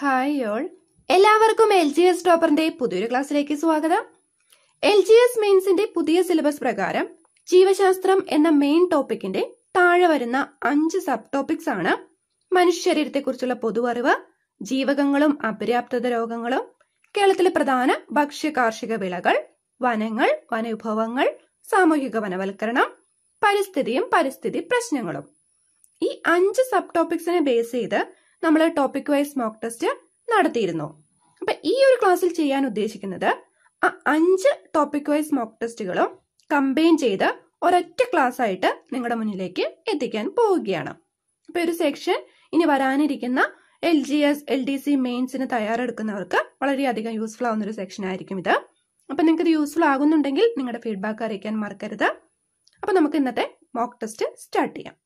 Hi all എല്ലാവർക്കും L G S ടോപ്പറിന്റെ പുതിയൊരു ക്ലാസ്സിലേക്ക് സ്വാഗതം എൽ ജി എസ് മെയിൻസിന്റെ പുതിയ സിലബസ് പ്രകാരം ജീവശാസ്ത്രം എന്ന മെയിൻ ടോപ്പിക്കിന്റെ താഴെ വരുന്ന അഞ്ച് സബ് ടോപ്പിക്സ് ആണ് മനുഷ്യശരീരത്തെക്കുറിച്ചുള്ള പൊതുവറിവ് ജീവകങ്ങളും അപര്യാപ്തത രോഗങ്ങളും കേരളത്തിലെ പ്രധാന ഭക്ഷ്യ കാർഷിക വിളകൾ വനങ്ങൾ വനവിഭവങ്ങൾ സാമൂഹിക വനവൽക്കരണം പരിസ്ഥിതിയും പരിസ്ഥിതി പ്രശ്നങ്ങളും ഈ അഞ്ച് സബ് ടോപ്പിക്സിനെ ബേസ് ചെയ്ത് നമ്മൾ ടോപ്പിക് വൈസ് മോക്ക് ടെസ്റ്റ് നടത്തിയിരുന്നു അപ്പൊ ഈ ഒരു ക്ലാസ്സിൽ ചെയ്യാൻ ഉദ്ദേശിക്കുന്നത് ആ അഞ്ച് ടോപ്പിക് വൈസ് മോക്ക് ടെസ്റ്റുകളും കമ്പൈൻ ചെയ്ത് ഒരൊറ്റ ക്ലാസ് ആയിട്ട് നിങ്ങളുടെ മുന്നിലേക്ക് എത്തിക്കാൻ പോവുകയാണ് അപ്പൊ ഒരു സെക്ഷൻ ഇനി വരാനിരിക്കുന്ന L G S L D C മെയിൻസിന് തയ്യാറെടുക്കുന്നവർക്ക് വളരെയധികം യൂസ്ഫുൾ ആവുന്ന ഒരു സെക്ഷൻ ആയിരിക്കും ഇത് അപ്പൊ നിങ്ങൾക്ക് ഇത് യൂസ്ഫുൾ ആകുന്നുണ്ടെങ്കിൽ നിങ്ങളുടെ ഫീഡ്ബാക്ക് അറിയിക്കാൻ മറക്കരുത് അപ്പൊ നമുക്ക് ഇന്നത്തെ മോക്ക് ടെസ്റ്റ് സ്റ്റാർട്ട് ചെയ്യാം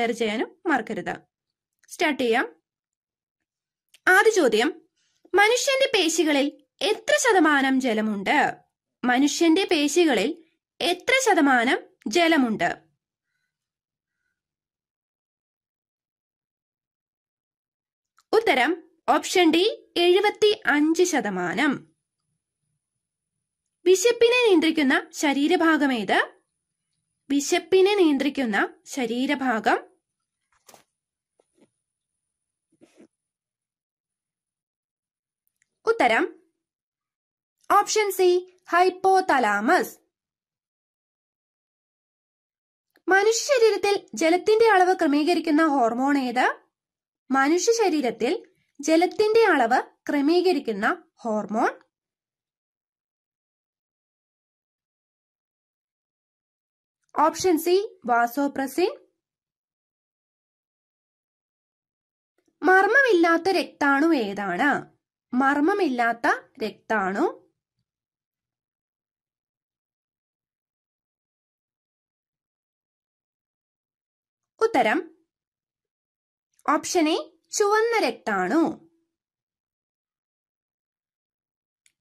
ഷെയർ ചെയ്യാനും മറക്കരുത് സ്റ്റാർട്ട് ചെയ്യാം ആദ്യ ചോദ്യം മനുഷ്യന്റെ പേശികളിൽ എത്ര ശതമാനം ജലമുണ്ട് മനുഷ്യന്റെ പേശികളിൽ എത്ര ശതമാനം ജലമുണ്ട് ഉത്തരം ഓപ്ഷൻ ഡി എഴുപത്തി അഞ്ച് ശതമാനം വിശപ്പിനെ നിയന്ത്രിക്കുന്ന ശരീരഭാഗം ഏത് വിശപ്പിനെ നിയന്ത്രിക്കുന്ന ശരീരഭാഗം ഉത്തരം ഓപ്ഷൻ സി ഹൈപ്പോതലാമസ് മനുഷ്യ ശരീരത്തിൽ ജലത്തിന്റെ അളവ് ക്രമീകരിക്കുന്ന ഹോർമോൺ ഏത് മനുഷ്യ ശരീരത്തിൽ ജലത്തിന്റെ അളവ് ക്രമീകരിക്കുന്ന ഹോർമോൺ ഓപ്ഷൻ സി വാസോപ്രസിൻ മർമ്മമില്ലാത്ത രക്താണു ഏതാണ് മർമ്മമില്ലാത്ത രക്താണോ ഉത്തരം ഓപ്ഷൻ എ ചുവന്ന രക്താണോ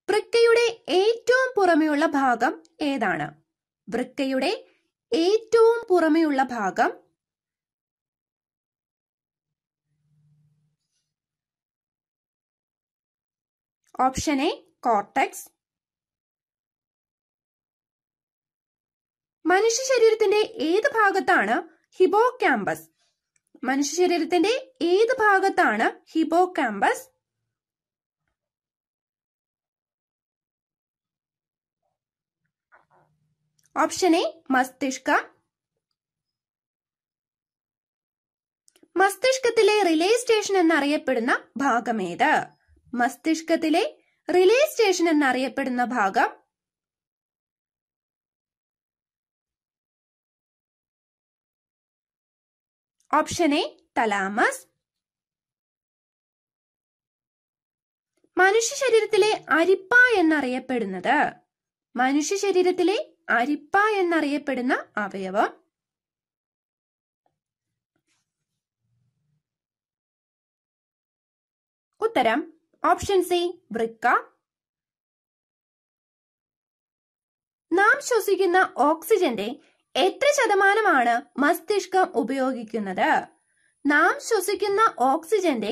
വൃക്കയുടെ ഏറ്റവും പുറമെയുള്ള ഭാഗം ഏതാണ് വൃക്കയുടെ ഏറ്റവും പുറമെയുള്ള ഭാഗം ഓപ്ഷൻ എ കോർട്ടക്സ് മനുഷ്യ ശരീരത്തിന്റെ ഏത് ഭാഗത്താണ് ഹിബോ ക്യാമ്പസ് മനുഷ്യ ശരീരത്തിന്റെ ഏത് ഭാഗത്താണ് ഹിബോ ക്യാമ്പസ് ഓപ്ഷൻ എ മസ്തിഷ്ക മസ്തിഷ്കത്തിലെ റിലേ സ്റ്റേഷൻ എന്നറിയപ്പെടുന്ന ഭാഗമേത് മസ്തിഷ്കത്തിലെ റിലേ സ്റ്റേഷൻ എന്നറിയപ്പെടുന്ന ഭാഗം ഓപ്ഷൻ എ തലാമസ് മനുഷ്യ ശരീരത്തിലെ അരിപ്പ എന്നറിയപ്പെടുന്നത് മനുഷ്യ ശരീരത്തിലെ അരിപ്പ എന്നറിയപ്പെടുന്ന അവയവം ഉത്തരം ഓപ്ഷൻ സി വൃക്ക നാം ശ്വസിക്കുന്ന ഓക്സിജന്റെ എത്ര ശതമാനമാണ് മസ്തിഷ്കം ഉപയോഗിക്കുന്നത് നാം ശ്വസിക്കുന്ന ഓക്സിജന്റെ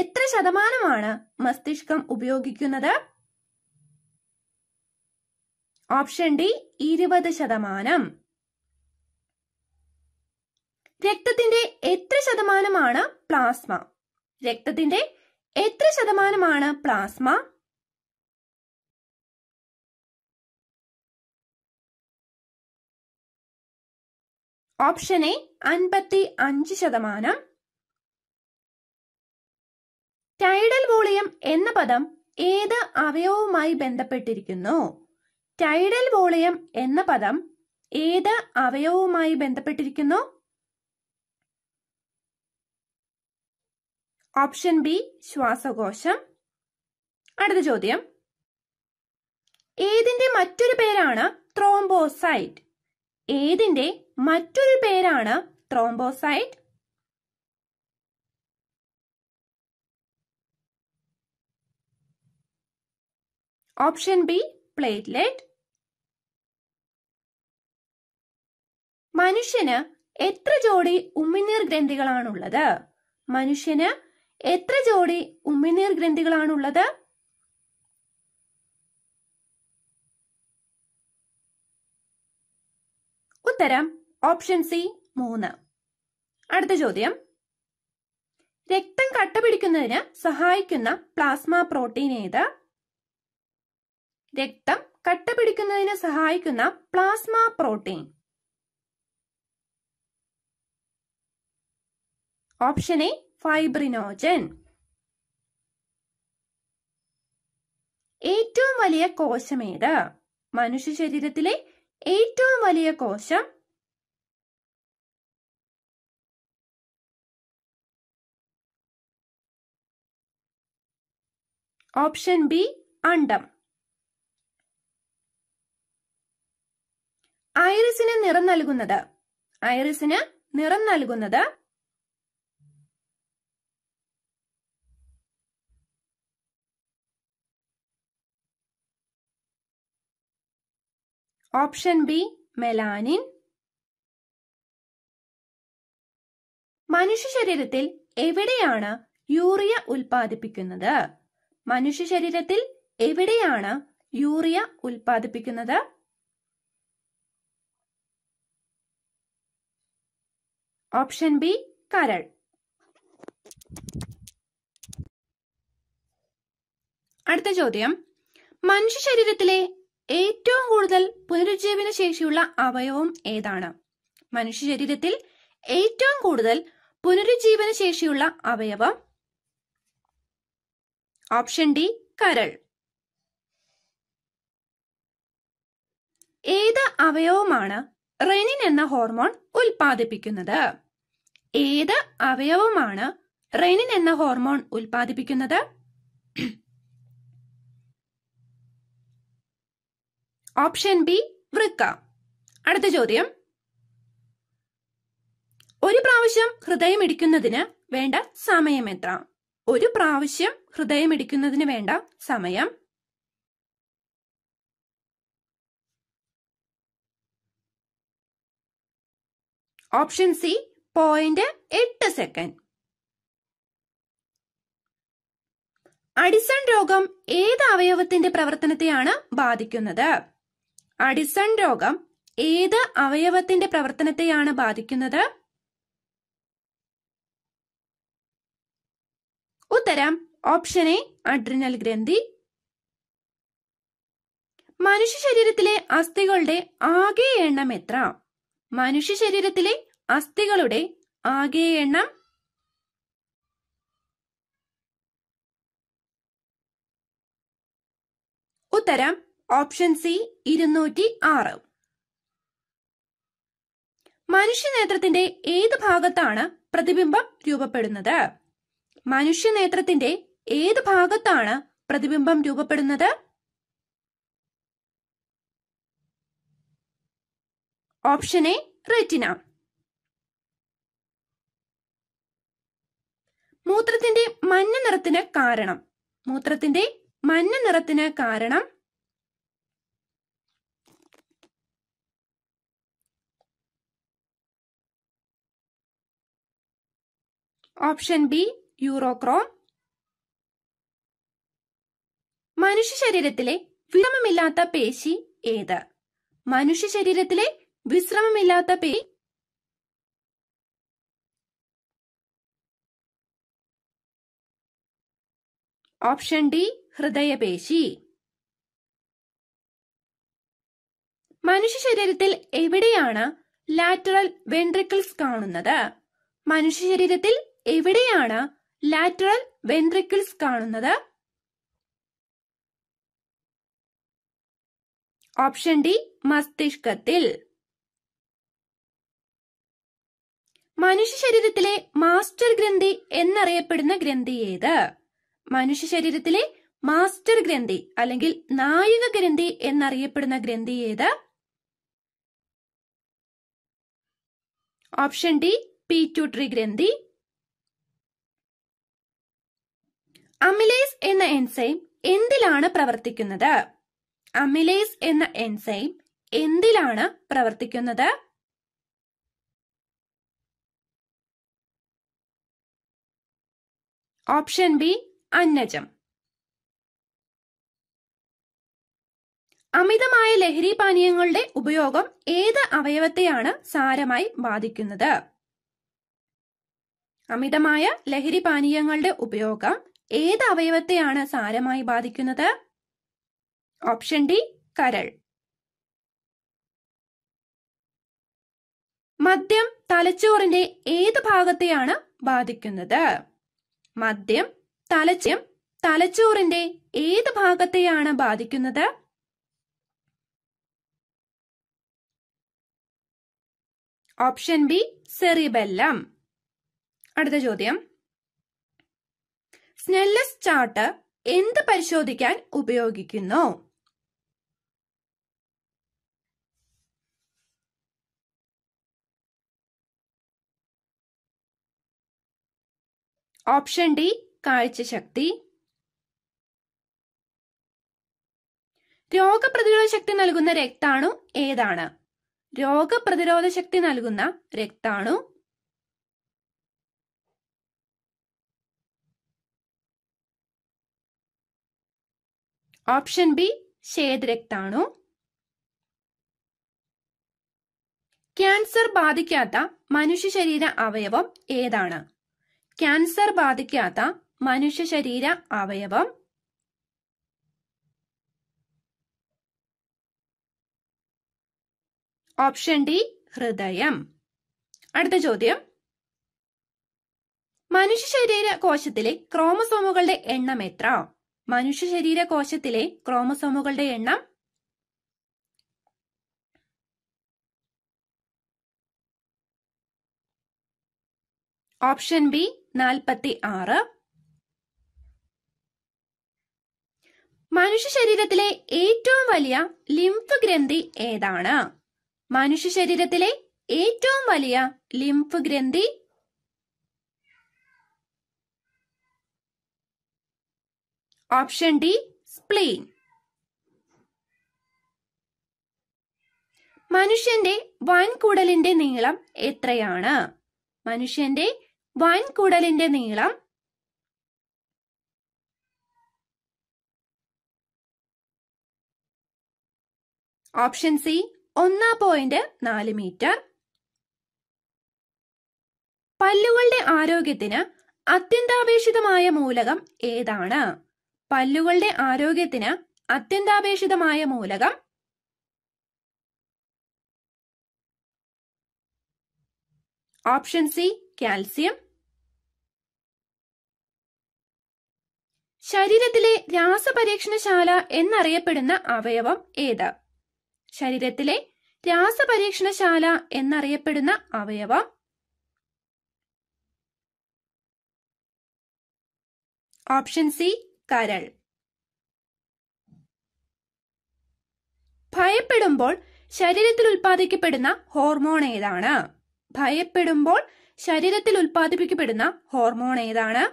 എത്ര ശതമാനമാണ് മസ്തിഷ്കം ഉപയോഗിക്കുന്നത് ഓപ്ഷൻ ഡി ഇരുപത് ശതമാനം രക്തത്തിന്റെ എത്ര ശതമാനമാണ് പ്ലാസ്മ രക്തത്തിന്റെ എത്ര ശതമാനമാണ് പ്ലാസ്മ ഓപ്ഷൻ എ അൻപത്തി അഞ്ച് ശതമാനം ടൈഡൽ വോളിയം എന്ന പദം ഏത് അവയവുമായി ബന്ധപ്പെട്ടിരിക്കുന്നു ടൈഡൽ വോളിയം എന്ന പദം ഏത് അവയവുമായി ബന്ധപ്പെട്ടിരിക്കുന്നു ഓപ്ഷൻ ബി ശ്വാസകോശം അടുത്ത ചോദ്യം ഏതിന്റെ മറ്റൊരു പേരാണ് ത്രോംബോസൈറ്റ് ഏതിന്റെ മറ്റൊരു പേരാണ് ത്രോംബോസൈറ്റ് ഓപ്ഷൻ ബി പ്ലേറ്റ്ലെറ്റ് മനുഷ്യന് എത്ര ജോഡി ഉമിനീർ ഗ്രന്ഥികളാണുള്ളത് മനുഷ്യന് എത്ര ജോഡി ഉമിനീർ ഗ്രന്ഥികളാണുള്ളത് ഉത്തരം ഓപ്ഷൻ സി മൂന്ന് അടുത്ത ചോദ്യം രക്തം കട്ട പിടിക്കുന്നതിന് സഹായിക്കുന്ന പ്ലാസ്മ പ്രോട്ടീൻ ഏത് രക്തം കട്ട പിടിക്കുന്നതിന് സഹായിക്കുന്ന plasma protein option A fibrinogen ഏറ്റവും വലിയ കോശമേത് മനുഷ്യ ശരീരത്തിലെ ഏറ്റവും വലിയ കോശം ഓപ്ഷൻ ബി അണ്ടം ഐറിസിന് നിറം നൽകുന്നത് ഐറിസിന് നിറം നൽകുന്നത് ഓപ്ഷൻ ബി മെലാനിൻ മനുഷ്യ ശരീരത്തിൽ എവിടെയാണ് യൂറിയ ഉൽപ്പാദിപ്പിക്കുന്നത് മനുഷ്യ ശരീരത്തിൽ എവിടെയാണ് യൂറിയ ഉൽപ്പാദിപ്പിക്കുന്നത് ഓപ്ഷൻ ബി കരൾ അടുത്ത ചോദ്യം മനുഷ്യ ശരീരത്തിലെ ഏറ്റവും കൂടുതൽ പുനരുജ്ജീവന ശേഷിയുള്ള അവയവം ഏതാണ് മനുഷ്യ ശരീരത്തിൽ ഏറ്റവും കൂടുതൽ പുനരുജ്ജീവന ശേഷിയുള്ള അവയവം ഓപ്ഷൻ ഡി കരൾ ഏത് അവയവമാണ് റെനിൻ എന്ന ഹോർമോൺ ഉൽപ്പാദിപ്പിക്കുന്നത് ഏത് അവയവമാണ് റെനിൻ എന്ന ഹോർമോൺ ഉൽപ്പാദിപ്പിക്കുന്നത് ഓപ്ഷൻ ബി വൃക്ക അടുത്ത ചോദ്യം ഒരു പ്രാവശ്യം ഇടിക്കുന്നതിന് വേണ്ട സമയം എത്ര ഒരു പ്രാവശ്യം ഇടിക്കുന്നതിന് വേണ്ട സമയം ഓപ്ഷൻ സി പോയിന്റ് എട്ട് സെക്കൻഡ് അഡിസൺ രോഗം ഏത് അവയവത്തിന്റെ പ്രവർത്തനത്തെയാണ് ബാധിക്കുന്നത് അഡിസൺ രോഗം ഏത് അവയവത്തിന്റെ പ്രവർത്തനത്തെയാണ് ബാധിക്കുന്നത് ഉത്തരം ഓപ്ഷൻ എ അഡ്രിനൽ ഗ്രന്ഥി മനുഷ്യ ശരീരത്തിലെ അസ്ഥികളുടെ ആകെ എണ്ണം എത്ര മനുഷ്യ ശരീരത്തിലെ അസ്ഥികളുടെ ആകെ എണ്ണം ഉത്തരം ഓപ്ഷൻ സി ഇരുന്നൂറ്റി ആറ് മനുഷ്യനേത്രത്തിന്റെ ഏത് ഭാഗത്താണ് പ്രതിബിംബം രൂപപ്പെടുന്നത് മനുഷ്യനേത്രത്തിന്റെ ഏത് ഭാഗത്താണ് പ്രതിബിംബം രൂപപ്പെടുന്നത് ഓപ്ഷൻ എ റെറ്റിന മൂത്രത്തിന്റെ മഞ്ഞ നിറത്തിന് കാരണം മൂത്രത്തിന്റെ മഞ്ഞ നിറത്തിന് കാരണം ഓപ്ഷൻ ബി യൂറോക്രോം മനുഷ്യ ശരീരത്തിലെ വിശ്രമമില്ലാത്ത പേശി ഏത് മനുഷ്യ ശരീരത്തിലെ വിശ്രമമില്ലാത്ത പേ ഓപ്ഷൻ ഡി ഹൃദയപേശി മനുഷ്യ ശരീരത്തിൽ എവിടെയാണ് ലാറ്ററൽ വെൻട്രിക്കിൾസ് കാണുന്നത് മനുഷ്യ ശരീരത്തിൽ എവിടെയാണ് ലാറ്ററൽ വെൻട്രിക്കിൾസ് കാണുന്നത് ഓപ്ഷൻ ഡി മസ്തിഷ്കത്തിൽ മനുഷ്യ ശരീരത്തിലെ മാസ്റ്റർ ഗ്രന്ഥി എന്നറിയപ്പെടുന്ന ഗ്രന്ഥി ഏത് മനുഷ്യ ശരീരത്തിലെ മാസ്റ്റർ ഗ്രന്ഥി അല്ലെങ്കിൽ നായിക ഗ്രന്ഥി എന്നറിയപ്പെടുന്ന ഗ്രന്ഥി ഏത് ഓപ്ഷൻ ഡി പീറ്റ്യൂട്ടറി ഗ്രന്ഥി അമിലേസ് എന്ന എൻസൈം എന്തിലാണ് പ്രവർത്തിക്കുന്നത് അമിലേസ് എന്ന എൻസൈം എന്തിലാണ് പ്രവർത്തിക്കുന്നത് ഓപ്ഷൻ ബി അന്നജം അമിതമായ ലഹരി പാനീയങ്ങളുടെ ഉപയോഗം ഏത് അവയവത്തെയാണ് സാരമായി ബാധിക്കുന്നത് അമിതമായ ലഹരി പാനീയങ്ങളുടെ ഉപയോഗം ഏത് അവയവത്തെയാണ് സാരമായി ബാധിക്കുന്നത് ഓപ്ഷൻ ഡി കരൾ മദ്യം തലച്ചോറിന്റെ ഏത് ഭാഗത്തെയാണ് ബാധിക്കുന്നത് മദ്യം തലച്ചം തലച്ചോറിന്റെ ഏത് ഭാഗത്തെയാണ് ബാധിക്കുന്നത് ഓപ്ഷൻ ബി സെറിബെല്ലം അടുത്ത ചോദ്യം സ്നെല്ലസ് ചാർട്ട് എന്ത് പരിശോധിക്കാൻ ഉപയോഗിക്കുന്നു ഓപ്ഷൻ ഡി കാഴ്ചശക്തി രോഗപ്രതിരോധ ശക്തി നൽകുന്ന രക്താണു ഏതാണ് രോഗപ്രതിരോധ ശക്തി നൽകുന്ന രക്താണു ഓപ്ഷൻ ബി ശ്വേതരക്താണു ക്യാൻസർ ബാധിക്കാത്ത മനുഷ്യ ശരീര അവയവം ഏതാണ് ക്യാൻസർ ബാധിക്കാത്ത മനുഷ്യ ശരീര അവയവം ഓപ്ഷൻ ഡി ഹൃദയം അടുത്ത ചോദ്യം മനുഷ്യ ശരീര കോശത്തിലെ ക്രോമസോമുകളുടെ എണ്ണം എത്ര മനുഷ്യ ശരീര കോശത്തിലെ ക്രോമസോമുകളുടെ എണ്ണം ഓപ്ഷൻ ബി നാൽപ്പത്തി ആറ് മനുഷ്യ ശരീരത്തിലെ ഏറ്റവും വലിയ ലിംഫ് ഗ്രന്ഥി ഏതാണ് മനുഷ്യ ശരീരത്തിലെ ഏറ്റവും വലിയ ലിംഫ് ഗ്രന്ഥി ഓപ്ഷൻ ഡി സ്പ്ലീൻ മനുഷ്യന്റെ വൻകുടലിന്റെ നീളം എത്രയാണ് മനുഷ്യന്റെ വൻകുടലിന്റെ നീളം ഓപ്ഷൻ സി ഒന്ന് പോയിന്റ് നാല് മീറ്റർ പല്ലുകളുടെ ആരോഗ്യത്തിന് അത്യന്താപേക്ഷിതമായ മൂലകം ഏതാണ് പല്ലുകളുടെ ആരോഗ്യത്തിന് അത്യന്താപേക്ഷിതമായ മൂലകം ഓപ്ഷൻ സി കാൽസ്യം ശരീരത്തിലെ രാസപരീക്ഷണശാല എന്നറിയപ്പെടുന്ന അവയവം ഏത് ശരീരത്തിലെ രാസപരീക്ഷണശാല എന്നറിയപ്പെടുന്ന അവയവം ഓപ്ഷൻ സി കരൾ ഭയപ്പെടുമ്പോൾ ശരീരത്തിൽ ഉൽപ്പാദിക്കപ്പെടുന്ന ഹോർമോൺ ഏതാണ് ഭയപ്പെടുമ്പോൾ ശരീരത്തിൽ ഉൽപ്പാദിപ്പിക്കപ്പെടുന്ന ഹോർമോൺ ഏതാണ്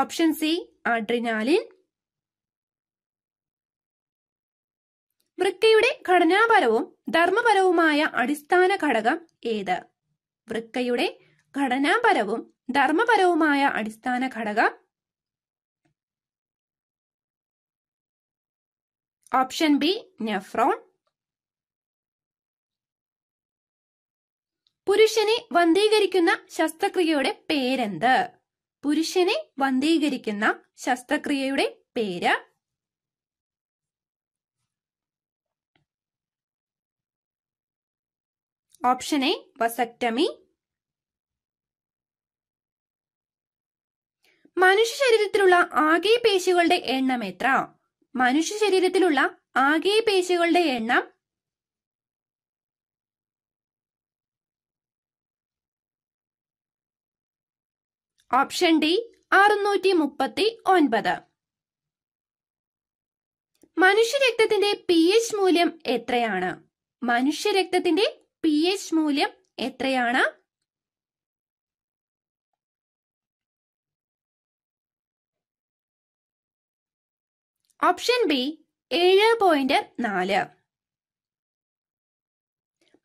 ഓപ്ഷൻ സി അഡ്രിനാലിൻ വൃക്കയുടെ ഘടനാപരവും ധർമ്മപരവുമായ അടിസ്ഥാന ഘടകം ഏത് വൃക്കയുടെ ഘടനാപരവും ധർമ്മപരവുമായ അടിസ്ഥാന ഘടക ഓപ്ഷൻ ബി നെഫ്രോൺ പുരുഷനെ വന്ധീകരിക്കുന്ന ശസ്ത്രക്രിയയുടെ പേരെന്ത് പുരുഷനെ വന്ധീകരിക്കുന്ന ശസ്ത്രക്രിയയുടെ പേര് ഓപ്ഷൻ എ വസക്ടമി മനുഷ്യ ശരീരത്തിലുള്ള ആകെ പേശികളുടെ എണ്ണം എത്ര മനുഷ്യ ശരീരത്തിലുള്ള ആകെ പേശികളുടെ എണ്ണം ഓപ്ഷൻ ഡി അറുന്നൂറ്റി മുപ്പത്തി ഒൻപത് രക്തത്തിന്റെ പി എച്ച് മൂല്യം എത്രയാണ് രക്തത്തിന്റെ പി എച്ച് മൂല്യം എത്രയാണ് ഓപ്ഷൻ ബി ഏഴ് പോയിന്റ് നാല്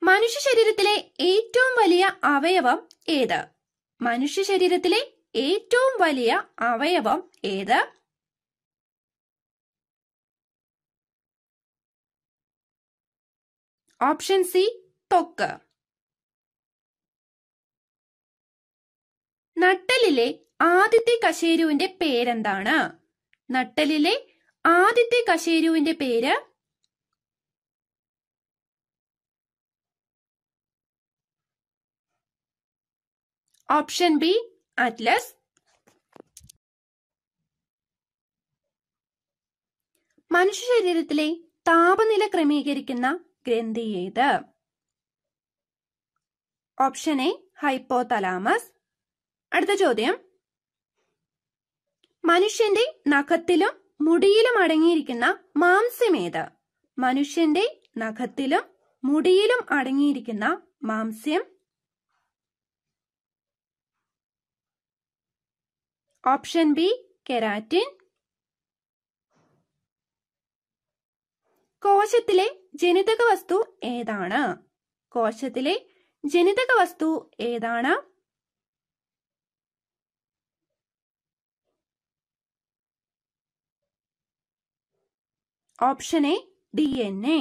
മനുഷ്യ ശരീരത്തിലെ ഏറ്റവും വലിയ അവയവം ഏത് മനുഷ്യ ശരീരത്തിലെ ഏറ്റവും വലിയ അവയവം ഏത് ഓപ്ഷൻ സി തൊക്ക് നട്ടലിലെ ആദ്യത്തെ കശേരുവിന്റെ പേരെന്താണ് നട്ടലിലെ ആദ്യത്തെ കശേരുവിന്റെ പേര് ഓപ്ഷൻ ബി അറ്റ്ലസ് മനുഷ്യ ശരീരത്തിലെ താപനില ക്രമീകരിക്കുന്ന ഗ്രന്ഥി ഏത് ഓപ്ഷൻ എ ഹൈപ്പോതലാമസ് അടുത്ത ചോദ്യം മനുഷ്യന്റെ നഖത്തിലും മുടിയിലും അടങ്ങിയിരിക്കുന്ന മാംസ്യമേത് മനുഷ്യന്റെ നഖത്തിലും മുടിയിലും അടങ്ങിയിരിക്കുന്ന മാംസ്യം ഓപ്ഷൻ ബി കെരാറ്റിൻ കോശത്തിലെ ജനിതക വസ്തു ഏതാണ് കോശത്തിലെ ജനിതക വസ്തു ഏതാണ് option A D N A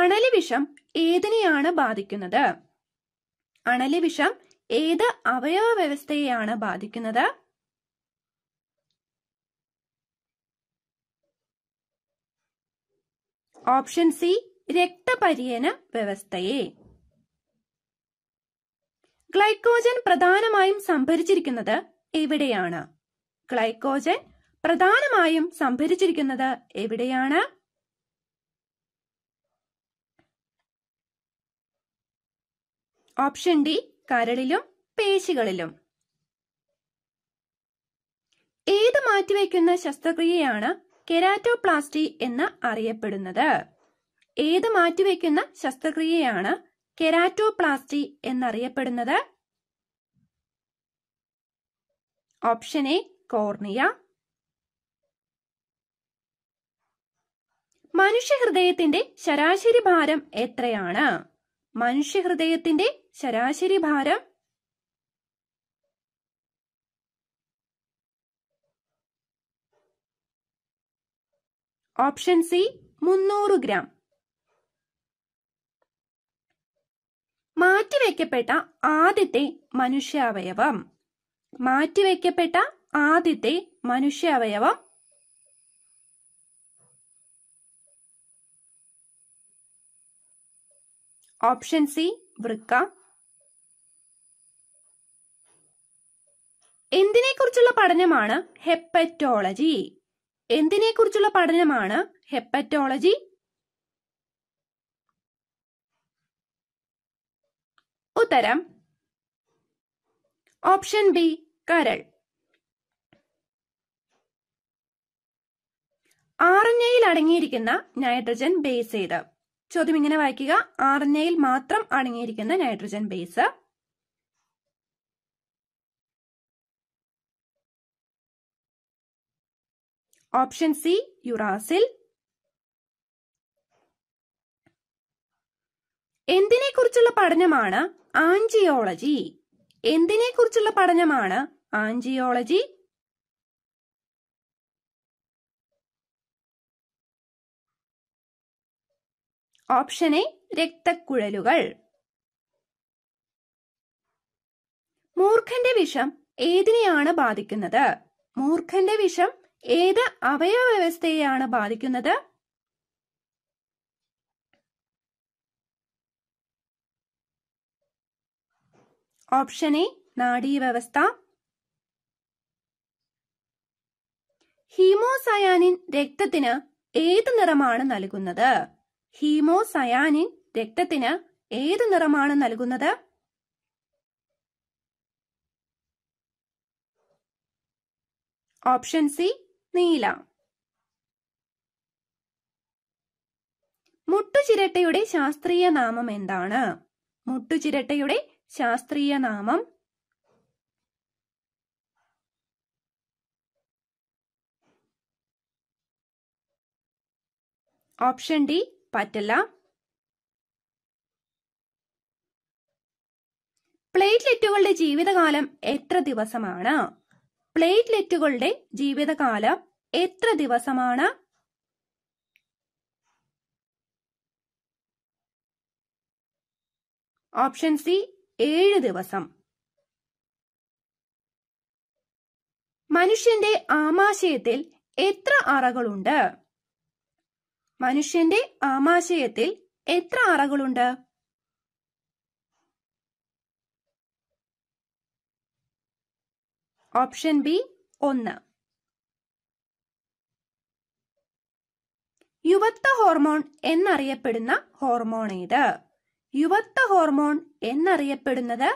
അണലിവിഷം ഏതിനെയാണ് ബാധിക്കുന്നത് അണലിവിഷം ഏത് അവയവ വ്യവസ്ഥയെയാണ് ബാധിക്കുന്നത് ഓപ്ഷൻ സി രക്തപര്യന വ്യവസ്ഥയെ ഗ്ലൈക്കോജൻ പ്രധാനമായും സംഭരിച്ചിരിക്കുന്നത് എവിടെയാണ് ഗ്ലൈക്കോജൻ പ്രധാനമായും സംഭരിച്ചിരിക്കുന്നത് എവിടെയാണ് ഓപ്ഷൻ ഡി കരളിലും പേശികളിലും ഏത് മാറ്റിവെക്കുന്ന ശസ്ത്രക്രിയയാണ് കെരാറ്റോപ്ലാസ്റ്റി എന്ന് അറിയപ്പെടുന്നത് ഏത് മാറ്റിവെക്കുന്ന ശസ്ത്രക്രിയയാണ് കെരാറ്റോപ്ലാസ്റ്റി എന്നറിയപ്പെടുന്നത് ഓപ്ഷൻ എ കോർണിയ മനുഷ്യഹൃദയത്തിന്റെ ശരാശരി ഭാരം എത്രയാണ് മനുഷ്യഹൃദയത്തിന്റെ ശരാശരി ഭാരം ഓപ്ഷൻ സി മുന്നൂറ് ഗ്രാം മാറ്റിവെക്കപ്പെട്ട ആദ്യത്തെ മനുഷ്യാവയവം മാറ്റിവെക്കപ്പെട്ട ആദ്യത്തെ അവയവം ഓപ്ഷൻ സി വൃക്ക എന്തിനെക്കുറിച്ചുള്ള പഠനമാണ് ഹെപ്പറ്റോളജി എന്തിനെക്കുറിച്ചുള്ള പഠനമാണ് ഹെപ്പറ്റോളജി ഉത്തരം ഓപ്ഷൻ ബി കരൾ ആർ എൻ എയിൽ അടങ്ങിയിരിക്കുന്ന നൈട്രജൻ ബേസ് ഏത് ചോദ്യം ഇങ്ങനെ വായിക്കുക ആർ എൻ എയിൽ മാത്രം അടങ്ങിയിരിക്കുന്ന nitrogen base option C uracil എന്തിനെ കുറിച്ചുള്ള പഠനമാണ് ആൻജിയോളജി എന്തിനെ കുറിച്ചുള്ള പഠനമാണ് ആൻജിയോളജി ഓപ്ഷൻ എ രക്തക്കുഴലുകൾ മൂർഖന്റെ വിഷം ഏതിനെയാണ് ബാധിക്കുന്നത് മൂർഖന്റെ വിഷം ഏത് അവയവ വ്യവസ്ഥയെയാണ് ബാധിക്കുന്നത് ഓപ്ഷൻ എ നാഡീവ്യവസ്ഥ ഹീമോസയാനിൻ രക്തത്തിന് ഏത് നിറമാണ് നൽകുന്നത് ഹീമോസയാനിൻ രക്തത്തിന് ഏത് നിറമാണ് നൽകുന്നത് ഓപ്ഷൻ സി നീല മുട്ടുചിരട്ടയുടെ ശാസ്ത്രീയ നാമം എന്താണ് മുട്ടുചിരട്ടയുടെ ശാസ്ത്രീയ നാമം ഓപ്ഷൻ ഡി പറ്റില്ല പ്ലേറ്റ്ലെറ്റുകളുടെ ജീവിതകാലം എത്ര ദിവസമാണ് പ്ലേറ്റ്ലെറ്റുകളുടെ ജീവിതകാലം എത്ര ദിവസമാണ് ഓപ്ഷൻ സി ഏഴ് ദിവസം മനുഷ്യന്റെ ആമാശയത്തിൽ എത്ര അറകളുണ്ട് മനുഷ്യന്റെ ആമാശയത്തിൽ എത്ര അറകളുണ്ട് ഓപ്ഷൻ ബി ഒന്ന് യുവത്വ ഹോർമോൺ എന്നറിയപ്പെടുന്ന ഹോർമോൺ ഏത് യുവത്വ ഹോർമോൺ എന്നറിയപ്പെടുന്നത്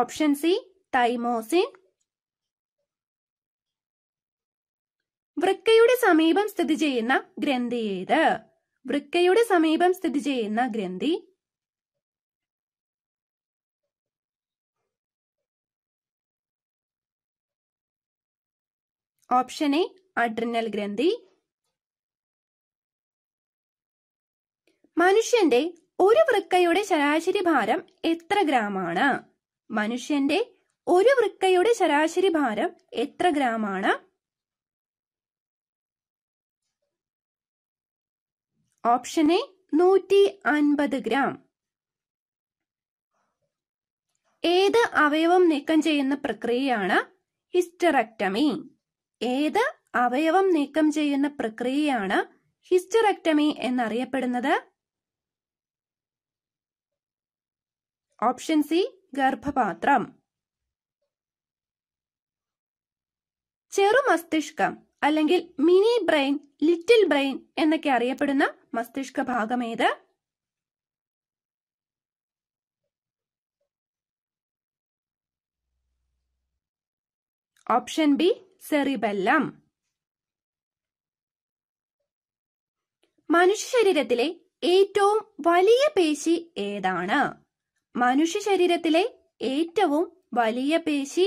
ഓപ്ഷൻ സി തൈമോസിൻ വൃക്കയുടെ സമീപം സ്ഥിതി ചെയ്യുന്ന ഗ്രന്ഥി ഏത് വൃക്കയുടെ സമീപം സ്ഥിതി ചെയ്യുന്ന ഗ്രന്ഥി ഓപ്ഷൻ എ അഡ്രിനൽ ഗ്രന്ഥി മനുഷ്യന്റെ ഒരു വൃക്കയുടെ ശരാശരി ഭാരം എത്ര ഗ്രാമാണ് മനുഷ്യന്റെ ഒരു വൃക്കയുടെ ശരാശരി ഭാരം എത്ര ഗ്രാം ആണ് ഓപ്ഷൻ എ നൂറ്റി അൻപത് ഗ്രാം ഏത് അവയവം നീക്കം ചെയ്യുന്ന പ്രക്രിയയാണ് ഹിസ്റ്ററക്ടമി ഏത് അവയവം നീക്കം ചെയ്യുന്ന പ്രക്രിയയാണ് ഹിസ്റ്ററക്ടമി എന്നറിയപ്പെടുന്നത് ഓപ്ഷൻ സി ഗർഭപാത്രം ചെറു മസ്തിഷ്കം അല്ലെങ്കിൽ മിനി ബ്രെയിൻ ലിറ്റിൽ ബ്രെയിൻ എന്നൊക്കെ അറിയപ്പെടുന്ന മസ്തിഷ്ക ഭാഗം ഏത് ഓപ്ഷൻ ബി സെറിബെല്ലം മനുഷ്യ ശരീരത്തിലെ ഏറ്റവും വലിയ പേശി ഏതാണ് മനുഷ്യ ശരീരത്തിലെ ഏറ്റവും വലിയ പേശി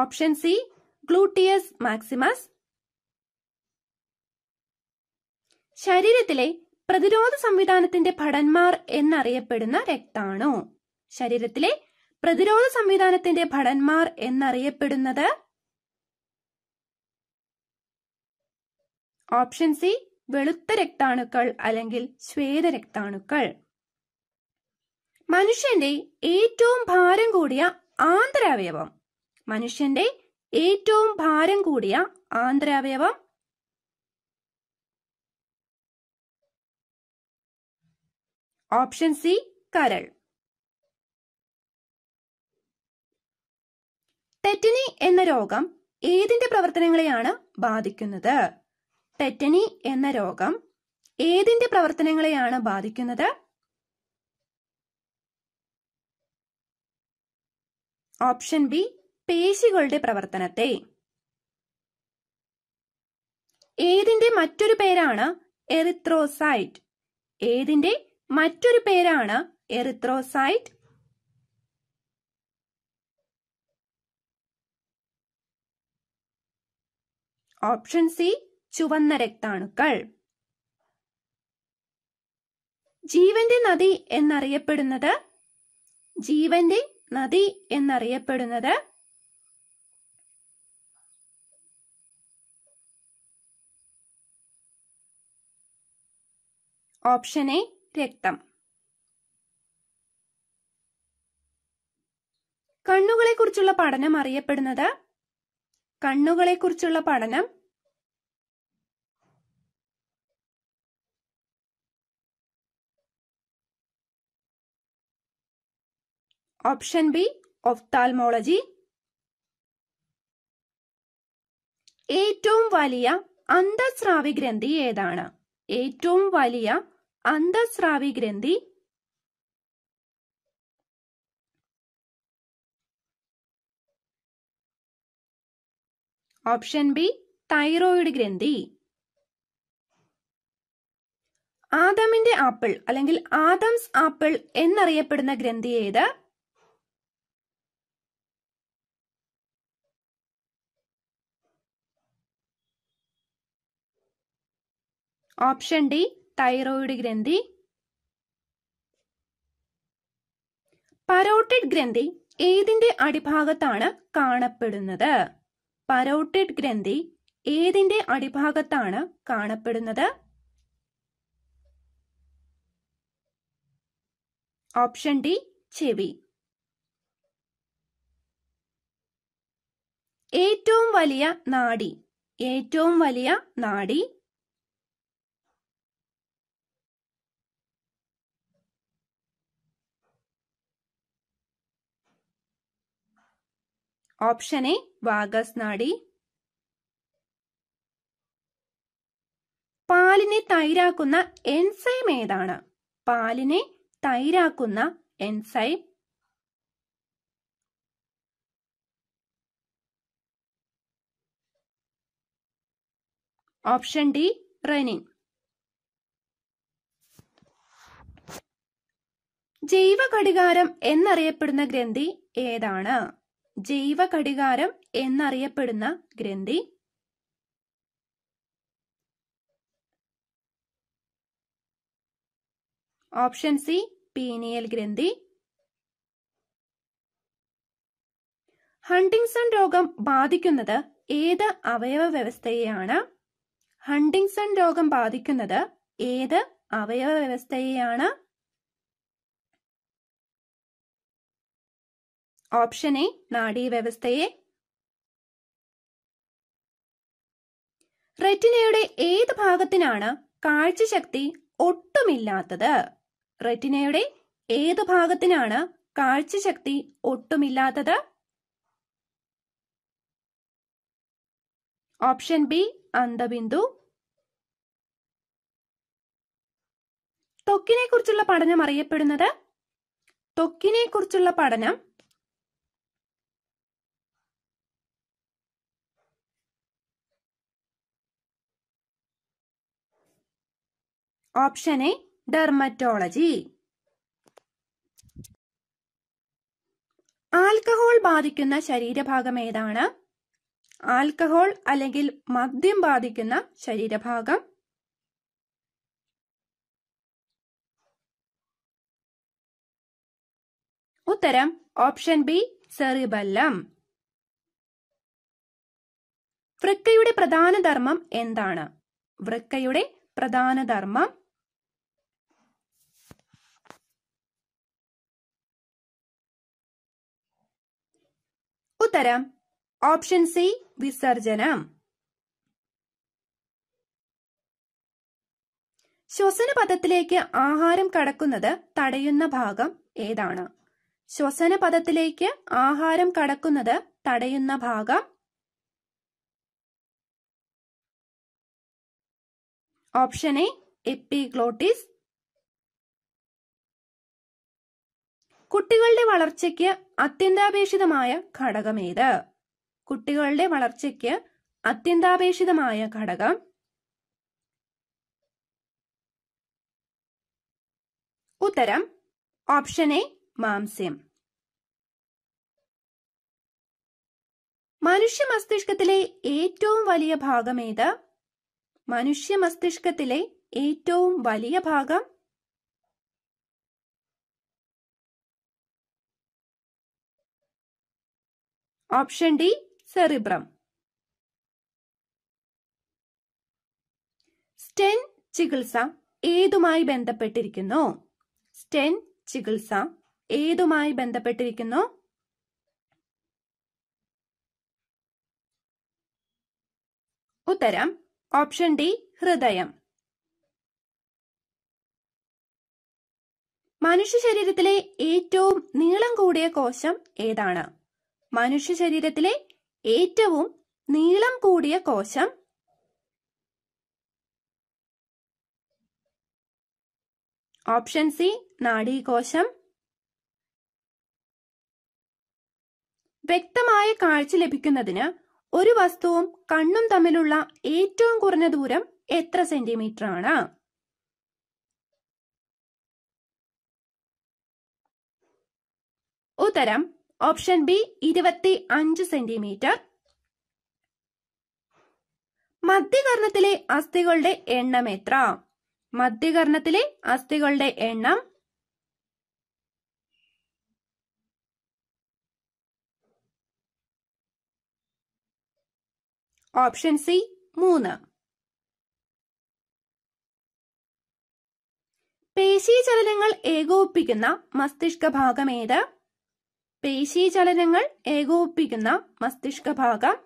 ഓപ്ഷൻ സി ഗ്ലൂട്ടിയസ് മാക്സിമസ് ശരീരത്തിലെ പ്രതിരോധ സംവിധാനത്തിന്റെ ഭടന്മാർ എന്നറിയപ്പെടുന്ന രക്താണു ശരീരത്തിലെ പ്രതിരോധ സംവിധാനത്തിന്റെ ഭടന്മാർ എന്നറിയപ്പെടുന്നത് ഓപ്ഷൻ സി വെളുത്ത രക്താണുക്കൾ അല്ലെങ്കിൽ ശ്വേത രക്താണുക്കൾ മനുഷ്യന്റെ ഏറ്റവും ഭാരം കൂടിയ ആന്തരാവയവം മനുഷ്യന്റെ ഏറ്റവും ഭാരം കൂടിയ ആന്തരാവയവം ഓപ്ഷൻ സി കരൾ ടെറ്റനി എന്ന രോഗം ഏതിന്റെ പ്രവർത്തനങ്ങളെയാണ് ബാധിക്കുന്നത് ടെറ്റനി എന്ന രോഗം ഏതിന്റെ പ്രവർത്തനങ്ങളെയാണ് ബാധിക്കുന്നത് ഓപ്ഷൻ ബി പേശികളുടെ പ്രവർത്തനത്തെ ഏതിന്റെ മറ്റൊരു പേരാണ് എറിത്രോസൈറ്റ് ഏതിന്റെ മറ്റൊരു പേരാണ് എറിത്രോസൈറ്റ് ഓപ്ഷൻ സി ചുവന്ന രക്താണുക്കൾ ജീവന്റെ നദി എന്നറിയപ്പെടുന്നത് ജീവന്റെ നദി എന്നറിയപ്പെടുന്നത് ഓപ്ഷൻ എ രക്തം കണ്ണുകളെക്കുറിച്ചുള്ള പഠനം അറിയപ്പെടുന്നത് കണ്ണുകളെക്കുറിച്ചുള്ള പഠനം ഓപ്ഷൻ ബി ഒഫ്താൽമോളജി ഏറ്റവും വലിയ അന്തസ്രാവി ഗ്രന്ഥി ഏതാണ് ഏറ്റവും വലിയ അന്തഃസ്രാവി ഗ്രന്ഥി ഓപ്ഷൻ ബി തൈറോയിഡ് ഗ്രന്ഥി ആദമിന്റെ ആപ്പിൾ അല്ലെങ്കിൽ ആദംസ് ആപ്പിൾ എന്നറിയപ്പെടുന്ന ഗ്രന്ഥി ഏത് ഓപ്ഷൻ ഡി തൈറോയിഡ് ഗ്രന്ഥി പരോട്ടിഡ് ഗ്രന്ഥി ഏതിന്റെ അടിഭാഗത്താണ് കാണപ്പെടുന്നത് പരോട്ടിഡ് ഗ്രന്ഥി ഏതിന്റെ അടിഭാഗത്താണ് കാണപ്പെടുന്നത് ഓപ്ഷൻ ഡി ചെവി ഏറ്റവും വലിയ നാഡി ഏറ്റവും വലിയ നാഡി ഓപ്ഷൻ എ വാഗസ് നാഡി പാലിനെ തൈരാക്കുന്ന എൻസൈം ഏതാണ് പാലിനെ തൈരാക്കുന്ന എൻസൈം ഓപ്ഷൻ ഡി റെനിൻ ജൈവ ഘടികാരം എന്നറിയപ്പെടുന്ന ഗ്രന്ഥി ഏതാണ് ജൈവഘടികാരം എന്നറിയപ്പെടുന്ന ഗ്രന്ഥി ഓപ്ഷൻ സി പീനിയൽ ഗ്രന്ഥി ഹണ്ടിങ്സൺ രോഗം ബാധിക്കുന്നത് ഏത് അവയവ വ്യവസ്ഥയെയാണ് ഹണ്ടിങ്സൺ രോഗം ബാധിക്കുന്നത് ഏത് അവയവ വ്യവസ്ഥയെയാണ് ഓപ്ഷൻ എ നാഡീവ്യവസ്ഥയെ റെറ്റിനയുടെ ഏത് ഭാഗത്തിനാണ് കാഴ്ചശക്തി ഒട്ടുമില്ലാത്തത് റെറ്റിനയുടെ ഏത് ഭാഗത്തിനാണ് കാഴ്ചശക്തി ഒട്ടുമില്ലാത്തത് ഓപ്ഷൻ ബി അന്തബിന്ദു തൊക്കിനെ കുറിച്ചുള്ള പഠനം അറിയപ്പെടുന്നത് തൊക്കിനെ കുറിച്ചുള്ള പഠനം ഓപ്ഷൻ എ ഡെർമറ്റോളജി ആൽക്കഹോൾ ബാധിക്കുന്ന ശരീരഭാഗം ഏതാണ് ആൽക്കഹോൾ അല്ലെങ്കിൽ മദ്യം ബാധിക്കുന്ന ശരീരഭാഗം ഉത്തരം ഓപ്ഷൻ ബി സെറിബല്ലം വൃക്കയുടെ പ്രധാന ധർമ്മം എന്താണ് വൃക്കയുടെ പ്രധാന ധർമ്മം ഉത്തരം ഓപ്ഷൻ സി വിസർജനം ശ്വസന പദത്തിലേക്ക് ആഹാരം കടക്കുന്നത് തടയുന്ന ഭാഗം ഏതാണ് ശ്വസന പദത്തിലേക്ക് ആഹാരം കടക്കുന്നത് തടയുന്ന ഭാഗം ഓപ്ഷൻ എ എപ്പിഗ്ലോട്ടിസ് കുട്ടികളുടെ വളർച്ചയ്ക്ക് അത്യന്താപേക്ഷിതമായ ഘടകമേത് കുട്ടികളുടെ വളർച്ചയ്ക്ക് അത്യന്താപേക്ഷിതമായ ഘടകം ഉത്തരം ഓപ്ഷൻ എ മാംസ്യം മനുഷ്യ മസ്തിഷ്കത്തിലെ ഏറ്റവും വലിയ ഭാഗം ഏത് മനുഷ്യ മസ്തിഷ്കത്തിലെ ഏറ്റവും വലിയ ഭാഗം ഓപ്ഷൻ ഡി സെറിബ്രം സ്റ്റെൻ ചികിത്സ ഏതുമായി ബന്ധപ്പെട്ടിരിക്കുന്നു സ്റ്റെൻ ചികിത്സ ഏതുമായി ബന്ധപ്പെട്ടിരിക്കുന്നു ഉത്തരം ഓപ്ഷൻ ഡി ഹൃദയം മനുഷ്യ ശരീരത്തിലെ ഏറ്റവും നീളം കൂടിയ കോശം ഏതാണ് മനുഷ്യ ശരീരത്തിലെ ഏറ്റവും നീളം കൂടിയ കോശം ഓപ്ഷൻ സി നാഡീകോശം വ്യക്തമായ കാഴ്ച ലഭിക്കുന്നതിന് ഒരു വസ്തുവും കണ്ണും തമ്മിലുള്ള ഏറ്റവും കുറഞ്ഞ ദൂരം എത്ര സെന്റിമീറ്റർ ആണ് ഉത്തരം ഓപ്ഷൻ ബി ഇരുപത്തി അഞ്ച് സെന്റിമീറ്റർ മധ്യകർണത്തിലെ അസ്ഥികളുടെ എണ്ണം എത്ര മധ്യകർണത്തിലെ അസ്ഥികളുടെ എണ്ണം ഓപ്ഷൻ സി മൂന്ന് പേശീചലനങ്ങൾ ഏകോപിപ്പിക്കുന്ന മസ്തിഷ്ക ഭാഗം ഏത് പേശീചലനങ്ങൾ ഏകോപിപ്പിക്കുന്ന മസ്തിഷ്കഭാഗം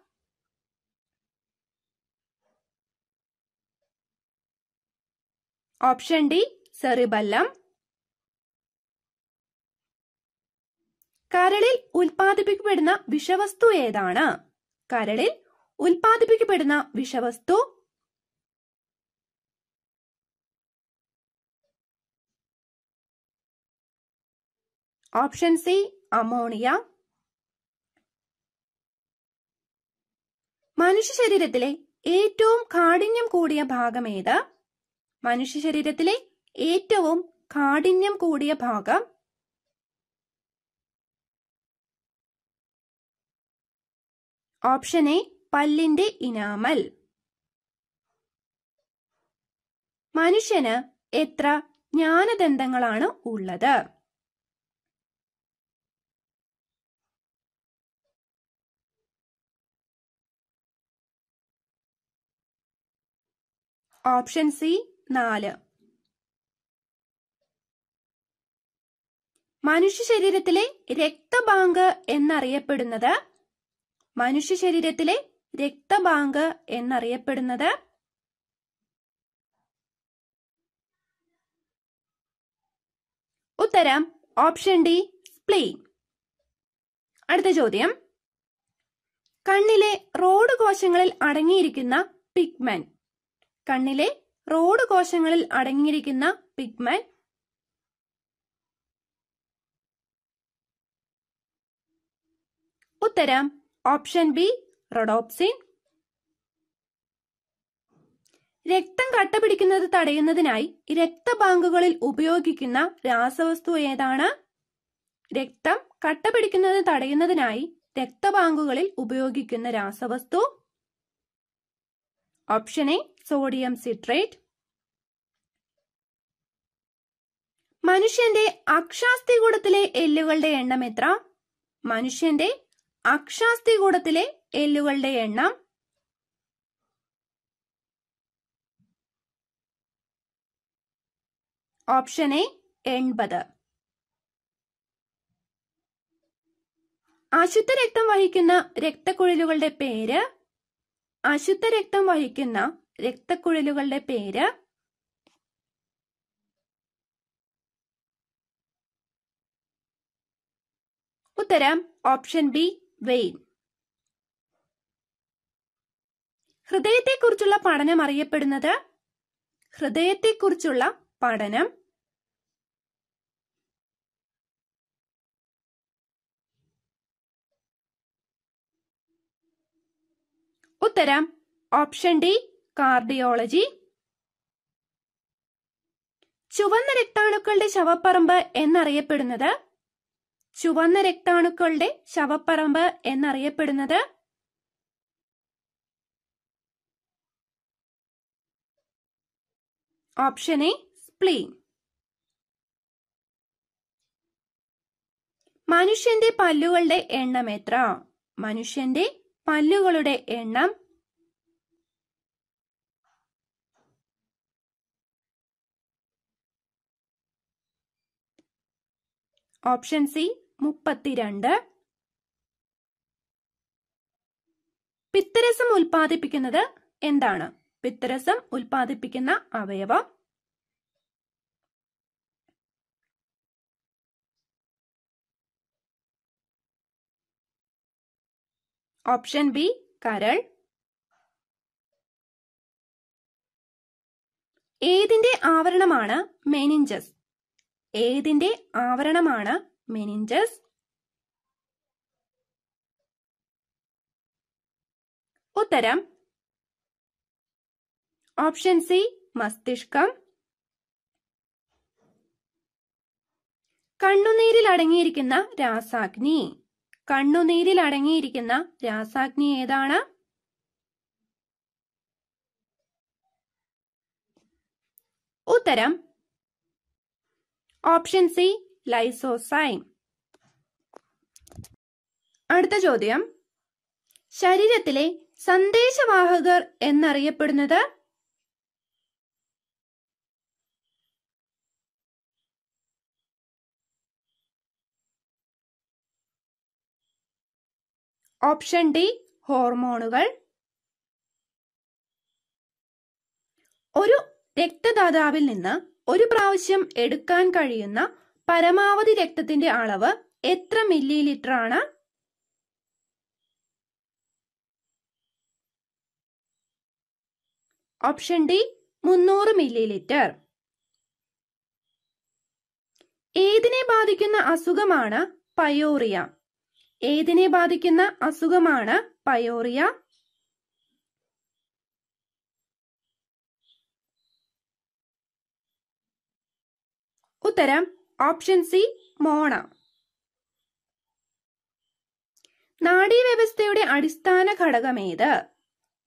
ഓപ്ഷൻ ഡി സെറിബല്ലം കരളിൽ ഉൽപാദിപ്പിക്കപ്പെടുന്ന വിഷവസ്തു ഏതാണ് കരളിൽ ഉൽപാദിപ്പിക്കപ്പെടുന്ന വിഷവസ്തു ഓപ്ഷൻ സി അമോണിയ മനുഷ്യ ശരീരത്തിലെ ഏറ്റവും കാഠിന്യം കൂടിയ ഭാഗം ഏത് മനുഷ്യ ശരീരത്തിലെ ഏറ്റവും കാഠിന്യം കൂടിയ ഭാഗം ഓപ്ഷൻ എ പല്ലിന്റെ ഇനാമൽ മനുഷ്യന് എത്ര ജ്ഞാനദന്തങ്ങളാണ് ഉള്ളത് ഓപ്ഷൻ സി നാല് മനുഷ്യ ശരീരത്തിലെ രക്തബാങ്ക് എന്നറിയപ്പെടുന്നത് മനുഷ്യ ശരീരത്തിലെ രക്തബാങ്ക് എന്നറിയപ്പെടുന്നത് ഉത്തരം ഓപ്ഷൻ ഡി സ്പ്ലീൻ അടുത്ത ചോദ്യം കണ്ണിലെ റോഡ് കോശങ്ങളിൽ അടങ്ങിയിരിക്കുന്ന പിഗ്മെന്റ് കണ്ണിലെ റോഡ് കോശങ്ങളിൽ അടങ്ങിയിരിക്കുന്ന പിഗ്മെന്റ് ഉത്തരം ഓപ്ഷൻ ബി റൊഡോപ്സിൻ രക്തം കട്ടപിടിക്കുന്നത് തടയുന്നതിനായി രക്തബാങ്കുകളിൽ ഉപയോഗിക്കുന്ന രാസവസ്തു ഏതാണ് രക്തം കട്ടപിടിക്കുന്നത് തടയുന്നതിനായി രക്തബാങ്കുകളിൽ ഉപയോഗിക്കുന്ന രാസവസ്തു ഓപ്ഷൻ എ സോഡിയം സിട്രേറ്റ് മനുഷ്യന്റെ കൂടത്തിലെ എല്ലുകളുടെ എണ്ണം എത്ര മനുഷ്യന്റെ കൂടത്തിലെ എല്ലുകളുടെ എണ്ണം ഓപ്ഷൻ എ എൺപത് അശുദ്ധ രക്തം വഹിക്കുന്ന രക്തക്കുഴലുകളുടെ പേര് അശുദ്ധ രക്തം വഹിക്കുന്ന രക്തക്കുഴലുകളുടെ പേര് ഉത്തരം ഓപ്ഷൻ ബി വെയിൻ ഹൃദയത്തെക്കുറിച്ചുള്ള പഠനം അറിയപ്പെടുന്നത് ഹൃദയത്തെക്കുറിച്ചുള്ള പഠനം ഉത്തരം ഓപ്ഷൻ ഡി കാർഡിയോളജി ചുവന്ന രക്താണുക്കളുടെ ശവപ്പറമ്പ് എന്നറിയപ്പെടുന്നത് ചുവന്ന രക്താണുക്കളുടെ ശവപ്പറമ്പ് എന്നറിയപ്പെടുന്നത് ഓപ്ഷൻ എ സ്പ്ലീൻ മനുഷ്യന്റെ പല്ലുകളുടെ എണ്ണം എത്ര മനുഷ്യന്റെ പല്ലുകളുടെ എണ്ണം ഓപ്ഷൻ സി മുപ്പത്തിരണ്ട് പിത്തരസം ഉൽപ്പാദിപ്പിക്കുന്നത് എന്താണ് പിത്തരസം ഉൽപ്പാദിപ്പിക്കുന്ന അവയവം ഓപ്ഷൻ ബി കരൾ ഏതിന്റെ ആവരണമാണ് മെനിഞ്ചസ് ഏതിന്റെ ആവരണമാണ് മെനിഞ്ചസ് ഉത്തരം ഓപ്ഷൻ സി മസ്തിഷ്കം കണ്ണുനീരിൽ അടങ്ങിയിരിക്കുന്ന രാസാഗ്നി കണ്ണുനീരിൽ അടങ്ങിയിരിക്കുന്ന രാസാഗ്നി ഏതാണ് ഉത്തരം ഓപ്ഷൻ സി ലൈസോസൈം അടുത്ത ചോദ്യം ശരീരത്തിലെ സന്ദേശവാഹകർ എന്നറിയപ്പെടുന്നത് ഓപ്ഷൻ ഡി ഹോർമോണുകൾ ഒരു രക്തദാതാവിൽ നിന്ന് ഒരു പ്രാവശ്യം എടുക്കാൻ കഴിയുന്ന പരമാവധി രക്തത്തിന്റെ അളവ് എത്ര മില്ലി ലിറ്റർ ആണ് ഓപ്ഷൻ ഡി മുന്നൂറ് മില്ലി ലിറ്റർ ഏതിനെ ബാധിക്കുന്ന അസുഖമാണ് പയോറിയ ഏതിനെ ബാധിക്കുന്ന അസുഖമാണ് പയോറിയ ഉത്തരം ഓപ്ഷൻ സി മോണ നാഡീവ്യവസ്ഥയുടെ അടിസ്ഥാന ഘടകം ഏത്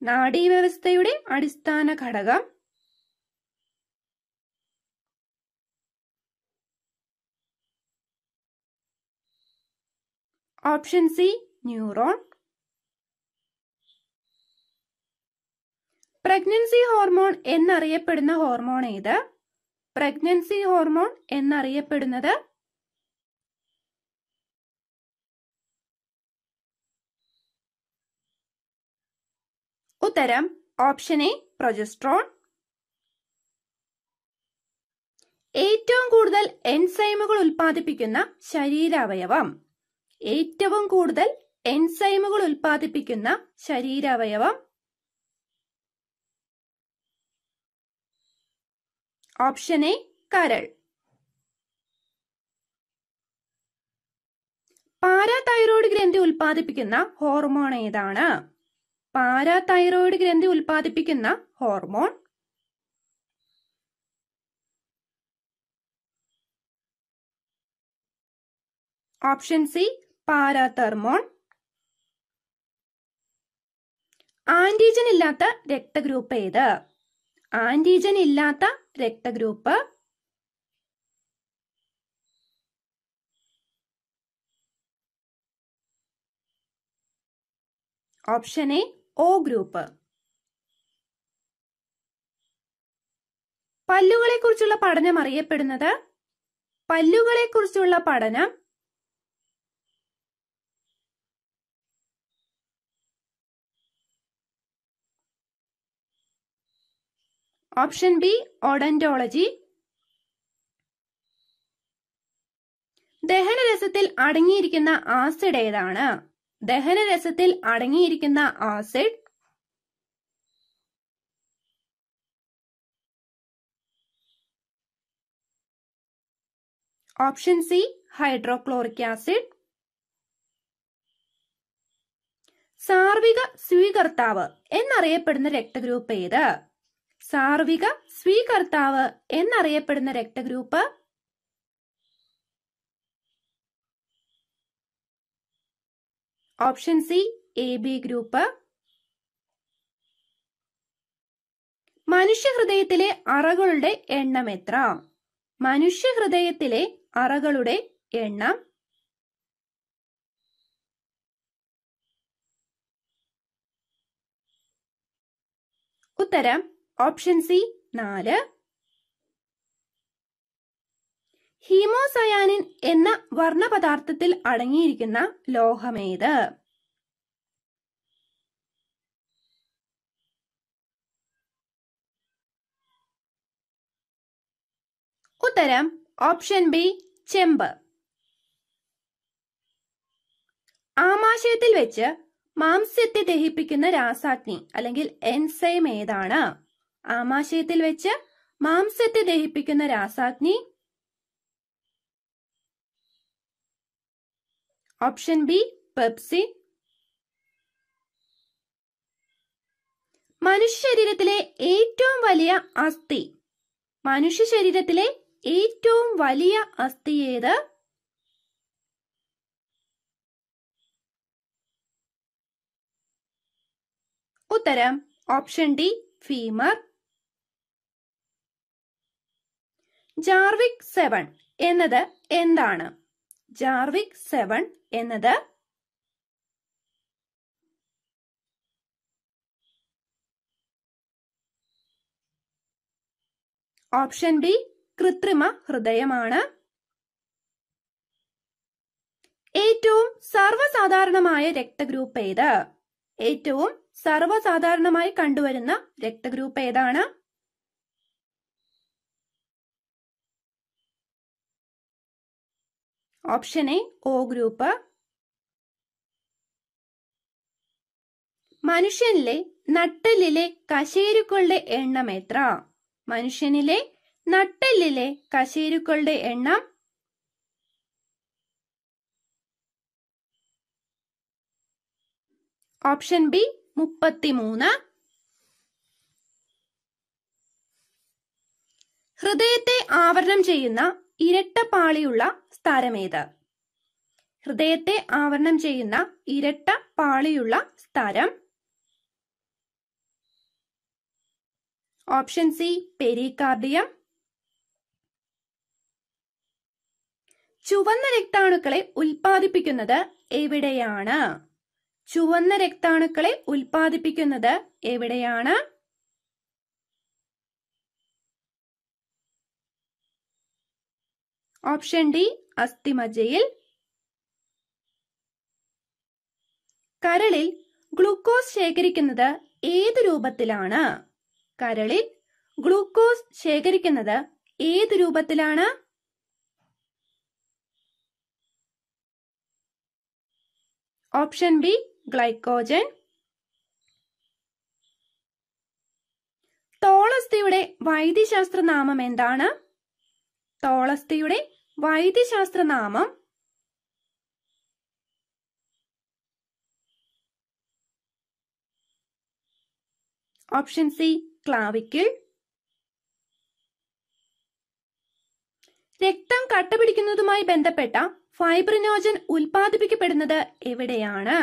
നാഡീവ്യവസ്ഥയുടെ അടിസ്ഥാന ഘടകം option C neuron pregnancy hormone എന്നറിയപ്പെടുന്ന ഹോർമോൺ ഏത് പ്രഗ്നൻസി ഹോർമോൺ എന്നറിയപ്പെടുന്നത് ഉത്തരം ഓപ്ഷൻ എ പ്രൊജസ്ട്രോൺ ഏറ്റവും കൂടുതൽ എൻസൈമുകൾ ഉൽപ്പാദിപ്പിക്കുന്ന ശരീരാവയവം ഏറ്റവും കൂടുതൽ എൻസൈമുകൾ ഉൽപ്പാദിപ്പിക്കുന്ന ശരീരാവയവം ഓപ്ഷൻ എ കരൾ പാരാതൈറോയ്ഡ് ഗ്രന്ഥി ഉൽപ്പാദിപ്പിക്കുന്ന ഹോർമോൺ ഏതാണ് പാരാതൈറോയ്ഡ് ഗ്രന്ഥി ഉൽപ്പാദിപ്പിക്കുന്ന hormone option C parathormone antigen ഇല്ലാത്ത രക്തഗ്രൂപ്പ് ഏത് ആന്റിജൻ ഇല്ലാത്ത രക്തഗ്രൂപ്പ് ഓപ്ഷൻ എ ഒ ഗ്രൂപ്പ് പല്ലുകളെക്കുറിച്ചുള്ള പഠനം അറിയപ്പെടുന്നത് പല്ലുകളെക്കുറിച്ചുള്ള പഠനം ഓപ്ഷൻ ബി ഓഡന്റോളജി ദഹനരസത്തിൽ അടങ്ങിയിരിക്കുന്ന ആസിഡ് ഏതാണ് ദഹനരസത്തിൽ അടങ്ങിയിരിക്കുന്ന acid option C hydrochloric acid സാർവിക സ്വീകർത്താവ് എന്നറിയപ്പെടുന്ന രക്തഗ്രൂപ്പ് ഏത് സാർവിക സ്വീകർത്താവ് എന്നറിയപ്പെടുന്ന രക്തഗ്രൂപ്പ് option C A B group മനുഷ്യഹൃദയത്തിലെ അറകളുടെ എണ്ണം എത്ര മനുഷ്യഹൃദയത്തിലെ അറകളുടെ എണ്ണം ഉത്തരം ഓപ്ഷൻ സി നാല് ഹീമോസയാനിൻ എന്ന വർണ്ണപദാർത്ഥത്തിൽ അടങ്ങിയിരിക്കുന്ന ലോഹമേത് ഉത്തരം ഓപ്ഷൻ ബി ചെമ്പ് ആമാശയത്തിൽ വെച്ച് മാംസ്യത്തെ ദഹിപ്പിക്കുന്ന രാസാഗ്നി അല്ലെങ്കിൽ എൻസൈം ഏതാണ് ആമാശയത്തിൽ വെച്ച് മാംസത്തെ ദഹിപ്പിക്കുന്ന രാസാഗ്നി ഓപ്ഷൻ ബി പെപ്സി മനുഷ്യ ശരീരത്തിലെ ഏറ്റവും വലിയ അസ്ഥി മനുഷ്യ ശരീരത്തിലെ ഏറ്റവും വലിയ അസ്ഥി ഏത് ഉത്തരം option D femur Jarvik seven എന്നത് എന്താണ് ജാർവിക് സെവൻ എന്നത് ഓപ്ഷൻ ബി കൃത്രിമ ഹൃദയമാണ് ഏറ്റവും സർവസാധാരണമായ രക്തഗ്രൂപ്പ് ഏത് ഏറ്റവും സർവസാധാരണമായി കണ്ടുവരുന്ന രക്തഗ്രൂപ്പ് ഏതാണ് ഓപ്ഷൻ എ ഒ ഗ്രൂപ്പ് മനുഷ്യനിലെ നട്ടലിലെ കശേരുക്കളുടെ എണ്ണം എത്ര മനുഷ്യനിലെ നട്ടലിലെ കശേരുക്കളുടെ എണ്ണം ഓപ്ഷൻ ബി മുപ്പത്തിമൂന്ന് ഹൃദയത്തെ ആവരണം ചെയ്യുന്ന ഇരട്ടപാളിയുള്ള സ്താരമേത് ഹൃദയത്തെ ആവരണം ചെയ്യുന്ന ഇരട്ട പാളിയുള്ള സ്താരം ഓപ്ഷൻ സി പെരികാർഡിയം ചുവന്ന രക്താണുക്കളെ ഉൽപാദിപ്പിക്കുന്നത് എവിടെയാണ് ചുവന്ന രക്താണുക്കളെ ഉൽപാദിപ്പിക്കുന്നത് എവിടെയാണ് ഓപ്ഷൻ ഡി അസ്ഥിമജ്ജയിൽ കരളിൽ ഗ്ലൂക്കോസ് ശേഖരിക്കുന്നത് ഏത് രൂപത്തിലാണ് കരളിൽ ഗ്ലൂക്കോസ് ശേഖരിക്കുന്നത് ഏത് രൂപത്തിലാണ് ഓപ്ഷൻ ബി ഗ്ലൈക്കോജൻ തോളസ്ഥിയുടെ വൈദ്യശാസ്ത്ര നാമം എന്താണ് തോളസ്ഥയുടെ വൈദ്യശാസ്ത്രനാമം ഓപ്ഷൻ സി ക്ലാവിക്കിൾ രക്തം കട്ടപിടിക്കുന്നതുമായി ബന്ധപ്പെട്ട ഫൈബ്രിനോജൻ ഉൽപ്പാദിപ്പിക്കപ്പെടുന്നത് എവിടെയാണ്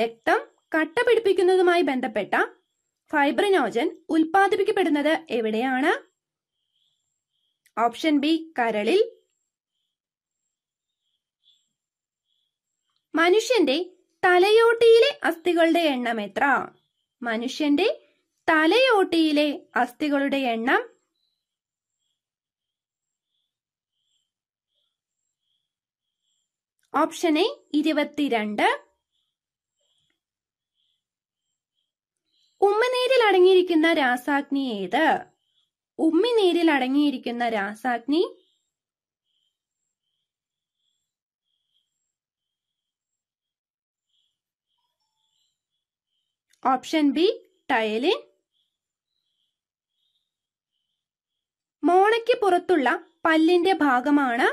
രക്തം കട്ടപിടിപ്പിക്കുന്നതുമായി ബന്ധപ്പെട്ട ഫൈബ്രിനോജൻ ഉൽപ്പാദിപ്പിക്കപ്പെടുന്നത് എവിടെയാണ് ഓപ്ഷൻ ബി കരളിൽ മനുഷ്യന്റെ തലയോട്ടിയിലെ അസ്ഥികളുടെ എണ്ണം എത്ര മനുഷ്യന്റെ തലയോട്ടിയിലെ അസ്ഥികളുടെ എണ്ണം ഓപ്ഷൻ എ ഇരുപത്തിരണ്ട് ഉമ്മനീരിൽ അടങ്ങിയിരിക്കുന്ന രാസാഗ്നി ഏത് ഉമ്മിനീരിൽ അടങ്ങിയിരിക്കുന്ന രാസാഗ്നി ഓപ്ഷൻ ബി ടയലിൻ മോണയ്ക്ക് പുറത്തുള്ള പല്ലിന്റെ ഭാഗമാണ്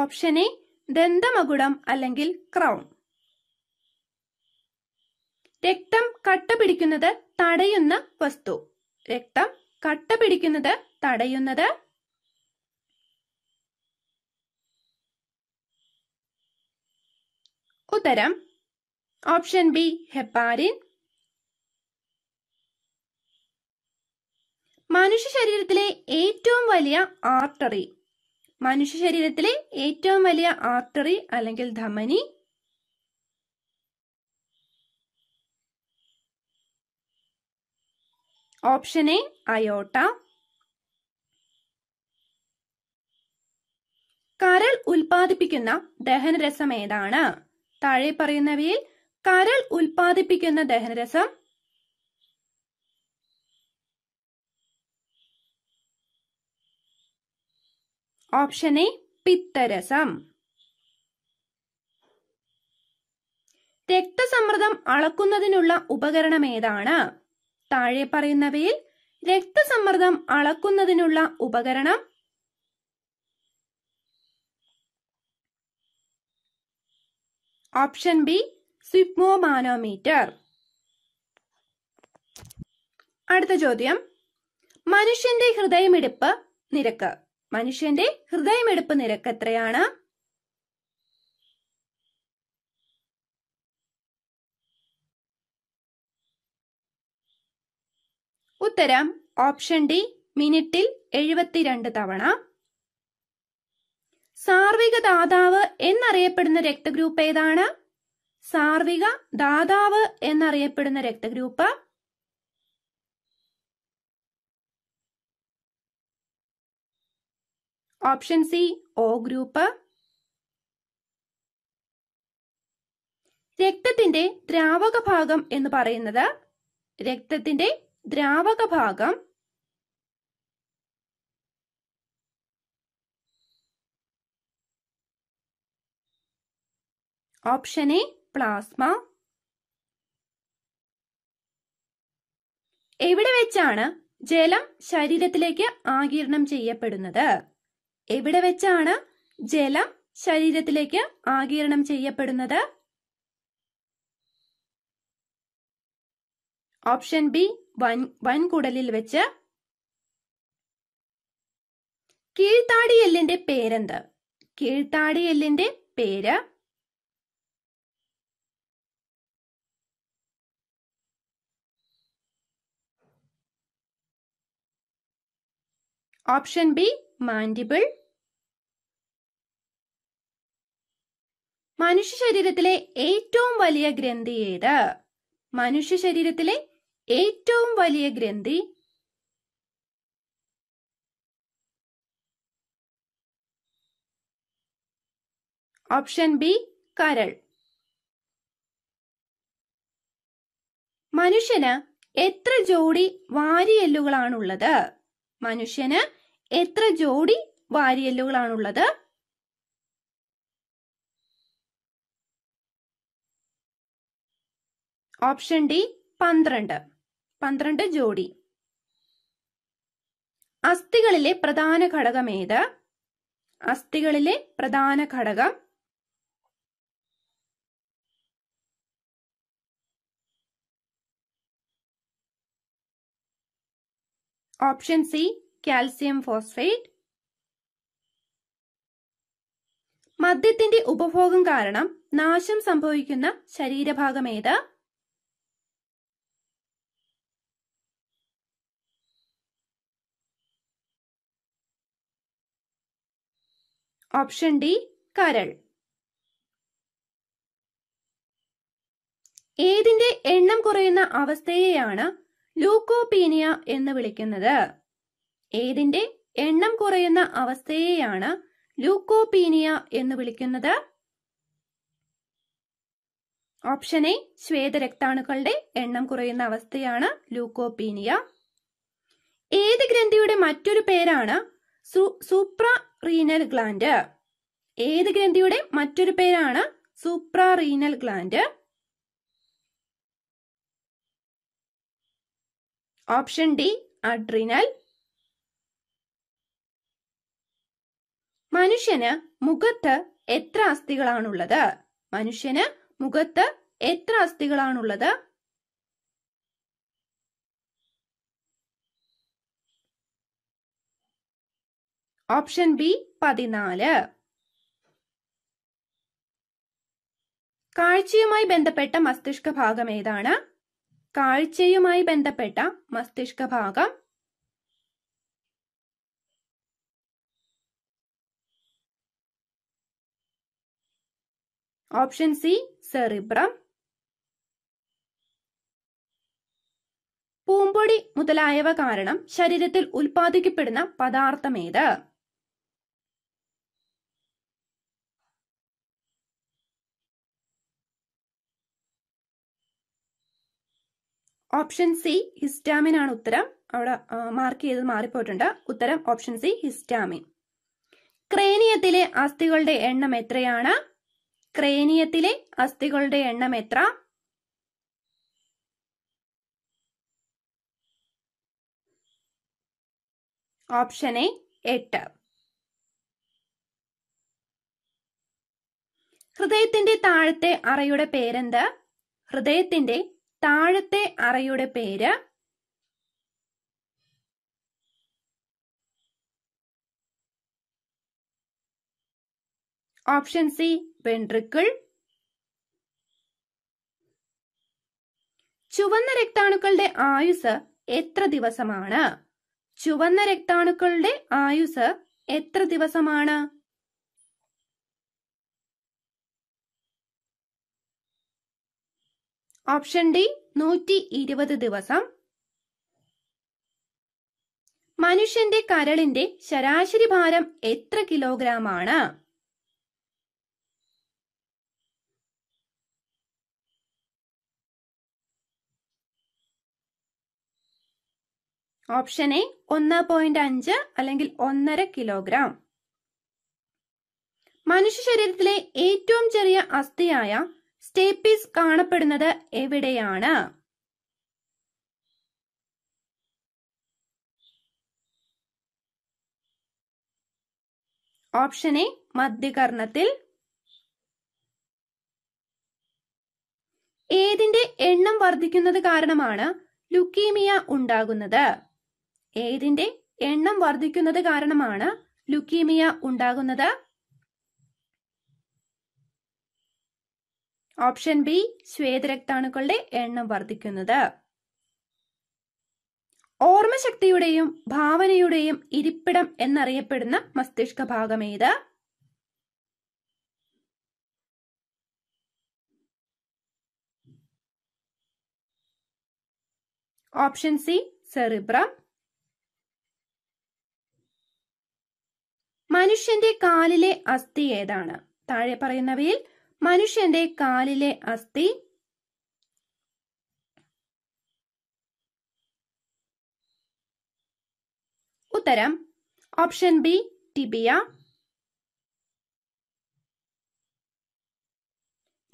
ഓപ്ഷൻ എ ദന്തമകുടം അല്ലെങ്കിൽ ക്രൗൺ രക്തം കട്ട പിടിക്കുന്നത് തടയുന്ന വസ്തു രക്തം കട്ട പിടിക്കുന്നത് തടയുന്നത് ഉത്തരം ഓപ്ഷൻ ബി ഹെപ്പാരിൻ മനുഷ്യ ശരീരത്തിലെ ഏറ്റവും വലിയ ആർട്ടറി മനുഷ്യ ശരീരത്തിലെ ഏറ്റവും വലിയ ആർട്ടറി അല്ലെങ്കിൽ ധമനി ഓപ്ഷൻ എ അയോട്ട കരൾ ഉൽപാദിപ്പിക്കുന്ന ദഹനരസം ഏതാണ് താഴെ പറയുന്നവയിൽ കരൾ ഉൽപാദിപ്പിക്കുന്ന ദഹനരസം ഓപ്ഷൻ എ പിത്തരസം രക്തസമ്മർദ്ദം അളക്കുന്നതിനുള്ള ഉപകരണം ഏതാണ് താഴെ പറയുന്നവയിൽ രക്തസമ്മർദ്ദം അളക്കുന്നതിനുള്ള ഉപകരണം ഓപ്ഷൻ ബി മാനോമീറ്റർ അടുത്ത ചോദ്യം മനുഷ്യന്റെ ഹൃദയമിടിപ്പ് നിരക്ക് മനുഷ്യന്റെ ഹൃദയമെടുപ്പ് നിരക്ക് എത്രയാണ് ഉത്തരം ഓപ്ഷൻ ഡി മിനിറ്റിൽ എഴുപത്തിരണ്ട് തവണ സാർവിക ദാതാവ് എന്നറിയപ്പെടുന്ന രക്തഗ്രൂപ്പ് ഏതാണ് സാർവിക ദാതാവ് എന്നറിയപ്പെടുന്ന രക്തഗ്രൂപ്പ് ഓപ്ഷൻ സി ഒ ഗ്രൂപ്പ് രക്തത്തിന്റെ ദ്രാവക ഭാഗം എന്ന് പറയുന്നത് രക്തത്തിന്റെ ദ്രാവക ഭാഗം ഓപ്ഷൻ എ പ്ലാസ്മ എവിടെ വെച്ചാണ് ജലം ശരീരത്തിലേക്ക് ആകിരണം ചെയ്യപ്പെടുന്നത് എവിടെ വെച്ചാണ് ജലം ശരീരത്തിലേക്ക് ആകിരണം ചെയ്യപ്പെടുന്നത് ഓപ്ഷൻ ബി വൻ വൻകുടലിൽ വെച്ച് കീഴ്ത്താടി എല്ലിന്റെ പേരെന്ത് കീഴ്ത്താടി എല്ലിന്റെ പേര് ഓപ്ഷൻ ബി മാൻഡിബിൾ മനുഷ്യ ശരീരത്തിലെ ഏറ്റവും വലിയ ഗ്രന്ഥി ഏത് മനുഷ്യ ശരീരത്തിലെ ഏറ്റവും വലിയ ഗ്രന്ഥി ഓപ്ഷൻ ബി കരൾ മനുഷ്യന് എത്ര ജോഡി വാരിയെല്ലുകളാണുള്ളത് മനുഷ്യന് എത്ര ജോഡി വാരിയല്ലുകളാണുള്ളത് ഓപ്ഷൻ ഡി പന്ത്രണ്ട് പന്ത്രണ്ട് ജോഡി അസ്ഥികളിലെ പ്രധാന ഘടകം ഏത് അസ്ഥികളിലെ പ്രധാന ഘടകം ഓപ്ഷൻ സി കാൽസ്യം ഫോസ്ഫേറ്റ് മദ്യത്തിന്റെ ഉപഭോഗം കാരണം നാശം സംഭവിക്കുന്ന ശരീരഭാഗം ഏത് ഓപ്ഷൻ ഡി കരൾ ഏതിന്റെ എണ്ണം കുറയുന്ന അവസ്ഥയെയാണ് ലൂക്കോപീനിയ എന്ന് വിളിക്കുന്നത് ഏതിന്റെ എണ്ണം കുറയുന്ന അവസ്ഥയെയാണ് ലൂക്കോപീനിയ എന്ന് വിളിക്കുന്നത് ഓപ്ഷൻ എ ശ്വേതരക്താണുക്കളുടെ എണ്ണം കുറയുന്ന അവസ്ഥയാണ് ലൂക്കോപീനിയ ഏത് ഗ്രന്ഥിയുടെ മറ്റൊരു പേരാണ് റീനൽ ഗ്ലാൻഡ് ഏത് ഗ്രന്ഥിയുടെ മറ്റൊരു പേരാണ് renal gland option D adrenal മനുഷ്യന് മുഖത്ത് എത്ര അസ്ഥികളാണുള്ളത് മനുഷ്യന് മുഖത്ത് എത്ര അസ്ഥികളാണുള്ളത് ഓപ്ഷൻ ബി പതിനാല് കാഴ്ചയുമായി ബന്ധപ്പെട്ട മസ്തിഷ്ക ഭാഗം ഏതാണ് കാഴ്ചയുമായി ബന്ധപ്പെട്ട മസ്തിഷ്ക ഭാഗം ഓപ്ഷൻ സി സെറിബ്രം പൂമ്പൊടി മുതലായവ കാരണം ശരീരത്തിൽ ഉൽപ്പാദിക്കപ്പെടുന്ന പദാർത്ഥമേത് ഓപ്ഷൻ സി ഹിസ്റ്റാമിൻ ആണ് ഉത്തരം അവിടെ മാർക്ക് ചെയ്ത് മാറിപ്പോയിട്ടുണ്ട് ഉത്തരം ഓപ്ഷൻ സി ഹിസ്റ്റാമിൻ ക്രേനിയത്തിലെ അസ്ഥികളുടെ എണ്ണം എത്രയാണ് ക്രേനിയത്തിലെ അസ്ഥികളുടെ എണ്ണം എത്ര ഓപ്ഷൻ എ എട്ട് ഹൃദയത്തിന്റെ താഴത്തെ അറയുടെ പേരെന്ത് ഹൃദയത്തിന്റെ താഴത്തെ അറയുടെ പേര് ഓപ്ഷൻ സി വെൻട്രിക്കിൾ ചുവന്ന രക്താണുക്കളുടെ ആയുസ് എത്ര ദിവസമാണ് ചുവന്ന രക്താണുക്കളുടെ ആയുസ് എത്ര ദിവസമാണ് ഓപ്ഷൻ ഡി നൂറ്റി ഇരുപത് ദിവസം മനുഷ്യന്റെ കരളിന്റെ ശരാശരി ഭാരം എത്ര കിലോഗ്രാം ആണ് ഓപ്ഷൻ എ ഒന്ന് പോയിന്റ് അഞ്ച് അല്ലെങ്കിൽ ഒന്നര കിലോഗ്രാം മനുഷ്യ ശരീരത്തിലെ ഏറ്റവും ചെറിയ അസ്ഥിയായ സ്റ്റേപ്പീസ് കാണപ്പെടുന്നത് എവിടെയാണ് ഓപ്ഷൻ എ മധ്യകർണത്തിൽ ഏതിന്റെ എണ്ണം വർദ്ധിക്കുന്നത് കാരണമാണ് ലുക്കീമിയ ഉണ്ടാകുന്നത് ഏതിന്റെ എണ്ണം വർദ്ധിക്കുന്നത് കാരണമാണ് ലുക്കീമിയ ഉണ്ടാകുന്നത് ഓപ്ഷൻ ബി ശ്വേതരക്താണുക്കളുടെ എണ്ണം വർദ്ധിക്കുന്നത് ഓർമ്മശക്തിയുടെയും ഭാവനയുടെയും ഇരിപ്പിടം എന്നറിയപ്പെടുന്ന മസ്തിഷ്ക ഭാഗം ഏത് ഓപ്ഷൻ സി സെറിബ്രം മനുഷ്യന്റെ കാലിലെ അസ്ഥി ഏതാണ് താഴെ പറയുന്നവയിൽ മനുഷ്യന്റെ കാലിലെ അസ്ഥി ഉത്തരം ഓപ്ഷൻ ബി ടിബിയ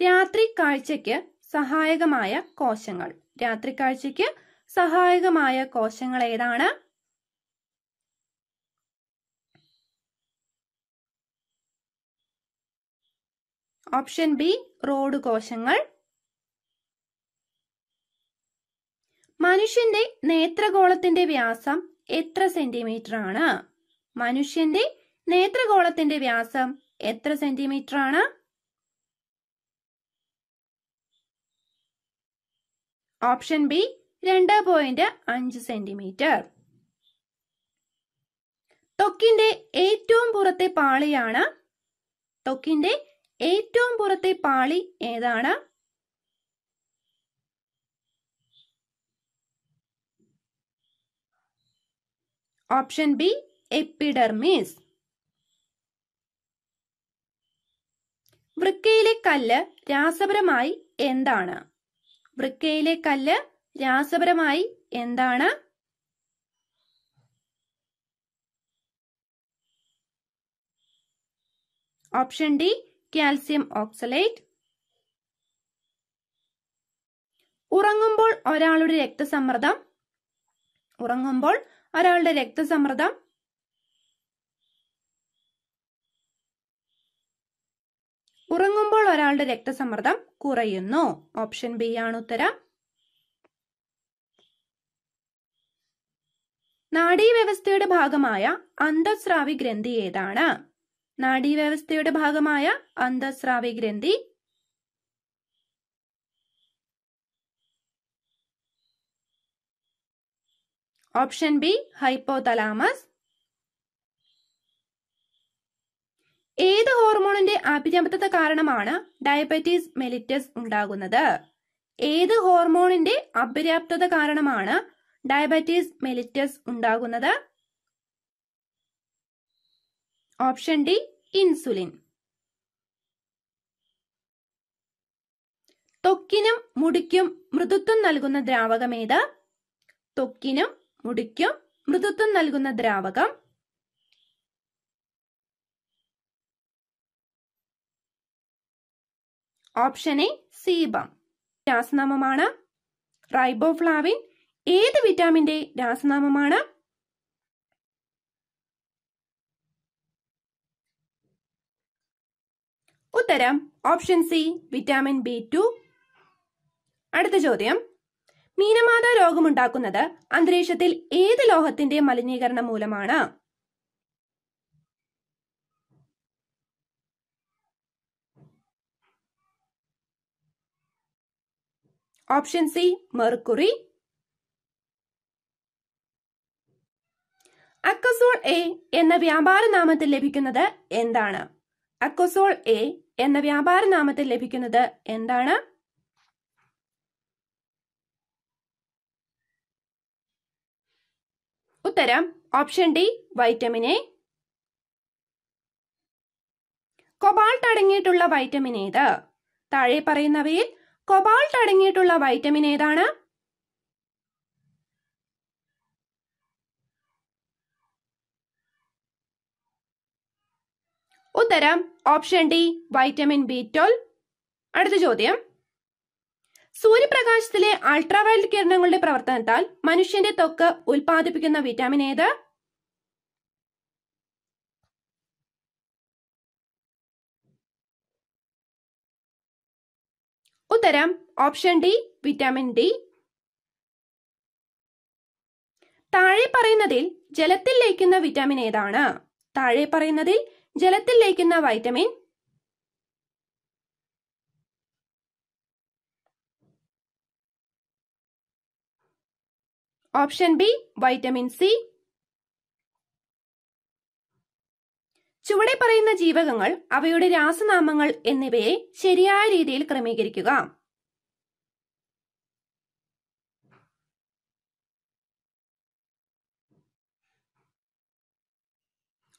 രാത്രി കാഴ്ചയ്ക്ക് സഹായകമായ കോശങ്ങൾ രാത്രി കാഴ്ചയ്ക്ക് സഹായകമായ കോശങ്ങൾ ഏതാണ് ഓപ്ഷൻ ബി റോഡ് കോശങ്ങൾ മനുഷ്യന്റെ നേത്രഗോളത്തിന്റെ വ്യാസം എത്ര സെന്റിമീറ്റർ ആണ് മനുഷ്യന്റെ നേത്രഗോളത്തിന്റെ വ്യാസം എത്ര സെന്റിമീറ്റർ ആണ് ഓപ്ഷൻ ബി രണ്ട് പോയിന്റ് അഞ്ച് സെന്റിമീറ്റർ ത്വക്കിന്റെ ഏറ്റവും പുറത്തെ പാളിയാണ് ത്വക്കിന്റെ ഏറ്റവും പുറത്തെ പാളി ഏതാണ് ഓപ്ഷൻ ബി എപ്പിഡർമീസ് വൃക്കയിലെ കല്ല് രാസപരമായി എന്താണ് വൃക്കയിലെ കല്ല് രാസപരമായി എന്താണ് ഓപ്ഷൻ ഡി കാൽസ്യം ഓക്സലേറ്റ് ഉറങ്ങുമ്പോൾ ഒരാളുടെ രക്തസമ്മർദ്ദം ഉറങ്ങുമ്പോൾ ഒരാളുടെ രക്തസമ്മർദ്ദം ഉറങ്ങുമ്പോൾ ഒരാളുടെ രക്തസമ്മർദ്ദം കുറയുന്നു ഓപ്ഷൻ ബി ആണ് ഉത്തരം നാഡീവ്യവസ്ഥയുടെ ഭാഗമായ അന്തസ്രാവി ഗ്രന്ഥി ഏതാണ് നാഡീവ്യവസ്ഥയുടെ ഭാഗമായ അന്തസ്രാവി ഗ്രന്ഥി ഓപ്ഷൻ ബി ഹൈപ്പോതലാമസ് ഏത് ഹോർമോണിന്റെ അഭിജമത്വ കാരണമാണ് ഡയബറ്റീസ് മെലിറ്റസ് ഉണ്ടാകുന്നത് ഏത് ഹോർമോണിന്റെ അപര്യാപ്തത കാരണമാണ് ഡയബറ്റീസ് മെലിറ്റസ് ഉണ്ടാകുന്നത് ഓപ്ഷൻ ഡി ഇൻസുലിൻ ത്വക്കിനും മുടിക്കും മൃദുത്വം നൽകുന്ന ദ്രാവകം ദ്രാവകമേത് ത്വക്കിനും മുടിക്കും മൃദുത്വം നൽകുന്ന ദ്രാവകം ഓപ്ഷൻ എ സീബം രാസനാമമാണ് റൈബോഫ്ലാവിൻ ഏത് വിറ്റാമിന്റെ രാസനാമമാണ് ഉത്തരം option C vitamin B two അടുത്ത ചോദ്യം മീനമാത രോഗമുണ്ടാക്കുന്നത് അന്തരീക്ഷത്തിൽ ഏത് ലോഹത്തിന്റെ മലിനീകരണം മൂലമാണ് option C mercury Aquasol A എന്ന വ്യാപാര നാമത്തിൽ ലഭിക്കുന്നത് എന്താണ് അക്കസോൾ എ എന്ന വ്യാപാര നാമത്തിൽ ലഭിക്കുന്നത് എന്താണ് ഉത്തരം option D vitamin A cobalt അടങ്ങിയിട്ടുള്ള വൈറ്റമിൻ ഏത് താഴെ പറയുന്നവയിൽ കൊബാൾട്ട് അടങ്ങിയിട്ടുള്ള വൈറ്റമിൻ ഏതാണ് ഉത്തരം option D vitamin B twelve അടുത്ത ചോദ്യം സൂര്യപ്രകാശത്തിലെ അൾട്രാവയലറ്റ് കിരണങ്ങളുടെ പ്രവർത്തനത്താൽ മനുഷ്യന്റെ തൊക്ക് ഉൽപ്പാദിപ്പിക്കുന്ന വിറ്റാമിൻ ഏത് ഉത്തരം ഓപ്ഷൻ ഡി വിറ്റാമിൻ ഡി താഴെ പറയുന്നതിൽ ജലത്തിൽ ലയിക്കുന്ന വിറ്റാമിൻ ഏതാണ് താഴെ പറയുന്നതിൽ ജലത്തിൽ ലയിക്കുന്ന vitamin option B vitamin C ചുവടെ പറയുന്ന ജീവകങ്ങൾ അവയുടെ രാസനാമങ്ങൾ എന്നിവയെ ശരിയായ രീതിയിൽ ക്രമീകരിക്കുക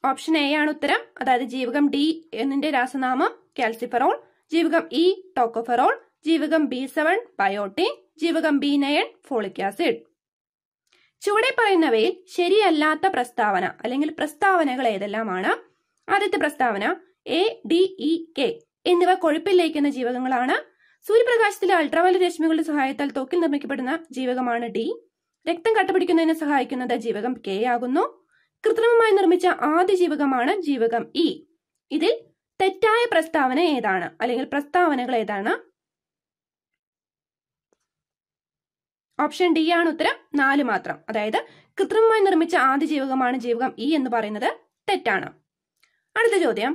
ഓപ്ഷൻ എ ആണ് ഉത്തരം അതായത് ജീവകം ഡി എന്നിന്റെ രാസനാമം കാൽസിഫറോൾ ജീവകം ഇ e ടോക്കോഫെറോൾ ജീവകം ബി സെവൻ ബയോട്ടിൻ ജീവകം ബി നയൻ ഫോളിക് ആസിഡ് ചുവടെ പറയുന്നവയിൽ ശരിയല്ലാത്ത പ്രസ്താവന അല്ലെങ്കിൽ പ്രസ്താവനകൾ ഏതെല്ലാമാണ് ആദ്യത്തെ പ്രസ്താവന എ ഡി ഇ കെ എന്നിവ കൊഴുപ്പിൽ ലയിക്കുന്ന ജീവകങ്ങളാണ് സൂര്യപ്രകാശത്തിലെ അൾട്രാവയലറ്റ് രശ്മികളുടെ സഹായത്താൽ ത്വക്കിൽ നിർമ്മിക്കപ്പെടുന്ന ജീവകമാണ് ഡി രക്തം കട്ടപിടിക്കുന്നതിന് സഹായിക്കുന്നത് ജീവകം കെ ആകുന്നു കൃത്രിമമായി നിർമ്മിച്ച ആദ്യ ജീവകമാണ് ജീവകം ഇ e. ഇതിൽ തെറ്റായ പ്രസ്താവന ഏതാണ് അല്ലെങ്കിൽ പ്രസ്താവനകൾ ഏതാണ് ഓപ്ഷൻ ഡി ആണ് ഉത്തരം നാല് മാത്രം അതായത് കൃത്രിമമായി നിർമ്മിച്ച ആദ്യ ജീവകമാണ് ജീവകം ഇ e എന്ന് പറയുന്നത് തെറ്റാണ് അടുത്ത ചോദ്യം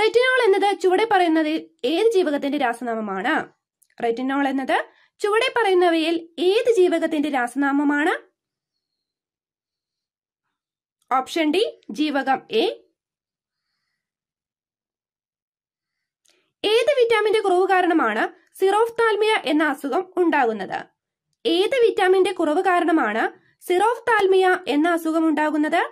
റെറ്റിനോൾ എന്നത് ചുവടെ പറയുന്നത് ഏത് ജീവകത്തിന്റെ രാസനാമമാണ് റെറ്റിനോൾ എന്നത് ചുവടെ പറയുന്നവയിൽ ഏത് ജീവകത്തിന്റെ രാസനാമമാണ് ഓപ്ഷൻ ഡി ജീവകം എ ഏത് വിറ്റാമിന്റെ കുറവ് കാരണമാണ് സിറോഫ്താൽമിയ എന്ന അസുഖം ഉണ്ടാകുന്നത് ഏത് വിറ്റാമിന്റെ കുറവ് കാരണമാണ് സിറോഫ്താൽമിയ എന്ന അസുഖം ഉണ്ടാകുന്നത്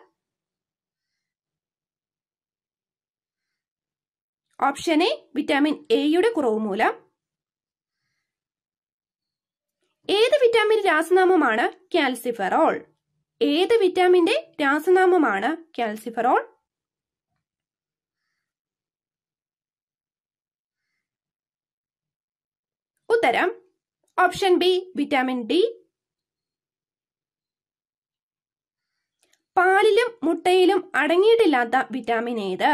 ഓപ്ഷൻ എ വിറ്റാമിൻ എയുടെ കുറവ് മൂലം ഏത് വിറ്റാമിൻ രാസനാമമാണ് കാൽസിഫെറോൾ ഏത് വിറ്റാമിന്റെ രാസനാമമാണ് കാൽസിഫറോൾ ഉത്തരം ഓപ്ഷൻ ബി വിറ്റാമിൻ ഡി പാലിലും മുട്ടയിലും അടങ്ങിയിട്ടില്ലാത്ത വിറ്റാമിൻ ഏത്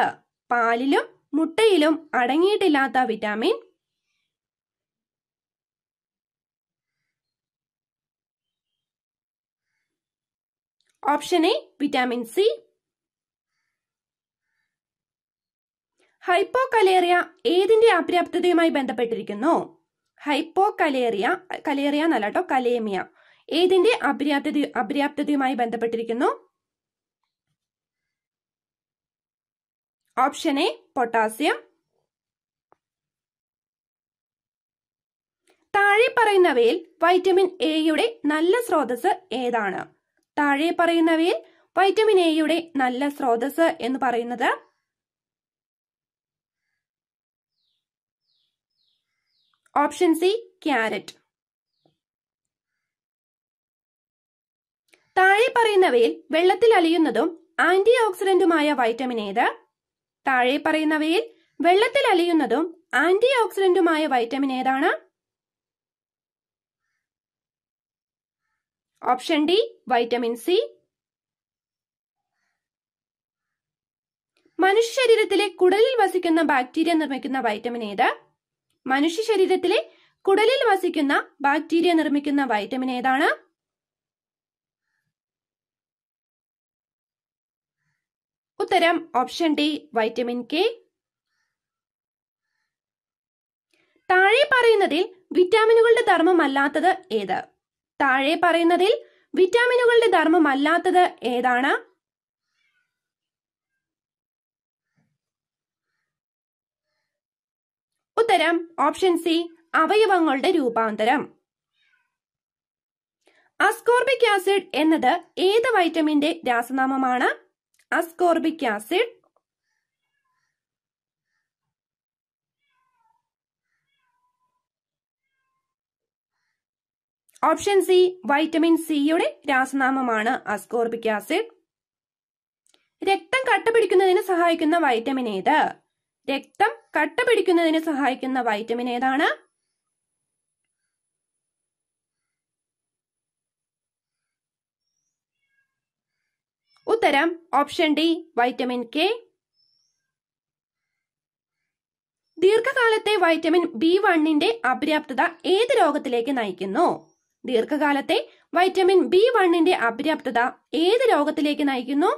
പാലിലും മുട്ടയിലും അടങ്ങിയിട്ടില്ലാത്ത vitamin option A vitamin C hypokalaemia ഏതിന്റെ അപര്യാപ്തതയുമായി ബന്ധപ്പെട്ടിരിക്കുന്നു ഹൈപ്പോ കലേറിയ കലേറിയ എന്നല്ല കേട്ടോ കലേമിയ ഏതിന്റെ അപര്യാപ്തത അപര്യാപ്തതയുമായി ബന്ധപ്പെട്ടിരിക്കുന്നു ഓപ്ഷൻ എ പൊട്ടാസ്യം താഴെ പറയുന്നവയിൽ വൈറ്റമിൻ എയുടെ നല്ല സ്രോതസ് ഏതാണ് താഴെ പറയുന്നവയിൽ വൈറ്റമിൻ എയുടെ നല്ല സ്രോതസ് എന്ന് പറയുന്നത് ഓപ്ഷൻ സി ക്യാരറ്റ് താഴെ പറയുന്നവയിൽ വെള്ളത്തിൽ അലിയുന്നതും ആന്റി ഓക്സിഡന്റുമായ വൈറ്റമിൻ ഏത് താഴെ പറയുന്നവയിൽ വെള്ളത്തിൽ അലിയുന്നതും ആന്റി ഓക്സിഡന്റുമായ വൈറ്റമിൻ ഏതാണ് ഓപ്ഷൻ ഡി വൈറ്റമിൻ സി മനുഷ്യ ശരീരത്തിലെ കുടലിൽ വസിക്കുന്ന ബാക്ടീരിയ നിർമ്മിക്കുന്ന വൈറ്റമിൻ ഏത് മനുഷ്യ ശരീരത്തിലെ കുടലിൽ വസിക്കുന്ന ബാക്ടീരിയ നിർമ്മിക്കുന്ന വൈറ്റമിൻ ഏതാണ് ഉത്തരം ഓപ്ഷൻ ഡി വൈറ്റമിൻ കെ താഴെ പറയുന്നതിൽ വിറ്റാമിനുകളുടെ ധർമ്മമല്ലാത്തത് ഏത് താഴെ പറയുന്നതിൽ വിറ്റാമിനുകളുടെ ധർമ്മമല്ലാത്തത് ഏതാണ് ഉത്തരം ഓപ്ഷൻ സി അവയവങ്ങളുടെ രൂപാന്തരം അസ്കോർബിക് ആസിഡ് എന്നത് ഏത് വൈറ്റമിന്റെ രാസനാമമാണ് ascorbic acid option C vitamin സിയുടെ രാസനാമമാണ് അസ്കോർബിക് ആസിഡ് രക്തം കട്ട പിടിക്കുന്നതിന് സഹായിക്കുന്ന വൈറ്റമിൻ ഏത് രക്തം കട്ട പിടിക്കുന്നതിന് സഹായിക്കുന്ന വൈറ്റമിൻ ഏതാണ് ഉത്തരം ഓപ്ഷൻ ഡി വൈറ്റമിൻ കെ ദീർഘകാലത്തെ വൈറ്റമിൻ ബി വണ്ണിന്റെ അപര്യാപ്തത ഏത് രോഗത്തിലേക്ക് നയിക്കുന്നു ദീർഘകാലത്തെ വൈറ്റമിൻ ബി വണ്ണിന്റെ അപര്യാപ്തത ഏത് രോഗത്തിലേക്ക് നയിക്കുന്നു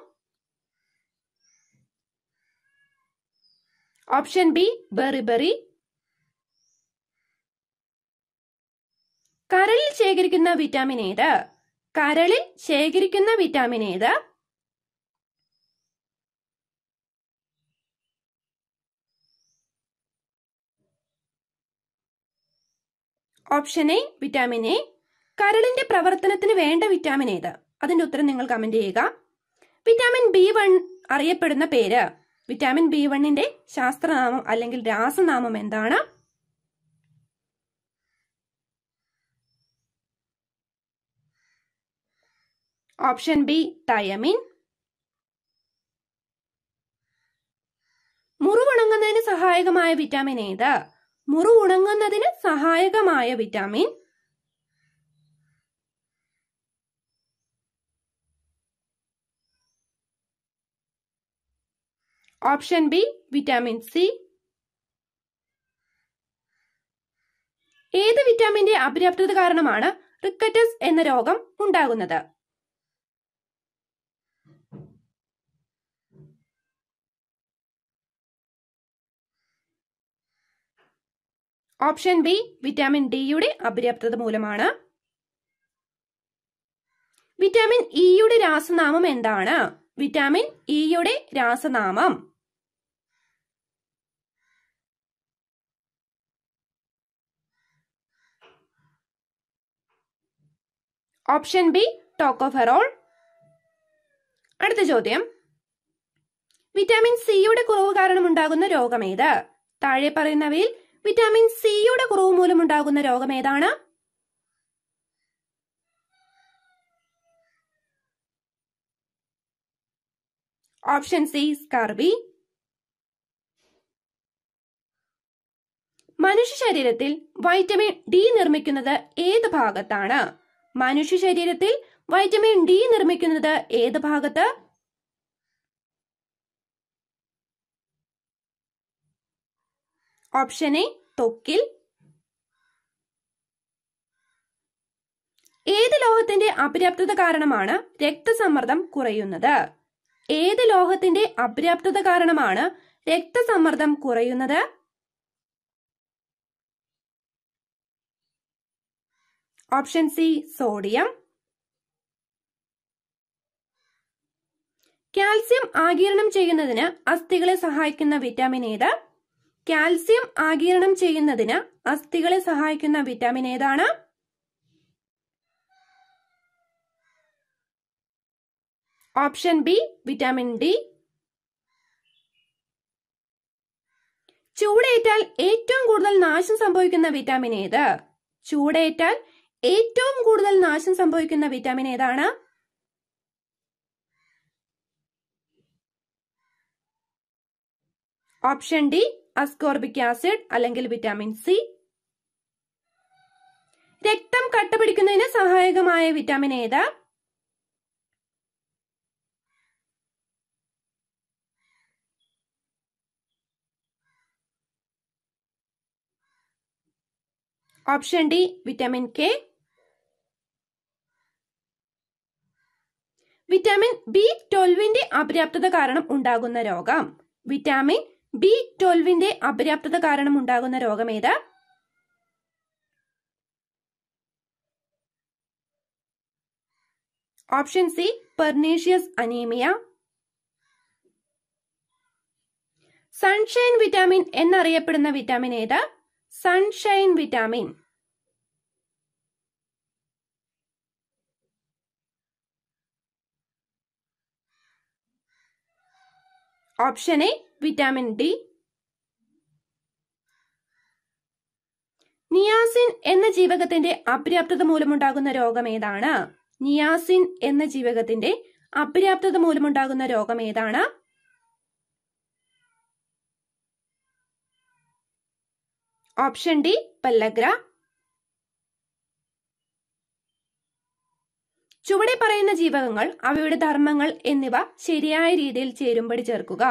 ഓപ്ഷൻ ബി ബെറിബെറി കരളിൽ ശേഖരിക്കുന്ന വിറ്റാമിൻ ഏത് കരളിൽ ശേഖരിക്കുന്ന വിറ്റാമിൻ ഏത് ഓപ്ഷൻ എ വിറ്റാമിൻ എ കരളിന്റെ പ്രവർത്തനത്തിന് വേണ്ട വിറ്റാമിൻ ഏത് അതിന്റെ ഉത്തരം നിങ്ങൾ കമന്റ് ചെയ്യുക വിറ്റാമിൻ ബി വൺ അറിയപ്പെടുന്ന പേര് വിറ്റാമിൻ ബി വണ്ണിന്റെ ശാസ്ത്രനാമം അല്ലെങ്കിൽ രാസനാമം എന്താണ് ഓപ്ഷൻ ബി തയമീൻ മുറിവുണങ്ങുന്നതിന് സഹായകമായ വിറ്റാമിൻ ഏത് മുറിവുണങ്ങുന്നതിന് സഹായകമായ vitamin option B vitamin C ഏത് വിറ്റാമിന്റെ അപര്യാപ്തത കാരണമാണ് റിക്കറ്റസ് എന്ന രോഗം ഉണ്ടാകുന്നത് ഓപ്ഷൻ ബി വിറ്റാമിൻ ഡിയുടെ അപര്യാപ്തത മൂലമാണ് വിറ്റാമിൻ ഇയുടെ e രാസനാമം എന്താണ് വിറ്റാമിൻ ഇയുടെ e രാസനാമം ഓപ്ഷൻ ബി ടോക്കോഫെറോൾ അടുത്ത ചോദ്യം വിറ്റാമിൻ സിയുടെ കുറവ് കാരണം ഉണ്ടാകുന്ന രോഗം ഏത് താഴെ പറയുന്നവയിൽ വിറ്റാമിൻ സിയുടെ കുറവ് മൂലം ഉണ്ടാകുന്ന ഏതാണ് ഓപ്ഷൻ സി സ്കർബി മനുഷ്യ ശരീരത്തിൽ വൈറ്റമിൻ ഡി നിർമ്മിക്കുന്നത് ഏത് ഭാഗത്താണ് മനുഷ്യ ശരീരത്തിൽ വൈറ്റമിൻ ഡി നിർമ്മിക്കുന്നത് ഏത് ഭാഗത്ത് ഓപ്ഷൻ എ തൊക്കിൽ ഏത് ലോഹത്തിന്റെ അപര്യാപ്തത കാരണമാണ് രക്തസമ്മർദ്ദം കുറയുന്നത് ഏത് ലോഹത്തിന്റെ അപര്യാപ്തത കാരണമാണ് രക്തസമ്മർദ്ദം കുറയുന്നത് ഓപ്ഷൻ സി സോഡിയം കാൽസ്യം ആകിരണം ചെയ്യുന്നതിന് അസ്ഥികളെ സഹായിക്കുന്ന വിറ്റാമിൻ ഏത് കാൽസ്യം ആകിരണം ചെയ്യുന്നതിന് അസ്ഥികളെ സഹായിക്കുന്ന വിറ്റാമിൻ ഏതാണ് ഓപ്ഷൻ ബി വിറ്റാമിൻ ഡി ചൂടേറ്റാൽ ഏറ്റവും കൂടുതൽ നാശം സംഭവിക്കുന്ന വിറ്റാമിൻ ഏത് ചൂടേറ്റാൽ ഏറ്റവും കൂടുതൽ നാശം സംഭവിക്കുന്ന വിറ്റാമിൻ ഏതാണ് ഓപ്ഷൻ ഡി അസ്കോർബിക് ആസിഡ് അല്ലെങ്കിൽ വിറ്റാമിൻ സി രക്തം കട്ടപിടിക്കുന്നതിന് സഹായകമായ വിറ്റാമിൻ ഏത് option D vitamin K vitamin B ട്വൽവിന്റെ അപര്യാപ്തത കാരണം ഉണ്ടാകുന്ന രോഗം വിറ്റാമിൻ ബി ട്വൽവിന്റെ അപര്യാപ്തത കാരണം ഉണ്ടാകുന്ന രോഗം ഏതാ option C pernicious anaemia sunshine vitamin എന്നറിയപ്പെടുന്ന വിറ്റാമിൻ ഏത് sunshine vitamin option A vitamin D niacin എന്ന ജീവകത്തിന്റെ അപര്യാപ്തത മൂലമുണ്ടാകുന്ന രോഗം ഏതാണ് നിയാസിൻ എന്ന ജീവകത്തിന്റെ അപര്യാപ്തത മൂലമുണ്ടാകുന്ന രോഗം ഏതാണ് ഓപ്ഷൻ ഡി പല്ലഗ്ര ചുവടെ പറയുന്ന ജീവകങ്ങൾ അവയുടെ ധർമ്മങ്ങൾ എന്നിവ ശരിയായ രീതിയിൽ ചേരുമ്പടി ചേർക്കുക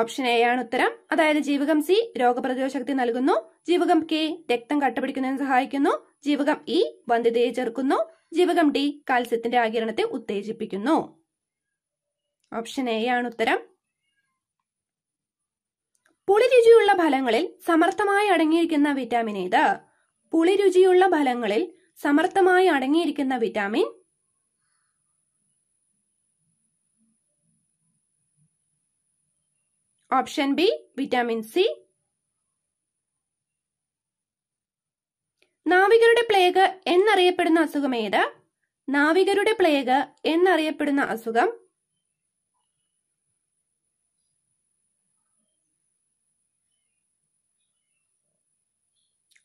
ഓപ്ഷൻ എ ആണ് ഉത്തരം അതായത് ജീവകം സി രോഗപ്രതിരോധ ശക്തി നൽകുന്നു ജീവകം കെ രക്തം കട്ടപിടിക്കുന്നതിന് സഹായിക്കുന്നു ജീവകം ഇ e വന്ധ്യതയെ ചെറുക്കുന്നു ജീവകം ഡി കാൽസ്യത്തിന്റെ ആകിരണത്തെ ഉത്തേജിപ്പിക്കുന്നു ഓപ്ഷൻ എ ആണ് ഉത്തരം പുളിരുചിയുള്ള ഫലങ്ങളിൽ സമർത്ഥമായി അടങ്ങിയിരിക്കുന്ന വിറ്റാമിൻ ഏത് പുളിരുചിയുള്ള ഫലങ്ങളിൽ സമർത്ഥമായി അടങ്ങിയിരിക്കുന്ന vitamin option B vitamin C നാവികരുടെ പ്ലേഗ് എന്നറിയപ്പെടുന്ന അസുഖം ഏത് നാവികരുടെ പ്ലേഗ് എന്നറിയപ്പെടുന്ന അസുഖം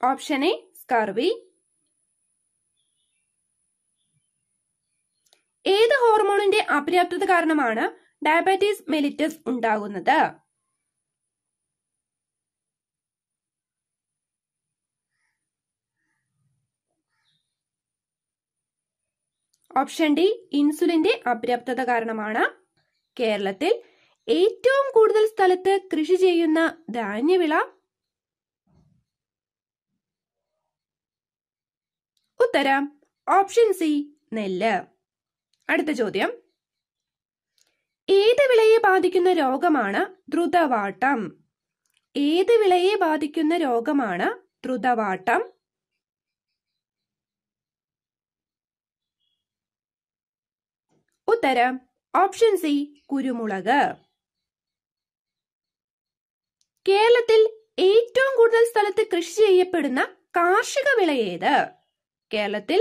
ഓപ്ഷൻ എ സ്കർവി ഏത് ഹോർമോണിന്റെ അപര്യാപ്തത കാരണമാണ് ഡയബറ്റീസ് മെലിറ്റസ് ഉണ്ടാകുന്നത് ഓപ്ഷൻ ഡി ഇൻസുലിന്റെ അപര്യാപ്തത കാരണമാണ് കേരളത്തിൽ ഏറ്റവും കൂടുതൽ സ്ഥലത്ത് കൃഷി ചെയ്യുന്ന ധാന്യവിള ഉത്തരം ഓപ്ഷൻ സി നെല്ല് അടുത്ത ചോദ്യം ഏത് വിളയെ ബാധിക്കുന്ന രോഗമാണ് ദ്രുതവാട്ടം ഏത് വിളയെ ബാധിക്കുന്ന രോഗമാണ് ദ്രുതവാട്ടം ഉത്തരം ഓപ്ഷൻ സി കുരുമുളക് കേരളത്തിൽ ഏറ്റവും കൂടുതൽ സ്ഥലത്ത് കൃഷി ചെയ്യപ്പെടുന്ന കാർഷിക വിളയേത് കേരളത്തിൽ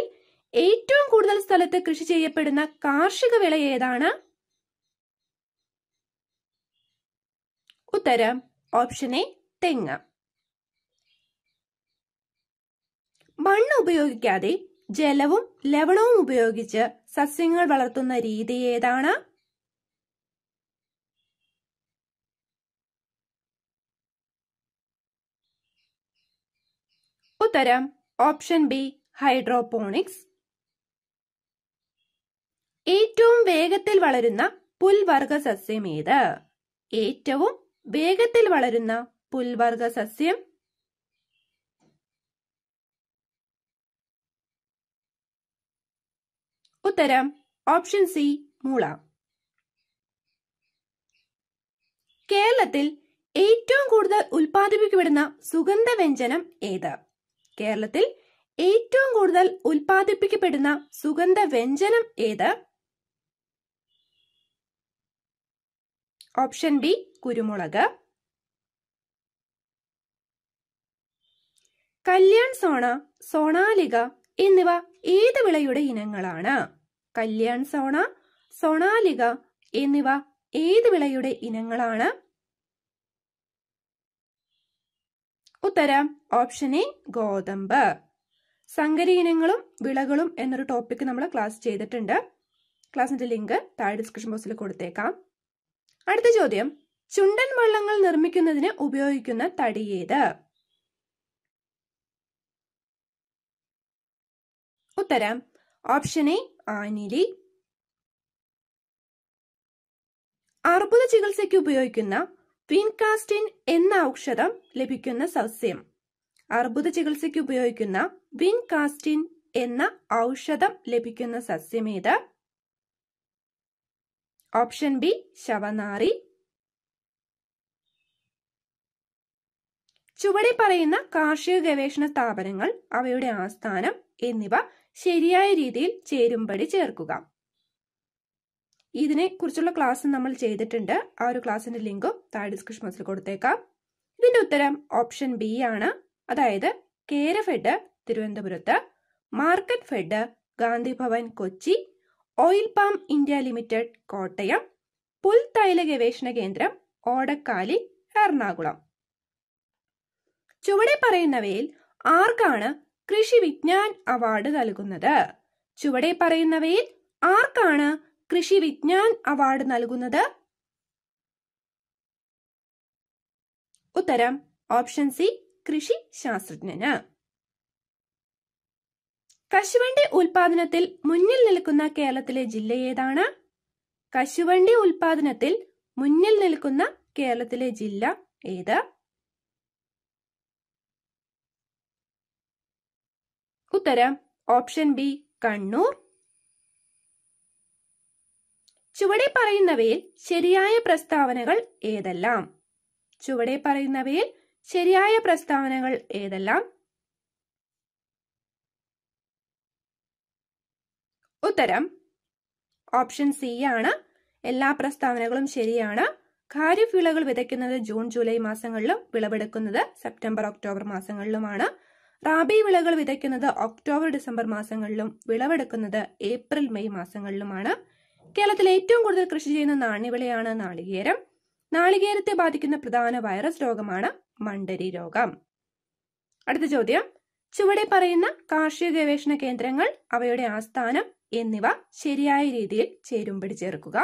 ഏറ്റവും കൂടുതൽ സ്ഥലത്ത് കൃഷി ചെയ്യപ്പെടുന്ന കാർഷിക വിള ഏതാണ് ഉത്തരം ഓപ്ഷൻ എ തെങ്ങ മണ്ണ് ഉപയോഗിക്കാതെ ജലവും ലവണവും ഉപയോഗിച്ച് സസ്യങ്ങൾ വളർത്തുന്ന രീതി ഏതാണ് ഉത്തരം ഓപ്ഷൻ ബി ഹൈഡ്രോപോണിക്സ് ഏറ്റവും വേഗത്തിൽ വളരുന്ന പുൽവർഗ സസ്യം ഏത് ഏറ്റവും വേഗത്തിൽ വളരുന്ന പുൽവർഗ സസ്യം ഉത്തരം ഓപ്ഷൻ സി മൂള കേരളത്തിൽ ഏറ്റവും കൂടുതൽ സുഗന്ധ സുഗന്ധവ്യഞ്ജനം ഏത് കേരളത്തിൽ ഏറ്റവും കൂടുതൽ ഉൽപ്പാദിപ്പിക്കപ്പെടുന്ന സുഗന്ധ വ്യഞ്ജനം ഏത് ഓപ്ഷൻ ബി കുരുമുളക് കല്യാൺ സോണ സോണാലിക എന്നിവ ഏത് വിളയുടെ ഇനങ്ങളാണ് കല്യാൺ സോണ സോണാലിക എന്നിവ ഏത് വിളയുടെ ഇനങ്ങളാണ് ഉത്തരം ഓപ്ഷൻ എ ഗോതമ്പ് സങ്കരി ഇനങ്ങളും വിളകളും എന്നൊരു ടോപ്പിക്ക് നമ്മൾ ക്ലാസ് ചെയ്തിട്ടുണ്ട് ക്ലാസ്സിന്റെ ലിങ്ക് താഴെ ഡിസ്ക്രിപ്ഷൻ ബോക്സിൽ കൊടുത്തേക്കാം അടുത്ത ചോദ്യം ചുണ്ടൻ വള്ളങ്ങൾ നിർമ്മിക്കുന്നതിന് ഉപയോഗിക്കുന്ന തടി ഏത് ഉത്തരം ഓപ്ഷൻ എ ആനിലി അർബുദ ചികിത്സയ്ക്ക് ഉപയോഗിക്കുന്ന ഫിൻകാസ്റ്റിൻ എന്ന ഔഷധം ലഭിക്കുന്ന സസ്യം അർബുദ ചികിത്സയ്ക്ക് ഉപയോഗിക്കുന്ന വിൻകാസ്റ്റിൻ എന്ന ഔഷധം ലഭിക്കുന്ന സസ്യമേത് ഓപ്ഷൻ ബി ശവനാറി ചുവടെ പറയുന്ന കാർഷിക ഗവേഷണ സ്ഥാപനങ്ങൾ അവയുടെ ആസ്ഥാനം എന്നിവ ശരിയായ രീതിയിൽ ചേരുംപടി ചേർക്കുക ഇതിനെ കുറിച്ചുള്ള ക്ലാസ് നമ്മൾ ചെയ്തിട്ടുണ്ട് ആ ഒരു ക്ലാസിന്റെ ലിങ്കും താഴെ ഡിസ്ക്രിപ്ഷൻ ബോക്സിൽ കൊടുത്തേക്കാം ഇതിന്റെ ഉത്തരം ഓപ്ഷൻ ബി ആണ് അതായത് കേര ഫെഡ് തിരുവനന്തപുരത്ത് market fed Gandhi Bhavan Kochi oil palm India limited Kottayam പുൽതൈല ഗവേഷണ കേന്ദ്രം ഓടക്കാലി എറണാകുളം ചുവടെ പറയുന്നവയിൽ ആർക്കാണ് കൃഷി വിജ്ഞാൻ അവാർഡ് നൽകുന്നത് ചുവടെ പറയുന്നവയിൽ ആർക്കാണ് കൃഷി വിജ്ഞാൻ അവാർഡ് നൽകുന്നത് ഉത്തരം ഓപ്ഷൻ സി കൃഷി ശാസ്ത്രജ്ഞന് കശുവണ്ടി ഉൽപാദനത്തിൽ മുന്നിൽ നിൽക്കുന്ന കേരളത്തിലെ ജില്ല ഏതാണ് കശുവണ്ടി ഉൽപാദനത്തിൽ മുന്നിൽ നിൽക്കുന്ന കേരളത്തിലെ ജില്ല ഏത് ഉത്തരം ഓപ്ഷൻ ബി കണ്ണൂർ ചുവടെ പറയുന്നവയിൽ ശരിയായ പ്രസ്താവനകൾ ഏതെല്ലാം ചുവടെ പറയുന്നവയിൽ ശരിയായ പ്രസ്താവനകൾ ഏതെല്ലാം ഉത്തരം ഓപ്ഷൻ സി ആണ് എല്ലാ പ്രസ്താവനകളും ശരിയാണ് ഖാരിഫ് വിളകൾ വിതയ്ക്കുന്നത് ജൂൺ ജൂലൈ മാസങ്ങളിലും വിളവെടുക്കുന്നത് സെപ്റ്റംബർ ഒക്ടോബർ മാസങ്ങളിലുമാണ് റാബി വിളകൾ വിതയ്ക്കുന്നത് ഒക്ടോബർ ഡിസംബർ മാസങ്ങളിലും വിളവെടുക്കുന്നത് ഏപ്രിൽ മെയ് മാസങ്ങളിലുമാണ് കേരളത്തിൽ ഏറ്റവും കൂടുതൽ കൃഷി ചെയ്യുന്ന നാണ്യവിളയാണ് നാളികേരം നാളികേരത്തെ ബാധിക്കുന്ന പ്രധാന വൈറസ് രോഗമാണ് മണ്ടരി രോഗം അടുത്ത ചോദ്യം ചുവടെ പറയുന്ന കാർഷിക ഗവേഷണ കേന്ദ്രങ്ങൾ അവയുടെ ആസ്ഥാനം എന്നിവ ശരിയായ രീതിയിൽ ചേരുംപടി ചേർക്കുക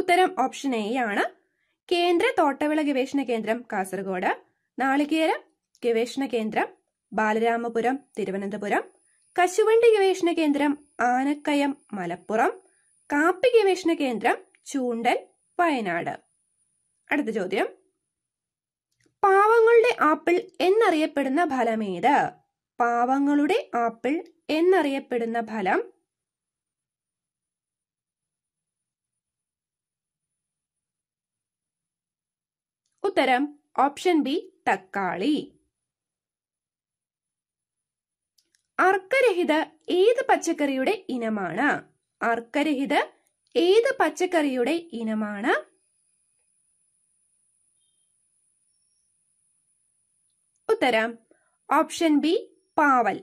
ഉത്തരം ഓപ്ഷൻ എ ആണ് കേന്ദ്ര തോട്ടവിള ഗവേഷണ കേന്ദ്രം കാസർഗോഡ് നാളികേര ഗവേഷണ കേന്ദ്രം ബാലരാമപുരം തിരുവനന്തപുരം കശുവണ്ടി ഗവേഷണ കേന്ദ്രം ആനക്കയം മലപ്പുറം കാപ്പി ഗവേഷണ കേന്ദ്രം ചൂണ്ടൽ വയനാട് അടുത്ത ചോദ്യം പാവങ്ങളുടെ ആപ്പിൾ എന്നറിയപ്പെടുന്ന ഫലമേത് പാവങ്ങളുടെ ആപ്പിൾ എന്നറിയപ്പെടുന്ന ഫലം ഉത്തരം ഓപ്ഷൻ ബി തക്കാളി അർക്കരഹിത ഏത് പച്ചക്കറിയുടെ ഇനമാണ് അർക്കരഹിത ഏത് പച്ചക്കറിയുടെ ഇനമാണ് ഉത്തരം ഓപ്ഷൻ ബി പാവൽ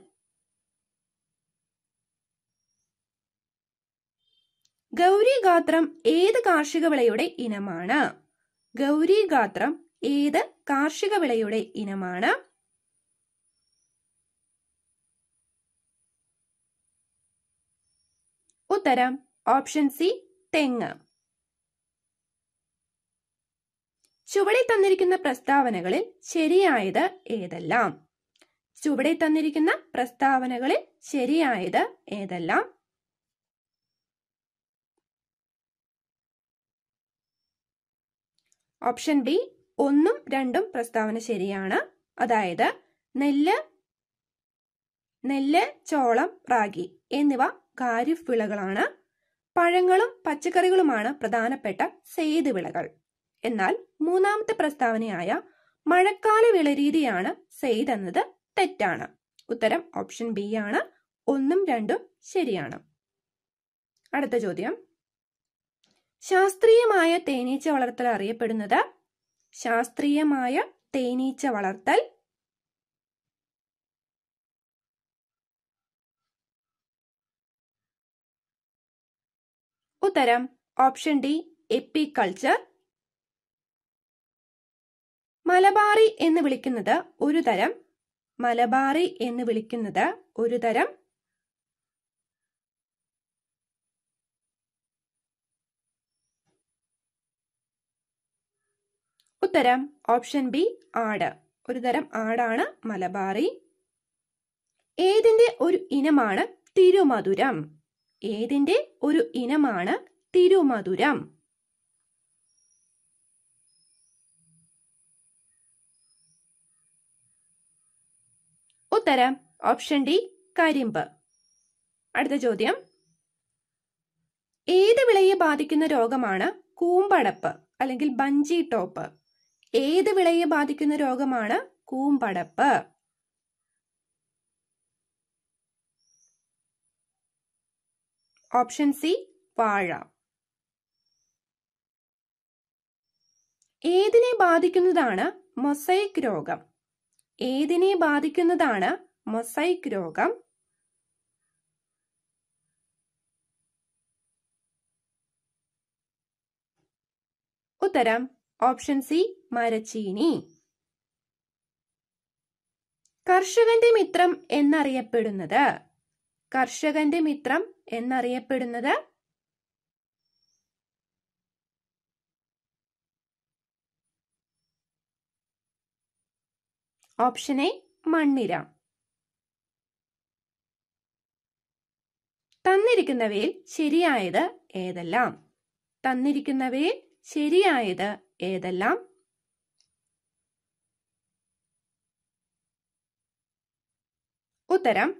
ഗൗരി ഗാത്രം ഏത് കാർഷിക വിളയുടെ ഇനമാണ് ഗൗരി ഗാത്രം ഏത് കാർഷിക വിളയുടെ ഇനമാണ് ഉത്തരം ഓപ്ഷൻ സി തെങ്ങ് ചുവടെ തന്നിരിക്കുന്ന പ്രസ്താവനകളിൽ ശരിയായത് ഏതെല്ലാം ചുവടെ തന്നിരിക്കുന്ന പ്രസ്താവനകളിൽ ശരിയായത് ഏതെല്ലാം ഓപ്ഷൻ ബി ഒന്നും രണ്ടും പ്രസ്താവന ശരിയാണ് അതായത് നെല്ല് നെല്ല് ചോളം റാഗി എന്നിവ കാരിഫ് വിളകളാണ് പഴങ്ങളും പച്ചക്കറികളുമാണ് പ്രധാനപ്പെട്ട സെയ്ത് വിളകൾ എന്നാൽ മൂന്നാമത്തെ പ്രസ്താവനയായ മഴക്കാല വിളരീതിയാണ് സെയ്ത് എന്നത് തെറ്റാണ് ഉത്തരം ഓപ്ഷൻ ബി ആണ് ഒന്നും രണ്ടും ശരിയാണ് അടുത്ത ചോദ്യം ശാസ്ത്രീയമായ തേനീച്ച വളർത്തൽ അറിയപ്പെടുന്നത് ശാസ്ത്രീയമായ തേനീച്ച വളർത്തൽ ഉത്തരം ഓപ്ഷൻ ഡി എപ്പിക്കൾച്ചർ മലബാറി എന്ന് വിളിക്കുന്നത് ഒരു തരം മലബാറി എന്ന് വിളിക്കുന്നത് ഒരു തരം ഉത്തരം ഓപ്ഷൻ ബി ആട് ഒരു തരം ആടാണ് മലബാറി ഏതിന്റെ ഒരു ഇനമാണ് തിരുമധുരം ഏതിന്റെ ഒരു ഇനമാണ് തിരുമധുരം ഉത്തരം ഓപ്ഷൻ ഡി കരിമ്പ് അടുത്ത ചോദ്യം ഏത് വിളയെ ബാധിക്കുന്ന രോഗമാണ് കൂമ്പടപ്പ് അല്ലെങ്കിൽ ബഞ്ചി ടോപ്പ് ഏത് വിളയെ ബാധിക്കുന്ന രോഗമാണ് കൂമ്പടപ്പ് ഓപ്ഷൻ സി വാഴ ഏതിനെ ബാധിക്കുന്നതാണ് മൊസൈക് രോഗം ഏതിനെ ബാധിക്കുന്നതാണ് മൊസൈക് രോഗം ഉത്തരം ഓപ്ഷൻ സി മരച്ചീനി കർഷകന്റെ മിത്രം എന്നറിയപ്പെടുന്നത് കർഷകന്റെ മിത്രം എന്നറിയപ്പെടുന്നത് ഓപ്ഷൻ എ മണ്ണിര തന്നിരിക്കുന്നവയിൽ ശരിയായത് ഏതെല്ലാം തന്നിരിക്കുന്നവയിൽ ശരിയായത് ഏതെല്ലാം ഉത്തരം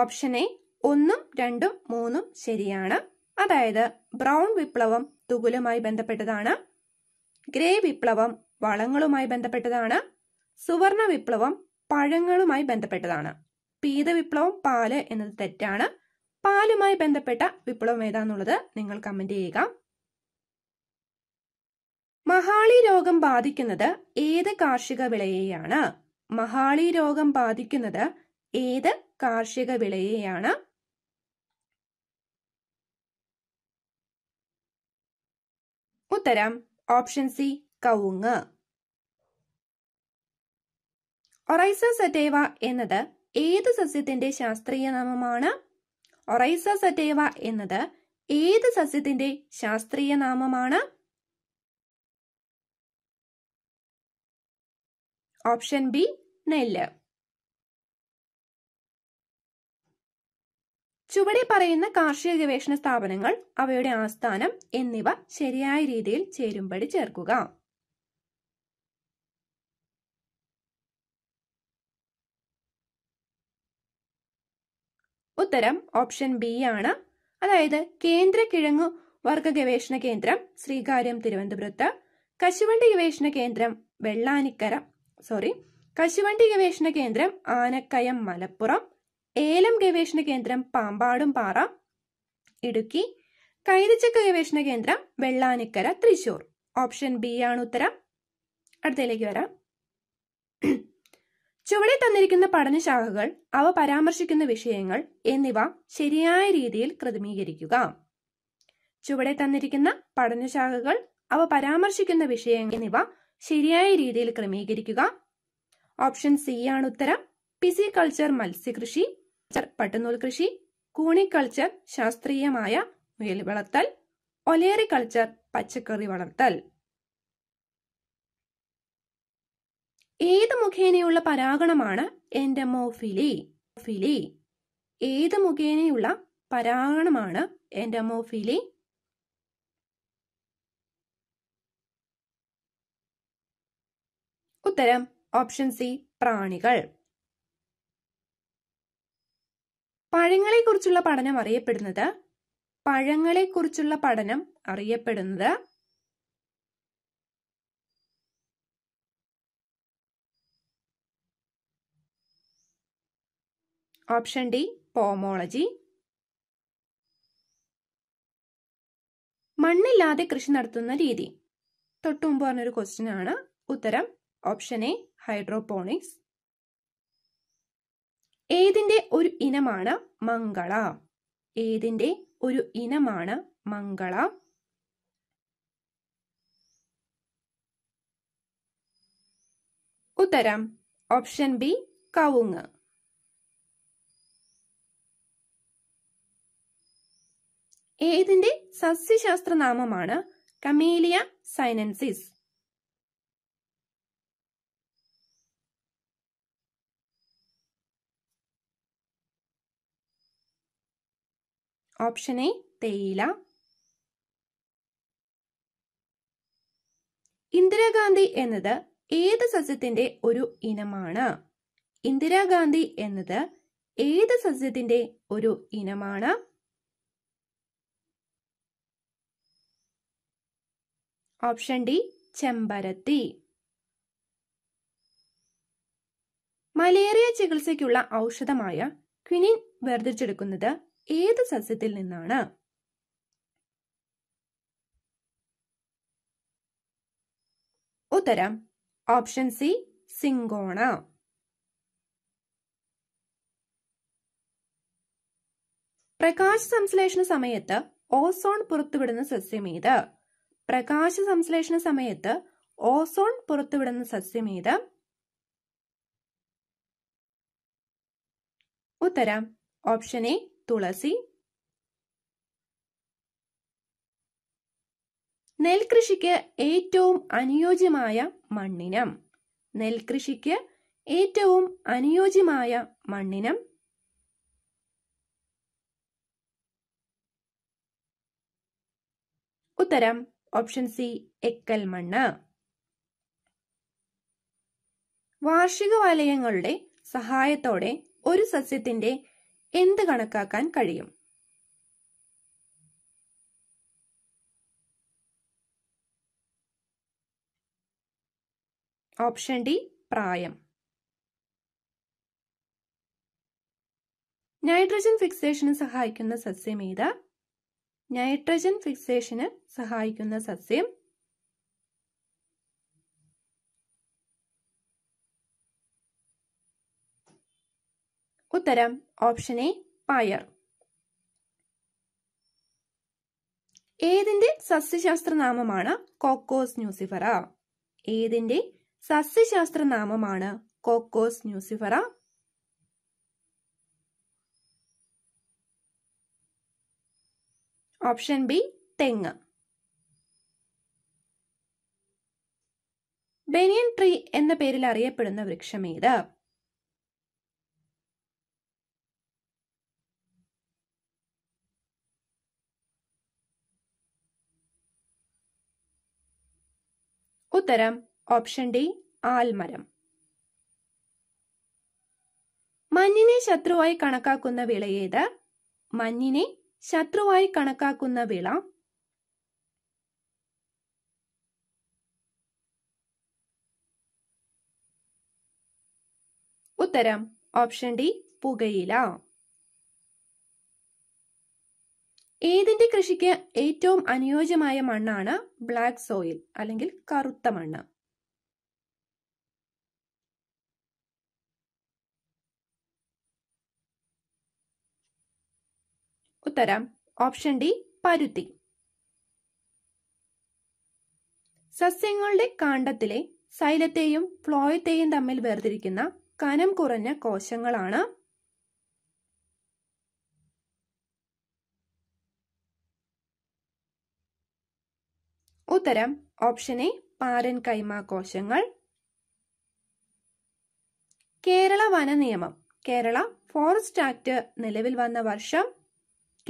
ഓപ്ഷൻ എ ഒന്നും രണ്ടും മൂന്നും ശരിയാണ് അതായത് ബ്രൗൺ വിപ്ലവം തുകലുമായി ബന്ധപ്പെട്ടതാണ് ഗ്രേ വിപ്ലവം വളങ്ങളുമായി ബന്ധപ്പെട്ടതാണ് സുവർണ വിപ്ലവം പഴങ്ങളുമായി ബന്ധപ്പെട്ടതാണ് പീത വിപ്ലവം പാല് എന്നത് തെറ്റാണ് പാലുമായി ബന്ധപ്പെട്ട വിപ്ലവം ഏതാന്നുള്ളത് നിങ്ങൾ കമന്റ് ചെയ്യുക മഹാളി രോഗം ബാധിക്കുന്നത് ഏത് കാർഷിക വിളയെയാണ് മഹാളി രോഗം ബാധിക്കുന്നത് ഏത് കാർഷിക വിളയെയാണ് ഉത്തരം ഓപ്ഷൻ സി കവുങ്ങ് ഒറൈസ സറ്റേവ എന്നത് ഏത് സസ്യത്തിന്റെ ശാസ്ത്രീയ നാമമാണ് ഒറൈസ സറ്റേവ എന്നത് ഏത് സസ്യത്തിന്റെ ശാസ്ത്രീയ നാമമാണ് ഓപ്ഷൻ ബി നെല്ല് ചുവടെ പറയുന്ന കാർഷിക ഗവേഷണ സ്ഥാപനങ്ങൾ അവയുടെ ആസ്ഥാനം എന്നിവ ശരിയായ രീതിയിൽ ചേരുംപടി ചേർക്കുക ഉത്തരം ഓപ്ഷൻ ബി ആണ് അതായത് കേന്ദ്ര കിഴങ്ങു വർഗ ഗവേഷണ കേന്ദ്രം ശ്രീകാര്യം തിരുവനന്തപുരത്ത് കശുവണ്ടി ഗവേഷണ കേന്ദ്രം വെള്ളാനിക്കര സോറി കശുവണ്ടി ഗവേഷണ കേന്ദ്രം ആനക്കയം മലപ്പുറം ഏലം ഗവേഷണ കേന്ദ്രം പാമ്പാടും പാറ ഇടുക്കി കൈതച്ചക്ക ഗവേഷണ കേന്ദ്രം വെള്ളാനിക്കര തൃശൂർ ഓപ്ഷൻ ബി ആണ് ഉത്തരം അടുത്തയിലേക്ക് വരാം ചുവടെ തന്നിരിക്കുന്ന പഠനശാഖകൾ അവ പരാമർശിക്കുന്ന വിഷയങ്ങൾ എന്നിവ ശരിയായ രീതിയിൽ ക്രമീകരിക്കുക ചുവടെ തന്നിരിക്കുന്ന പഠനശാഖകൾ അവ പരാമർശിക്കുന്ന വിഷയങ്ങൾ എന്നിവ ശരിയായ രീതിയിൽ ക്രമീകരിക്കുക ഓപ്ഷൻ സി ആണ് ഉത്തരം കൾച്ചർ മത്സ്യകൃഷി പട്ടുനൂൽ കൃഷി കൂണി കൾച്ചർ ശാസ്ത്രീയമായ മുയൽ വളർത്തൽ ഒലേറി കൾച്ചർ പച്ചക്കറി വളർത്തൽ ഏത് മുഖേനയുള്ള പരാഗണമാണ് എൻഡമോഫിലി ഫിലി ഏത് മുഖേനയുള്ള പരാഗണമാണ് എൻഡമോഫിലി ഉത്തരം ഓപ്ഷൻ സി പ്രാണികൾ പഴങ്ങളെക്കുറിച്ചുള്ള പഠനം അറിയപ്പെടുന്നത് പഴങ്ങളെക്കുറിച്ചുള്ള പഠനം അറിയപ്പെടുന്നത് ഓപ്ഷൻ ഡി പോമോളജി മണ്ണില്ലാതെ കൃഷി നടത്തുന്ന രീതി തൊട്ടുമുമ്പ് പറഞ്ഞൊരു ക്വസ്റ്റ്യൻ ആണ് ഉത്തരം ഓപ്ഷൻ എ ഹൈഡ്രോപോണിക്സ് ഏതിന്റെ ഒരു ഇനമാണ് മംഗള ഏതിന്റെ ഒരു ഇനമാണ് മംഗള ഉത്തരം ഓപ്ഷൻ ബി കവുങ്ങ് ഏതിന്റെ സസ്യശാസ്ത്രനാമമാണ് കമേലിയ സൈനൻസിസ് ഓപ്ഷൻ എ തേയില ഇന്ദിരാഗാന്ധി എന്നത് ഏത് സസ്യത്തിന്റെ ഒരു ഇനമാണ് ഇന്ദിരാഗാന്ധി എന്നത് ഏത് സസ്യത്തിന്റെ ഒരു ഇനമാണ് ഓപ്ഷൻ ഡി ചെമ്പരത്തി മലേറിയ ചികിത്സയ്ക്കുള്ള ഔഷധമായ ക്വിനിൻ വേർതിരിച്ചെടുക്കുന്നത് ഏത് സസ്യത്തിൽ നിന്നാണ് ഉത്തരം ഓപ്ഷൻ സി സിങ്കോണ പ്രകാശ സംശ്ലേഷണ സമയത്ത് ഓസോൺ പുറത്തുവിടുന്ന സസ്യം ഏത് പ്രകാശ സംശ്ലേഷണ സമയത്ത് ഓസോൺ പുറത്തുവിടുന്ന സസ്യം ഏത് ഉത്തരം ഓപ്ഷൻ എ തുളസി നെൽകൃഷിക്ക് ഏറ്റവും അനുയോജ്യമായ മണ്ണിനം നെൽകൃഷിക്ക് ഏറ്റവും അനുയോജ്യമായ മണ്ണിനം ഉത്തരം ഓപ്ഷൻ സി എക്കൽ മണ്ണ് വാർഷിക വലയങ്ങളുടെ സഹായത്തോടെ ഒരു സസ്യത്തിന്റെ എന്ത് കണക്കാക്കാൻ കഴിയും ഓപ്ഷൻ ഡി പ്രായം നൈട്രജൻ ഫിക്സേഷന് സഹായിക്കുന്ന സസ്യം ഏതാ നൈട്രജൻ ഫിക്സേഷന് സഹായിക്കുന്ന സസ്യം ഉത്തരം ഓപ്ഷൻ എ പയർ ഏതിന്റെ സസ്യശാസ്ത്രനാമമാണ് കോക്കോസ് ന്യൂസിഫറ ഏതിന്റെ സസ്യശാസ്ത്രനാമമാണ് കോക്കോസ് ന്യൂസിഫറ ഓപ്ഷൻ ബി തെങ്ങ് ബെനിയൻ ട്രീ എന്ന പേരിൽ അറിയപ്പെടുന്ന വൃക്ഷം ഏത് ഉത്തരം ഓപ്ഷൻ ഡി ആൽമരം മഞ്ഞിനെ ശത്രുവായി കണക്കാക്കുന്ന വിള ഏത് മഞ്ഞിനെ ശത്രുവായി കണക്കാക്കുന്ന വിള ഉത്തരം ഓപ്ഷൻ ഡി പുകയില ഏതിന്റെ കൃഷിക്ക് ഏറ്റവും അനുയോജ്യമായ മണ്ണാണ് ബ്ലാക്ക് സോയിൽ അല്ലെങ്കിൽ കറുത്ത മണ്ണ് ഉത്തരം ഓപ്ഷൻ ഡി പരുത്തി സസ്യങ്ങളുടെ കാണ്ഡത്തിലെ സൈലത്തെയും ഫ്ലോയത്തെയും തമ്മിൽ വേർതിരിക്കുന്ന കനം കുറഞ്ഞ കോശങ്ങളാണ് ഉത്തരം ഓപ്ഷൻ എ പാരൻ കൈമ കോശങ്ങൾ കേരള വന നിയമം കേരള ഫോറസ്റ്റ് ആക്ട് നിലവിൽ വന്ന വർഷം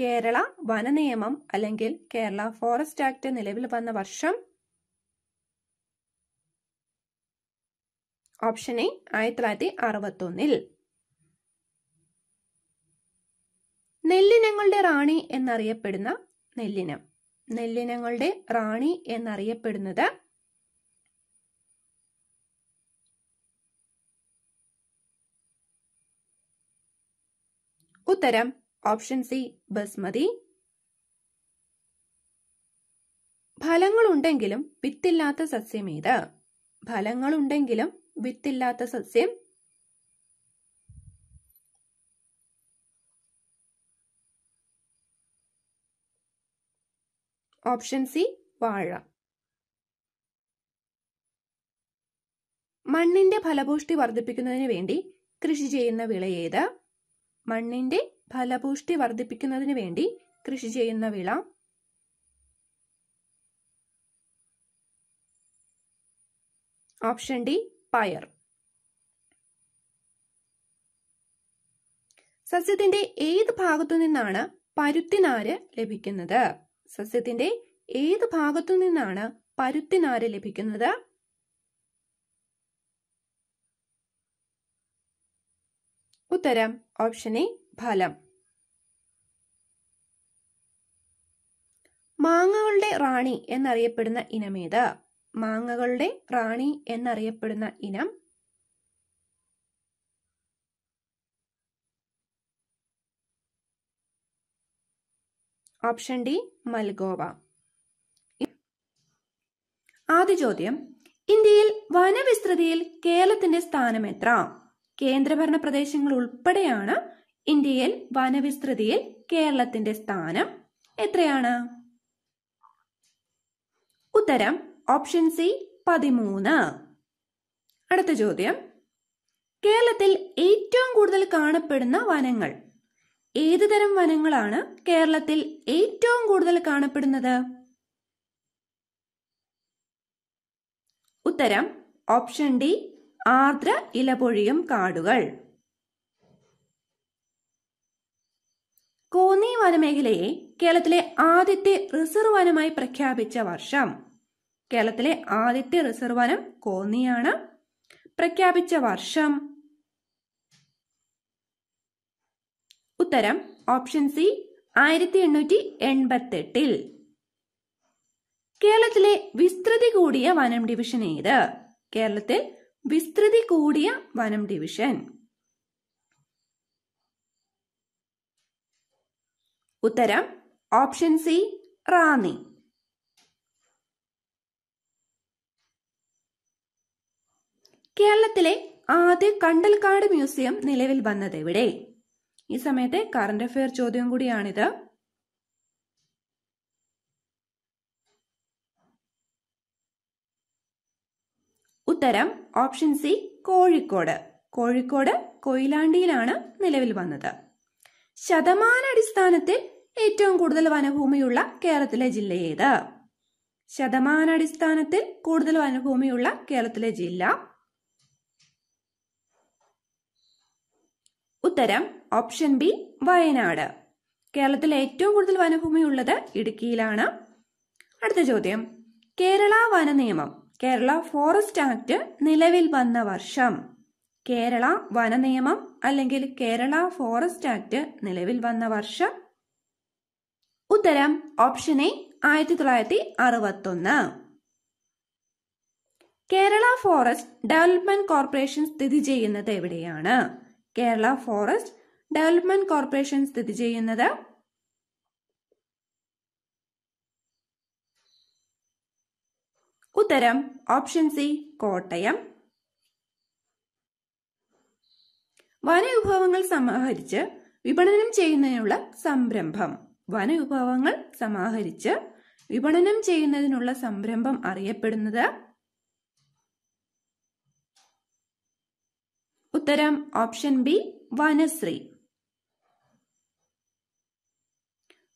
കേരള വന നിയമം അല്ലെങ്കിൽ കേരള ഫോറസ്റ്റ് ആക്ട് നിലവിൽ വന്ന വർഷം ഓപ്ഷൻ എ ആയിരത്തി തൊള്ളായിരത്തി അറുപത്തി ഒന്നിൽ നെല്ലിനങ്ങളുടെ റാണി എന്നറിയപ്പെടുന്ന നെല്ലിനം നെല്ലിനങ്ങളുടെ റാണി എന്നറിയപ്പെടുന്നത് ഉത്തരം ഓപ്ഷൻ സി ബസ്മതി ഫലങ്ങളുണ്ടെങ്കിലും വിത്തില്ലാത്ത സസ്യം ഏത് ഫലങ്ങളുണ്ടെങ്കിലും വിത്തില്ലാത്ത സസ്യം ഓപ്ഷൻ സി വാഴ മണ്ണിന്റെ ഫലപുഷ്ടി വർദ്ധിപ്പിക്കുന്നതിന് വേണ്ടി കൃഷി ചെയ്യുന്ന വിള ഏത് മണ്ണിന്റെ ഫലപുഷ്ടി വർദ്ധിപ്പിക്കുന്നതിന് വേണ്ടി കൃഷി ചെയ്യുന്ന വിള ഓപ്ഷൻ ഡി പയർ സസ്യത്തിന്റെ ഏത് ഭാഗത്തു നിന്നാണ് പരുത്തിനാര് ലഭിക്കുന്നത് സസ്യത്തിന്റെ ഏത് ഭാഗത്തു നിന്നാണ് പരുത്തിനാര് ലഭിക്കുന്നത് ഉത്തരം ഓപ്ഷൻ എ ഫലം മാങ്ങകളുടെ റാണി എന്നറിയപ്പെടുന്ന ഇനമേത് മാങ്ങകളുടെ റാണി എന്നറിയപ്പെടുന്ന ഇനം ഓപ്ഷൻ ഡി മൽഗോവ ആദ്യ ചോദ്യം ഇന്ത്യയിൽ വനവിസ്തൃതിയിൽ കേരളത്തിന്റെ സ്ഥാനം എത്ര കേന്ദ്രഭരണ പ്രദേശങ്ങൾ ഉൾപ്പെടെയാണ് ഇന്ത്യയിൽ വനവിസ്തൃതിയിൽ കേരളത്തിന്റെ സ്ഥാനം എത്രയാണ് ഉത്തരം ഓപ്ഷൻ സി പതിമൂന്ന് അടുത്ത ചോദ്യം കേരളത്തിൽ ഏറ്റവും കൂടുതൽ കാണപ്പെടുന്ന വനങ്ങൾ ഏതുതരം വനങ്ങളാണ് കേരളത്തിൽ ഏറ്റവും കൂടുതൽ കാണപ്പെടുന്നത് ഉത്തരം ഓപ്ഷൻ ഡി ആർദ്ര ഇലപൊഴിയും കാടുകൾ കോന്നി വനമേഖലയെ കേരളത്തിലെ ആദ്യത്തെ റിസർവ് വനമായി പ്രഖ്യാപിച്ച വർഷം കേരളത്തിലെ ആദ്യത്തെ റിസർവ് വനം കോന്നിയാണ് പ്രഖ്യാപിച്ച വർഷം ഉത്തരം ഓപ്ഷൻ സി ആയിരത്തി എണ്ണൂറ്റി എട്ടിൽ കേരളത്തിലെ വിസ്തൃതി കൂടിയ വനം ഡിവിഷൻ ഏത് കേരളത്തിൽ വിസ്തൃതി കൂടിയ വനം ഡിവിഷൻ ഉത്തരം ഓപ്ഷൻ സി റാന്നി കേരളത്തിലെ ആദ്യ കണ്ടൽക്കാട് മ്യൂസിയം നിലവിൽ വന്നത് എവിടെ ഈ സമയത്തെ കറണ്ട് അഫെയർ ചോദ്യം കൂടിയാണിത് ഉത്തരം ഓപ്ഷൻ സി കോഴിക്കോട് കോഴിക്കോട് കൊയിലാണ്ടിയിലാണ് നിലവിൽ വന്നത് ശതമാനാടിസ്ഥാനത്തിൽ ഏറ്റവും കൂടുതൽ വനഭൂമിയുള്ള കേരളത്തിലെ ജില്ല ഏത് ശതമാനാടിസ്ഥാനത്തിൽ കൂടുതൽ വനഭൂമിയുള്ള കേരളത്തിലെ ജില്ല ഉത്തരം ഓപ്ഷൻ ബി വയനാട് കേരളത്തിൽ ഏറ്റവും കൂടുതൽ വനഭൂമി ഉള്ളത് ഇടുക്കിയിലാണ് അടുത്ത ചോദ്യം കേരള വന നിയമം കേരള ഫോറസ്റ്റ് ആക്ട് നിലവിൽ വന്ന വർഷം കേരള വന നിയമം അല്ലെങ്കിൽ കേരള ഫോറസ്റ്റ് ആക്ട് നിലവിൽ വന്ന വർഷം ഉത്തരം ഓപ്ഷൻ എ ആയിരത്തി തൊള്ളായിരത്തി ഒന്ന് കേരള ഫോറസ്റ്റ് ഡെവലപ്മെന്റ് കോർപ്പറേഷൻ സ്ഥിതി ചെയ്യുന്നത് എവിടെയാണ് കേരള ഫോറസ്റ്റ് ഡെവലപ്മെന്റ് കോർപ്പറേഷൻ സ്ഥിതി ചെയ്യുന്നത് ഉത്തരം ഓപ്ഷൻ സി കോട്ടയം വനവിഭവങ്ങൾ സമാഹരിച്ച് വിപണനം ചെയ്യുന്നതിനുള്ള സംരംഭം വനവിഭവങ്ങൾ സമാഹരിച്ച് വിപണനം ചെയ്യുന്നതിനുള്ള സംരംഭം അറിയപ്പെടുന്നത് ഉത്തരം ഓപ്ഷൻ ബി വനശ്രീ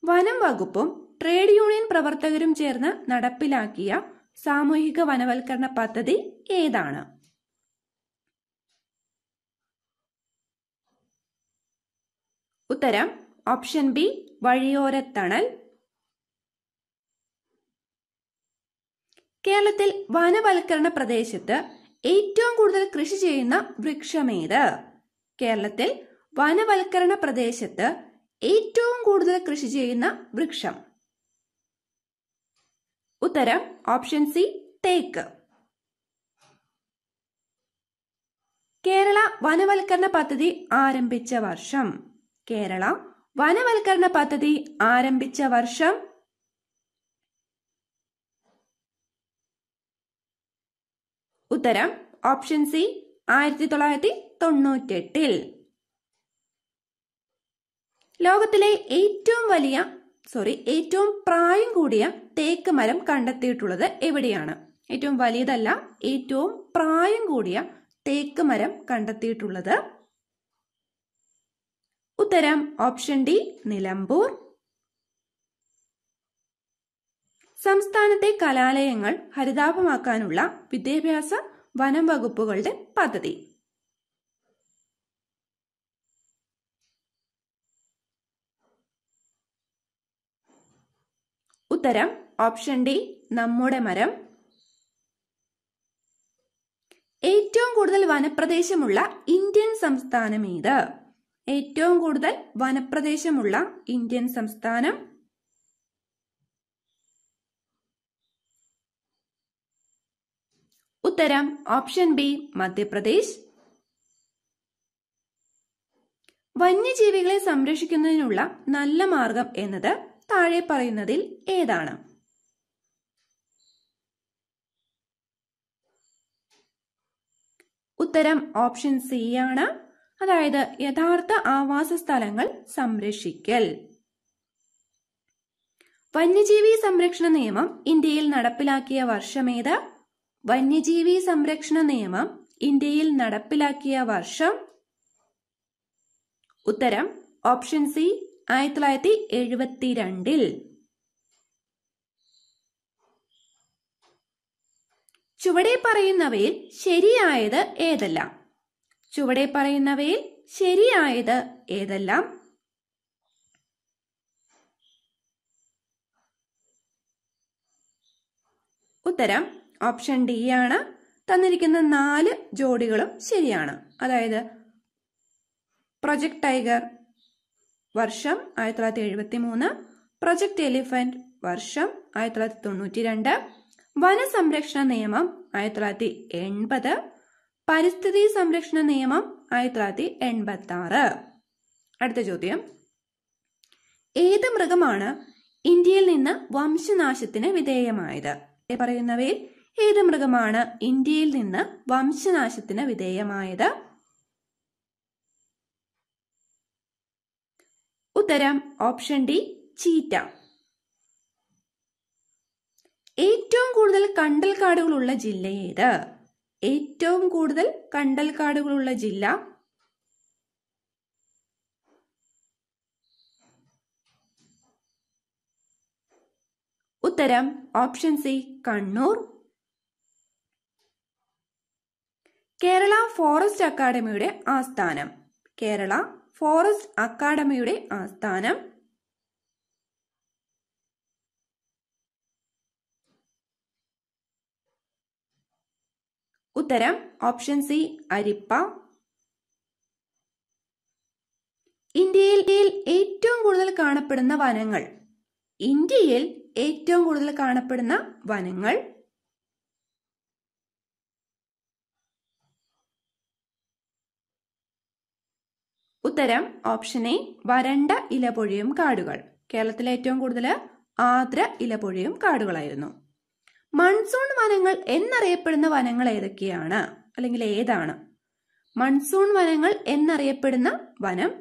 വനം വകുപ്പും ട്രേഡ് യൂണിയൻ പ്രവർത്തകരും ചേർന്ന് നടപ്പിലാക്കിയ സാമൂഹിക വനവൽക്കരണ പദ്ധതി ഏതാണ് ഉത്തരം ഓപ്ഷൻ ബി വഴിയോരത്തണൽ കേരളത്തിൽ വനവൽക്കരണ പ്രദേശത്ത് ഏറ്റവും കൂടുതൽ കൃഷി ചെയ്യുന്ന വൃക്ഷമേത് കേരളത്തിൽ വനവൽക്കരണ പ്രദേശത്ത് ഏറ്റവും കൂടുതൽ കൃഷി ചെയ്യുന്ന വൃക്ഷം ഉത്തരം ഓപ്ഷൻ സി തേക്ക് കേരള വനവൽക്കരണ പദ്ധതി ആരംഭിച്ച വർഷം കേരള വനവൽക്കരണ പദ്ധതി ആരംഭിച്ച വർഷം ഉത്തരം ഓപ്ഷൻ സി ആയിരത്തി തൊള്ളായിരത്തി തൊണ്ണൂറ്റെട്ടിൽ ലോകത്തിലെ ഏറ്റവും വലിയ സോറി ഏറ്റവും പ്രായം കൂടിയ തേക്ക് മരം കണ്ടെത്തിയിട്ടുള്ളത് എവിടെയാണ് ഏറ്റവും വലിയതല്ല ഏറ്റവും പ്രായം കൂടിയ തേക്ക് മരം കണ്ടെത്തിയിട്ടുള്ളത് ഉത്തരം ഓപ്ഷൻ ഡി നിലമ്പൂർ സംസ്ഥാനത്തെ കലാലയങ്ങൾ ഹരിതാഭമാക്കാനുള്ള വിദ്യാഭ്യാസ വനം വകുപ്പുകളുടെ പദ്ധതി ഉത്തരം ഓപ്ഷൻ ഡി നമ്മുടെ മരം ഏറ്റവും കൂടുതൽ വനപ്രദേശമുള്ള ഇന്ത്യൻ സംസ്ഥാനം ഏത് ഏറ്റവും കൂടുതൽ വനപ്രദേശമുള്ള ഇന്ത്യൻ സംസ്ഥാനം ഉത്തരം ഓപ്ഷൻ ബി മധ്യപ്രദേശ് വന്യജീവികളെ സംരക്ഷിക്കുന്നതിനുള്ള നല്ല മാർഗം എന്നത് താഴെ പറയുന്നതിൽ ഏതാണ് ഉത്തരം ഓപ്ഷൻ സി ആണ് അതായത് യഥാർത്ഥ ആവാസ സ്ഥലങ്ങൾ സംരക്ഷിക്കൽ വന്യജീവി സംരക്ഷണ നിയമം ഇന്ത്യയിൽ നടപ്പിലാക്കിയ വർഷമേത് വന്യജീവി സംരക്ഷണ നിയമം ഇന്ത്യയിൽ നടപ്പിലാക്കിയ വർഷം ഉത്തരം ഓപ്ഷൻ സി ആയിരത്തി തൊള്ളായിരത്തി എഴുപത്തിരണ്ടിൽ ചുവടെ പറയുന്നവയിൽ ശരിയായത് ഏതെല്ലാം ചുവടെ പറയുന്നവയിൽ ശരിയായത് ഏതെല്ലാം ഉത്തരം ഓപ്ഷൻ ഡി ആണ് തന്നിരിക്കുന്ന നാല് ജോഡികളും ശരിയാണ് അതായത് പ്രൊജക്ട് ടൈഗർ വർഷം ആയിരത്തി തൊള്ളായിരത്തി എഴുപത്തി മൂന്ന് പ്രൊജക്ട് എലിഫന്റ് വർഷം ആയിരത്തി തൊള്ളായിരത്തി തൊണ്ണൂറ്റി രണ്ട് വനസംരക്ഷണ നിയമം ആയിരത്തി തൊള്ളായിരത്തി എൺപത് പരിസ്ഥിതി സംരക്ഷണ നിയമം ആയിരത്തി തൊള്ളായിരത്തി എൺപത്തി ആറ് അടുത്ത ചോദ്യം ഏത് മൃഗമാണ് ഇന്ത്യയിൽ നിന്ന് വംശനാശത്തിന് വിധേയമായത് പറയുന്നവയിൽ ഏത് മൃഗമാണ് ഇന്ത്യയിൽ നിന്ന് വംശനാശത്തിന് വിധേയമായത് ഉത്തരം ഓപ്ഷൻ ഡി ചീറ്റ ഏറ്റവും കൂടുതൽ കണ്ടൽ കാടുകളുള്ള ജില്ല ഏത് ഏറ്റവും കൂടുതൽ കണ്ടൽ കാടുകളുള്ള ജില്ല ഉത്തരം option C Kannur Kerala forest അക്കാദമിയുടെ ആസ്ഥാനം കേരള ഫോറസ്റ്റ് അക്കാദമിയുടെ ആസ്ഥാനം ഉത്തരം ഓപ്ഷൻ സി അരിപ്പ ഇന്ത്യയിൽ ഏറ്റവും കൂടുതൽ കാണപ്പെടുന്ന വനങ്ങൾ ഇന്ത്യയിൽ ഏറ്റവും കൂടുതൽ കാണപ്പെടുന്ന വനങ്ങൾ ഉത്തരം ഓപ്ഷൻ എ വരണ്ട ഇലപൊഴിയും കാടുകൾ കേരളത്തിലെ ഏറ്റവും കൂടുതൽ ആദ്ര ഇലപൊഴിയും കാടുകളായിരുന്നു മൺസൂൺ വനങ്ങൾ എന്നറിയപ്പെടുന്ന വനങ്ങൾ ഏതൊക്കെയാണ് അല്ലെങ്കിൽ ഏതാണ് മൺസൂൺ വനങ്ങൾ എന്നറിയപ്പെടുന്ന വനം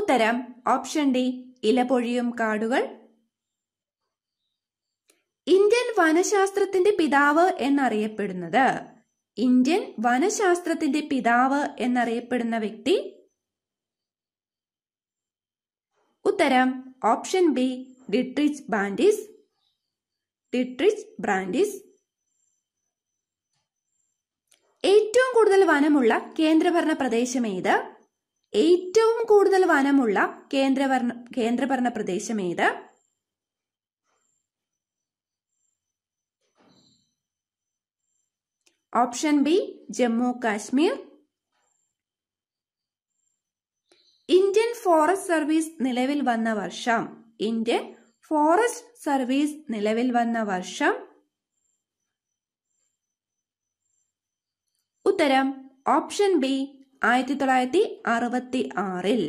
ഉത്തരം ഓപ്ഷൻ ഡി ഇലപൊഴിയും കാടുകൾ ഇന്ത്യൻ വനശാസ്ത്രത്തിന്റെ പിതാവ് എന്നറിയപ്പെടുന്നത് ഇന്ത്യൻ വനശാസ്ത്രത്തിന്റെ പിതാവ് എന്നറിയപ്പെടുന്ന വ്യക്തി ഉത്തരം option B Dietrich Brandis Dietrich Brandis ഏറ്റവും കൂടുതൽ വനമുള്ള കേന്ദ്രഭരണ പ്രദേശം ഏത് ഏറ്റവും കൂടുതൽ വനമുള്ള കേന്ദ്രഭരണ കേന്ദ്രഭരണ പ്രദേശം ഏത് option B Jammu Kashmir Indian forest service നിലവിൽ വന്ന വർഷം ഇന്ത്യൻ ഫോറസ്റ്റ് സർവീസ് നിലവിൽ വന്ന വർഷം ഉത്തരം ഓപ്ഷൻ ബി ആയിരത്തി തൊള്ളായിരത്തി അറുപത്തി ആറിൽ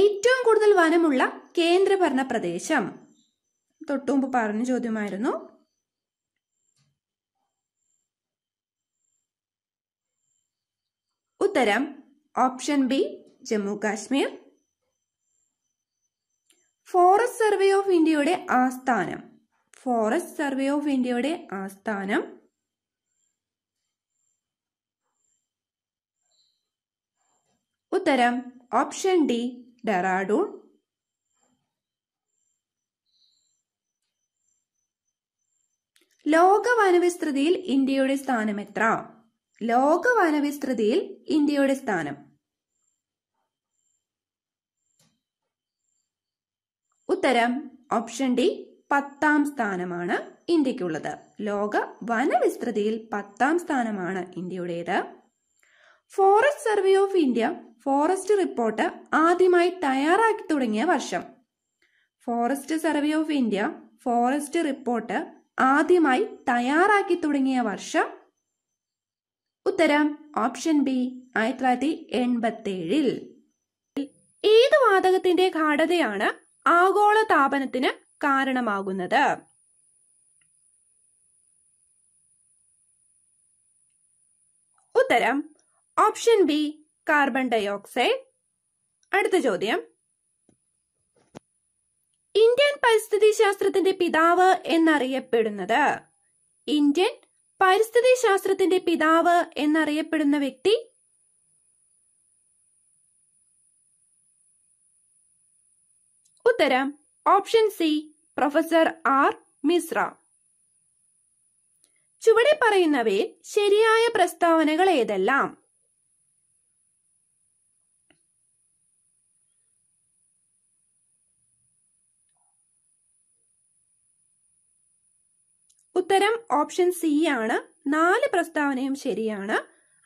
ഏറ്റവും കൂടുതൽ വനമുള്ള കേന്ദ്രഭരണ പ്രദേശം തൊട്ടുമുമ്പ് പറഞ്ഞ ചോദ്യമായിരുന്നു ഉത്തരം option B Jammu Kashmir forest survey of ഇന്ത്യയുടെ ആസ്ഥാനം ഫോറസ്റ്റ് സർവേ ഓഫ് ഇന്ത്യയുടെ ആസ്ഥാനം ഉത്തരം ഓപ്ഷൻ ഡി ഡെറാഡൂൺ ലോക വനവിസ്തൃതിയിൽ ഇന്ത്യയുടെ സ്ഥാനം എത്ര ലോക വനവിസ്തൃതിയിൽ ഇന്ത്യയുടെ സ്ഥാനം ഉത്തരം ഓപ്ഷൻ ഡി പത്താം സ്ഥാനമാണ് ഇന്ത്യക്കുള്ളത് ലോക വനവിസ്തൃതിയിൽ പത്താം സ്ഥാനമാണ് ഇന്ത്യയുടേത് forest survey of India forest report ആദ്യമായി തയ്യാറാക്കി തുടങ്ങിയ വർഷം forest survey of India forest report ആദ്യമായി തയ്യാറാക്കി തുടങ്ങിയ വർഷം ഉത്തരം ഓപ്ഷൻ ബി ആയിരത്തി തൊള്ളായിരത്തി ഏഴിൽ ഏത് വാതകത്തിന്റെ ഗാഠതയാണ് ആഗോള താപനത്തിന് കാരണമാകുന്നത് ഉത്തരം ഓപ്ഷൻ ബി കാർബൺ ഡയോക്സൈഡ് അടുത്ത ചോദ്യം ഇന്ത്യൻ പരിസ്ഥിതി ശാസ്ത്രത്തിന്റെ പിതാവ് എന്നറിയപ്പെടുന്നത് ഇന്ത്യൻ പരിസ്ഥിതി ശാസ്ത്രത്തിന്റെ പിതാവ് എന്നറിയപ്പെടുന്ന വ്യക്തി ഉത്തരം option C professor R Mishra ചുവടെ പറയുന്നവയിൽ ശരിയായ പ്രസ്താവനകൾ ഏതെല്ലാം ഉത്തരം ഓപ്ഷൻ സി ആണ് നാല് പ്രസ്താവനയും ശരിയാണ്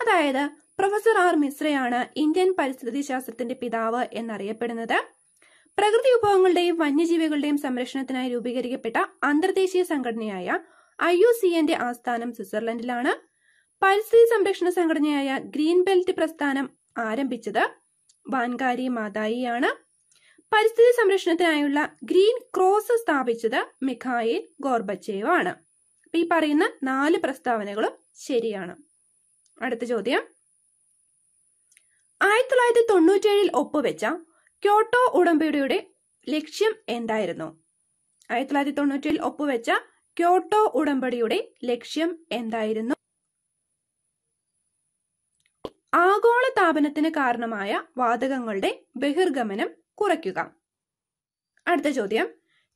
അതായത് പ്രൊഫസർ ആർ മിശ്രയാണ് ഇന്ത്യൻ പരിസ്ഥിതി ശാസ്ത്രത്തിന്റെ പിതാവ് എന്നറിയപ്പെടുന്നത് പ്രകൃതി വിഭവങ്ങളുടെയും വന്യജീവികളുടെയും സംരക്ഷണത്തിനായി രൂപീകരിക്കപ്പെട്ട അന്തർദേശീയ സംഘടനയായ ഐ യു സി എന്റെ ആസ്ഥാനം സ്വിറ്റ്സർലൻഡിലാണ് പരിസ്ഥിതി സംരക്ഷണ സംഘടനയായ ഗ്രീൻ ബെൽറ്റ് പ്രസ്ഥാനം ആരംഭിച്ചത് വാൻകാരി മാതായിയാണ് പരിസ്ഥിതി സംരക്ഷണത്തിനായുള്ള ഗ്രീൻ ക്രോസ് സ്ഥാപിച്ചത് മിഖായിൽ ഗോർബച്ചേവ് ആണ് അപ്പൊ ഈ പറയുന്ന നാല് പ്രസ്താവനകളും ശരിയാണ് അടുത്ത ചോദ്യം ആയിരത്തി തൊള്ളായിരത്തി തൊണ്ണൂറ്റേഴിൽ ഒപ്പുവെച്ച ക്യോട്ടോ ഉടമ്പടിയുടെ ലക്ഷ്യം എന്തായിരുന്നു ആയിരത്തി തൊള്ളായിരത്തി തൊണ്ണൂറ്റേഴിൽ ഒപ്പുവെച്ച ക്യോട്ടോ ഉടമ്പടിയുടെ ലക്ഷ്യം എന്തായിരുന്നു ആഗോള താപനത്തിന് കാരണമായ വാതകങ്ങളുടെ ബഹിർഗമനം കുറയ്ക്കുക അടുത്ത ചോദ്യം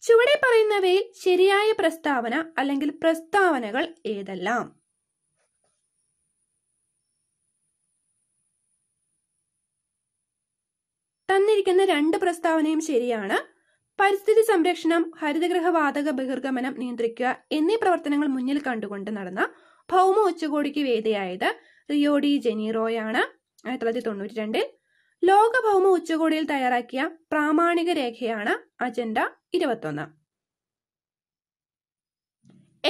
ചുവടെ പറയുന്നവയിൽ ശരിയായ പ്രസ്താവന അല്ലെങ്കിൽ പ്രസ്താവനകൾ ഏതെല്ലാം തന്നിരിക്കുന്ന രണ്ട് പ്രസ്താവനയും ശരിയാണ് പരിസ്ഥിതി സംരക്ഷണം ഹരിതഗൃഹ വാതക ബഹിർഗമനം നിയന്ത്രിക്കുക എന്നീ പ്രവർത്തനങ്ങൾ മുന്നിൽ കണ്ടുകൊണ്ട് നടന്ന ഭൗമ ഉച്ചകോടിക്ക് വേദിയായത് റിയോ ഡി ജെനീറോയാണ് ആയിരത്തി തൊള്ളായിരത്തി തൊണ്ണൂറ്റി രണ്ടിൽ ലോക ഭൗമ ഉച്ചകോടിയിൽ തയ്യാറാക്കിയ പ്രാമാണിക രേഖയാണ് അജണ്ട ഇരുപത്തൊന്ന്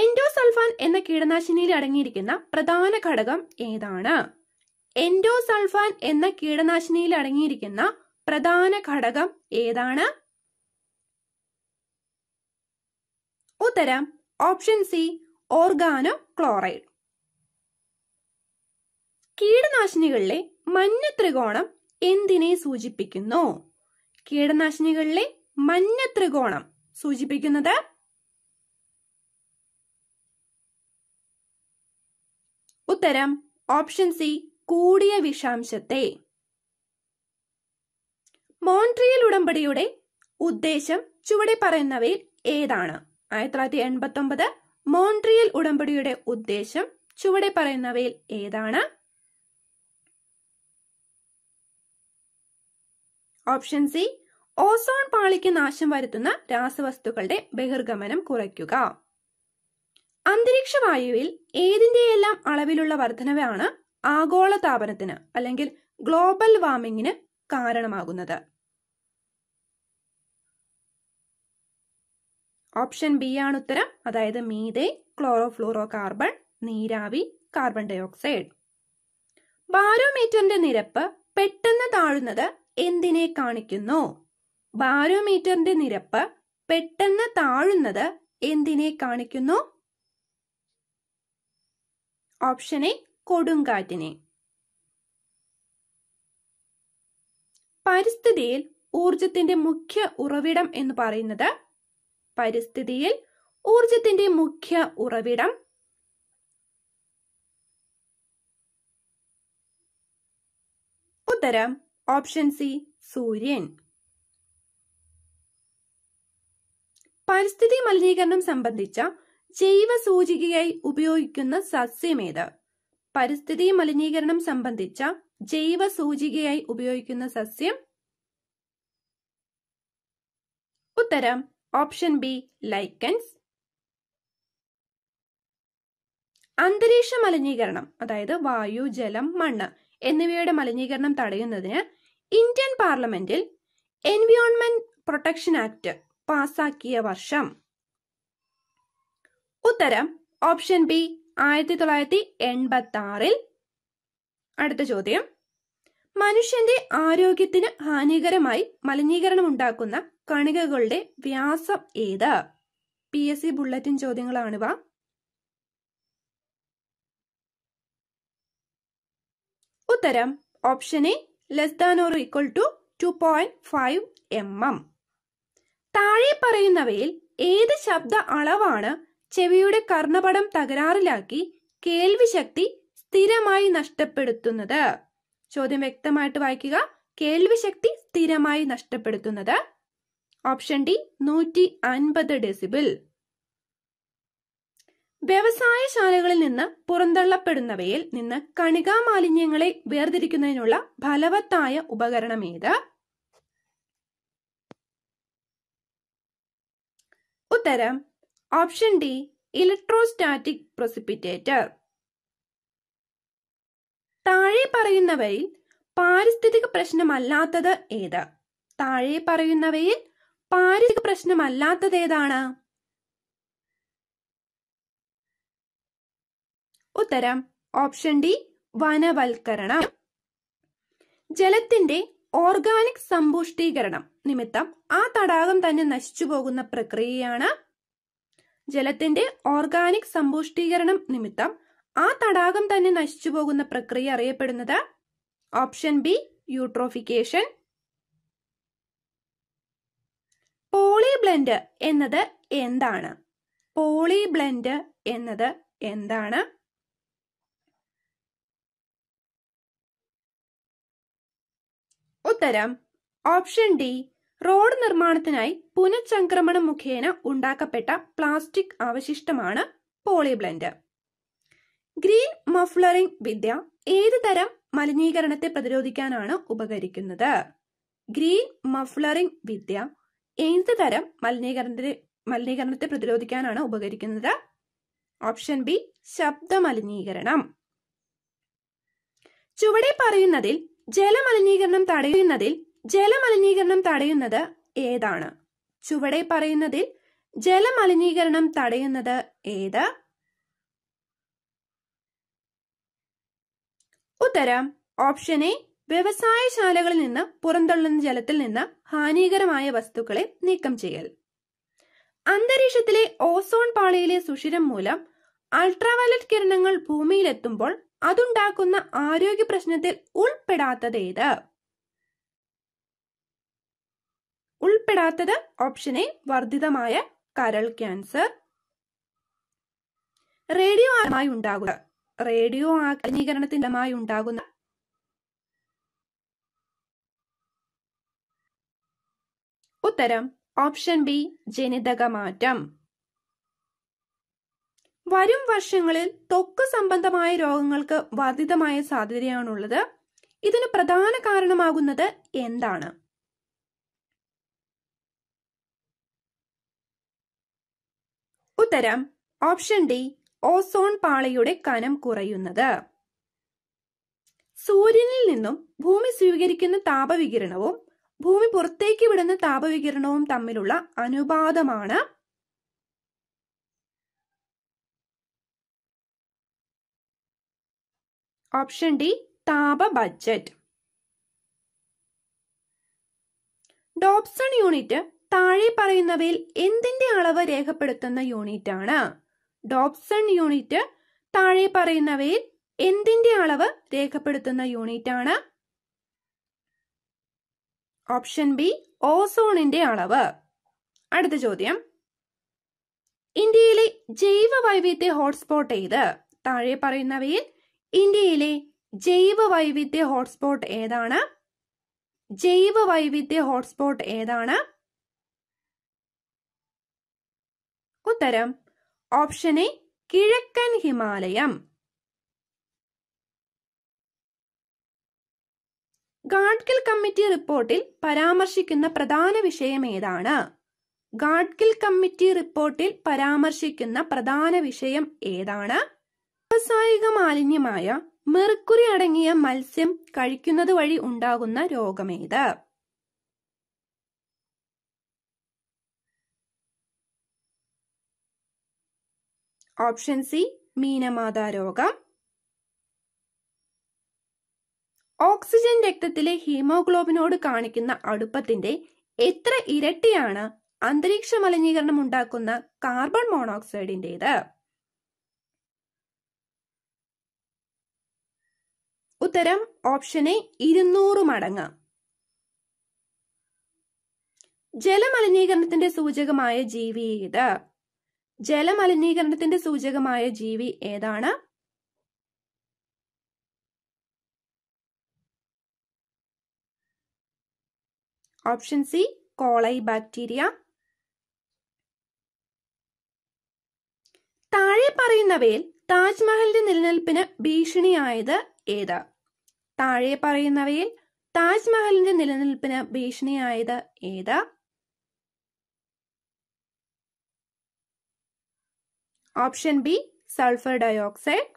എൻഡോസൾഫാൻ എന്ന കീടനാശിനിയിൽ അടങ്ങിയിരിക്കുന്ന പ്രധാന ഘടകം ഏതാണ് എൻഡോസൾഫാൻ എന്ന കീടനാശിനിയിൽ അടങ്ങിയിരിക്കുന്ന പ്രധാന ഘടകം ഏതാണ് ഉത്തരം ഓപ്ഷൻ സി ഓർഗാനോ ക്ലോറൈഡ് കീടനാശിനികളിലെ മഞ്ഞ ത്രികോണം എന്തിനെ സൂചിപ്പിക്കുന്നു കീടനാശിനികളിലെ മഞ്ഞ ത്രികോണം സൂചിപ്പിക്കുന്നത് ഉത്തരം ഓപ്ഷൻ സി കൂടിയ വിഷാംശത്തെ മോൺട്രിയൽ ഉടമ്പടിയുടെ ഉദ്ദേശം ചുവടെ പറയുന്നവയിൽ ഏതാണ് ആയിരത്തി തൊള്ളായിരത്തി എൺപത്തി ഒമ്പത് മോൺട്രിയൽ ഉടമ്പടിയുടെ ഉദ്ദേശം ചുവടെ പറയുന്നവയിൽ ഏതാണ് ഓപ്ഷൻ സി ഓസോൺ പാളിക്ക് നാശം വരുത്തുന്ന രാസവസ്തുക്കളുടെ ബഹിർഗമനം കുറയ്ക്കുക അന്തരീക്ഷ വായുവിൽ ഏതിന്റെയെല്ലാം അളവിലുള്ള വർധനവാണ് ആഗോളതാപനത്തിന് അല്ലെങ്കിൽ ഗ്ലോബൽ വാർമിങ്ങിന് കാരണമാകുന്നത് ഓപ്ഷൻ ബി ആണ് ഉത്തരം അതായത് മീതെ ക്ലോറോഫ്ലൂറോ കാർബൺ നീരാവി കാർബൺ ഡൈ ഓക്സൈഡ് ബാരോമീറ്ററിന്റെ നിരപ്പ് പെട്ടെന്ന് താഴുന്നത് എന്തിനെ കാണിക്കുന്നു ബാരോമീറ്ററിന്റെ നിരപ്പ് പെട്ടെന്ന് താഴുന്നത് എന്തിനെ കാണിക്കുന്നു ഓപ്ഷൻ എ കൊടുങ്കാറ്റിനെ പരിസ്ഥിതിയിൽ ഊർജത്തിന്റെ മുഖ്യ ഉറവിടം എന്ന് പറയുന്നത് പരിസ്ഥിതിയിൽ ഊർജത്തിന്റെ മുഖ്യ ഉറവിടം ഉത്തരം ഓപ്ഷൻ സി സൂര്യൻ പരിസ്ഥിതി മലിനീകരണം സംബന്ധിച്ച ജൈവ സൂചികയായി ഉപയോഗിക്കുന്ന സസ്യമേത് പരിസ്ഥിതി മലിനീകരണം സംബന്ധിച്ച ജൈവ സൂചികയായി ഉപയോഗിക്കുന്ന സസ്യം ഉത്തരം ഓപ്ഷൻ ബി ലൈക്കൻസ് അന്തരീക്ഷ മലിനീകരണം അതായത് വായു ജലം മണ്ണ് എന്നിവയുടെ മലിനീകരണം തടയുന്നതിന് ഇന്ത്യൻ പാർലമെന്റിൽ എൻവിയോൺമെന്റ് പ്രൊട്ടക്ഷൻ ആക്ട് പാസാക്കിയ വർഷം ഉത്തരം ഓപ്ഷൻ ബി ആയിരത്തി തൊള്ളായിരത്തി എൺപത്തി ആറിൽ അടുത്ത ചോദ്യം മനുഷ്യന്റെ ആരോഗ്യത്തിന് ഹാനികരമായി മലിനീകരണം ഉണ്ടാക്കുന്ന കണികകളുടെ വ്യാസം ഏത് പി എസ് സി ബുള്ളറ്റിൻ ചോദ്യങ്ങളാണിവ ഉത്തരം option A less than or equal to two point five M M താഴെ പറയുന്നവയിൽ ഏത് ശബ്ദ അളവാണ് ചെവിയുടെ കർണപടം തകരാറിലാക്കി കേൾവിശക്തി സ്ഥിരമായി നഷ്ടപ്പെടുത്തുന്നത് ചോദ്യം വ്യക്തമായിട്ട് വായിക്കുക കേൾവിശക്തി സ്ഥിരമായി നഷ്ടപ്പെടുത്തുന്നത് ഓപ്ഷൻ ഡി നൂറ്റി അൻപത് ഡെസിബിൾ വ്യവസായശാലകളിൽ നിന്ന് പുറന്തള്ളപ്പെടുന്നവയിൽ നിന്ന് കണികാ മാലിന്യങ്ങളെ വേർതിരിക്കുന്നതിനുള്ള ഫലവത്തായ ഉപകരണം ഏത് ഉത്തരം ഓപ്ഷൻ ഡി ഇലക്ട്രോസ്റ്റാറ്റിക് പ്രസിപ്പിറ്റേറ്റർ താഴെ പറയുന്നവയിൽ പാരിസ്ഥിതിക പ്രശ്നമല്ലാത്തത് ഏത് താഴെ പറയുന്നവയിൽ പാരിസ്ഥിതിക പ്രശ്നമല്ലാത്തത് ഏതാണ് ഉത്തരം ഓപ്ഷൻ ഡി വനവൽക്കരണം ജലത്തിന്റെ ഓർഗാനിക് സമ്പുഷ്ടീകരണം നിമിത്തം ആ തടാകം തന്നെ നശിച്ചു പോകുന്ന പ്രക്രിയയാണ് ജലത്തിന്റെ ഓർഗാനിക് സമ്പുഷ്ടീകരണം നിമിത്തം ആ തടാകം തന്നെ നശിച്ചു പോകുന്ന പ്രക്രിയ അറിയപ്പെടുന്നത് ഓപ്ഷൻ ബി യൂട്രോഫിക്കേഷൻ പോളിബ്ലെൻഡ് എന്നത് എന്താണ് പോളിബ്ലെൻഡ് എന്നത് എന്താണ് ഉത്തരം ഓപ്ഷൻ ഡി റോഡ് നിർമ്മാണത്തിനായി പുനഃചംക്രമണം മുഖേന ഉണ്ടാക്കപ്പെട്ട പ്ലാസ്റ്റിക് അവശിഷ്ടമാണ് പോളിബ്ലൻഡ് ഗ്രീൻ മഫ്ലറിംഗ് വിദ്യ ഏത് തരം മലിനീകരണത്തെ പ്രതിരോധിക്കാനാണ് ഉപകരിക്കുന്നത് ഗ്രീൻ മഫ്ലറിംഗ് വിദ്യ ഏത് തരം മലിനീകരണത്തെ മലിനീകരണത്തെ പ്രതിരോധിക്കാനാണ് ഉപകരിക്കുന്നത് ഓപ്ഷൻ ബി ശബ്ദ മലിനീകരണം ചുവടെ പറയുന്നതിൽ ജലമലിനീകരണം തടയുന്നതിൽ ജലമലിനീകരണം തടയുന്നത് ഏതാണ് ചുവടെ പറയുന്നതിൽ ജലമലിനീകരണം തടയുന്നത് ഏത് ഉത്തരം ഓപ്ഷൻ എ വ്യവസായശാലകളിൽ നിന്ന് പുറന്തള്ളുന്ന ജലത്തിൽ നിന്ന് ഹാനികരമായ വസ്തുക്കളെ നീക്കം ചെയ്യൽ അന്തരീക്ഷത്തിലെ ഓസോൺ പാളിയിലെ സുഷിരം മൂലം അൾട്രാവയലറ്റ് കിരണങ്ങൾ ഭൂമിയിലെത്തുമ്പോൾ അതുണ്ടാക്കുന്ന ആരോഗ്യ പ്രശ്നത്തിൽ ഏത് ഉൾപ്പെടാത്തത് ഓപ്ഷൻ എ വർദ്ധിതമായ കരൾ ക്യാൻസർ റേഡിയോ ആയി ഉണ്ടാകുക റേഡിയോ ആഘനീകരണത്തിന്റെ ഉണ്ടാകുന്ന ഉത്തരം ഓപ്ഷൻ ബി ജനിതകമാറ്റം വരും വർഷങ്ങളിൽ ത്വക്ക് സംബന്ധമായ രോഗങ്ങൾക്ക് വർദ്ധിതമായ സാധ്യതയാണുള്ളത് ഇതിന് പ്രധാന കാരണമാകുന്നത് എന്താണ് ഉത്തരം ഓപ്ഷൻ ഡി ഓസോൺ പാളയുടെ കനം കുറയുന്നത് സൂര്യനിൽ നിന്നും ഭൂമി സ്വീകരിക്കുന്ന താപവികിരണവും ഭൂമി പുറത്തേക്ക് വിടുന്ന താപവികിരണവും തമ്മിലുള്ള അനുപാതമാണ് ഓപ്ഷൻ ഡി താപ ബഡ്ജറ്റ് ഡോബ്സൺ യൂണിറ്റ് താഴെ പറയുന്നവയിൽ എന്തിന്റെ അളവ് രേഖപ്പെടുത്തുന്ന യൂണിറ്റ് ആണ് ഡോബ്സൺ യൂണിറ്റ് താഴെ പറയുന്നവയിൽ എന്തിന്റെ അളവ് രേഖപ്പെടുത്തുന്ന യൂണിറ്റ് ആണ് ഓപ്ഷൻ ബി ഓസോണിന്റെ അളവ് അടുത്ത ചോദ്യം ഇന്ത്യയിലെ ജൈവ വൈവിധ്യ ഹോട്ട്സ്പോട്ട് ഏത് താഴെ പറയുന്നവയിൽ ഇന്ത്യയിലെ ജൈവ വൈവിധ്യ ഹോട്ട്സ്പോട്ട് ഏതാണ് ജൈവ വൈവിധ്യ ഹോട്ട്സ്പോട്ട് ഏതാണ് ഉത്തരം ഓപ്ഷൻ എ കിഴക്കൻ ഹിമാലയം ഗാഡ്ഗിൽ കമ്മിറ്റി റിപ്പോർട്ടിൽ പരാമർശിക്കുന്ന പ്രധാന വിഷയം ഏതാണ് ഗാഡ്ഗിൽ കമ്മിറ്റി റിപ്പോർട്ടിൽ പരാമർശിക്കുന്ന പ്രധാന വിഷയം ഏതാണ് വ്യാവസായിക മാലിന്യമായ മെർക്കുറി അടങ്ങിയ മത്സ്യം കഴിക്കുന്നത് വഴി ഉണ്ടാകുന്ന രോഗമേത് ഓപ്ഷൻ സി മീനമാതാ രോഗം ഓക്സിജൻ രക്തത്തിലെ ഹീമോഗ്ലോബിനോട് കാണിക്കുന്ന അടുപ്പത്തിന്റെ എത്ര ഇരട്ടിയാണ് അന്തരീക്ഷ മലിനീകരണം ഉണ്ടാക്കുന്ന കാർബൺ മോണോക്സൈഡിന്റേത് ഉത്തരം ഓപ്ഷൻ എ ഇരുന്നൂറ് മടങ്ങ് ജലമലിനീകരണത്തിന്റെ സൂചകമായ ജീവി ഏത് ജലമലിനീകരണത്തിന്റെ സൂചകമായ ജീവി ഏതാണ് ഓപ്ഷൻ സി കോളൈ ബാക്ടീരിയ താഴെ പറയുന്നവയിൽ താജ്മഹലിന്റെ നിലനിൽപ്പിന് ഭീഷണിയായത് ഏതാ താഴെ പറയുന്നവയിൽ താജ്മഹലിന്റെ നിലനിൽപ്പിന് ഭീഷണിയായത് ഏത് option B sulphur dioxide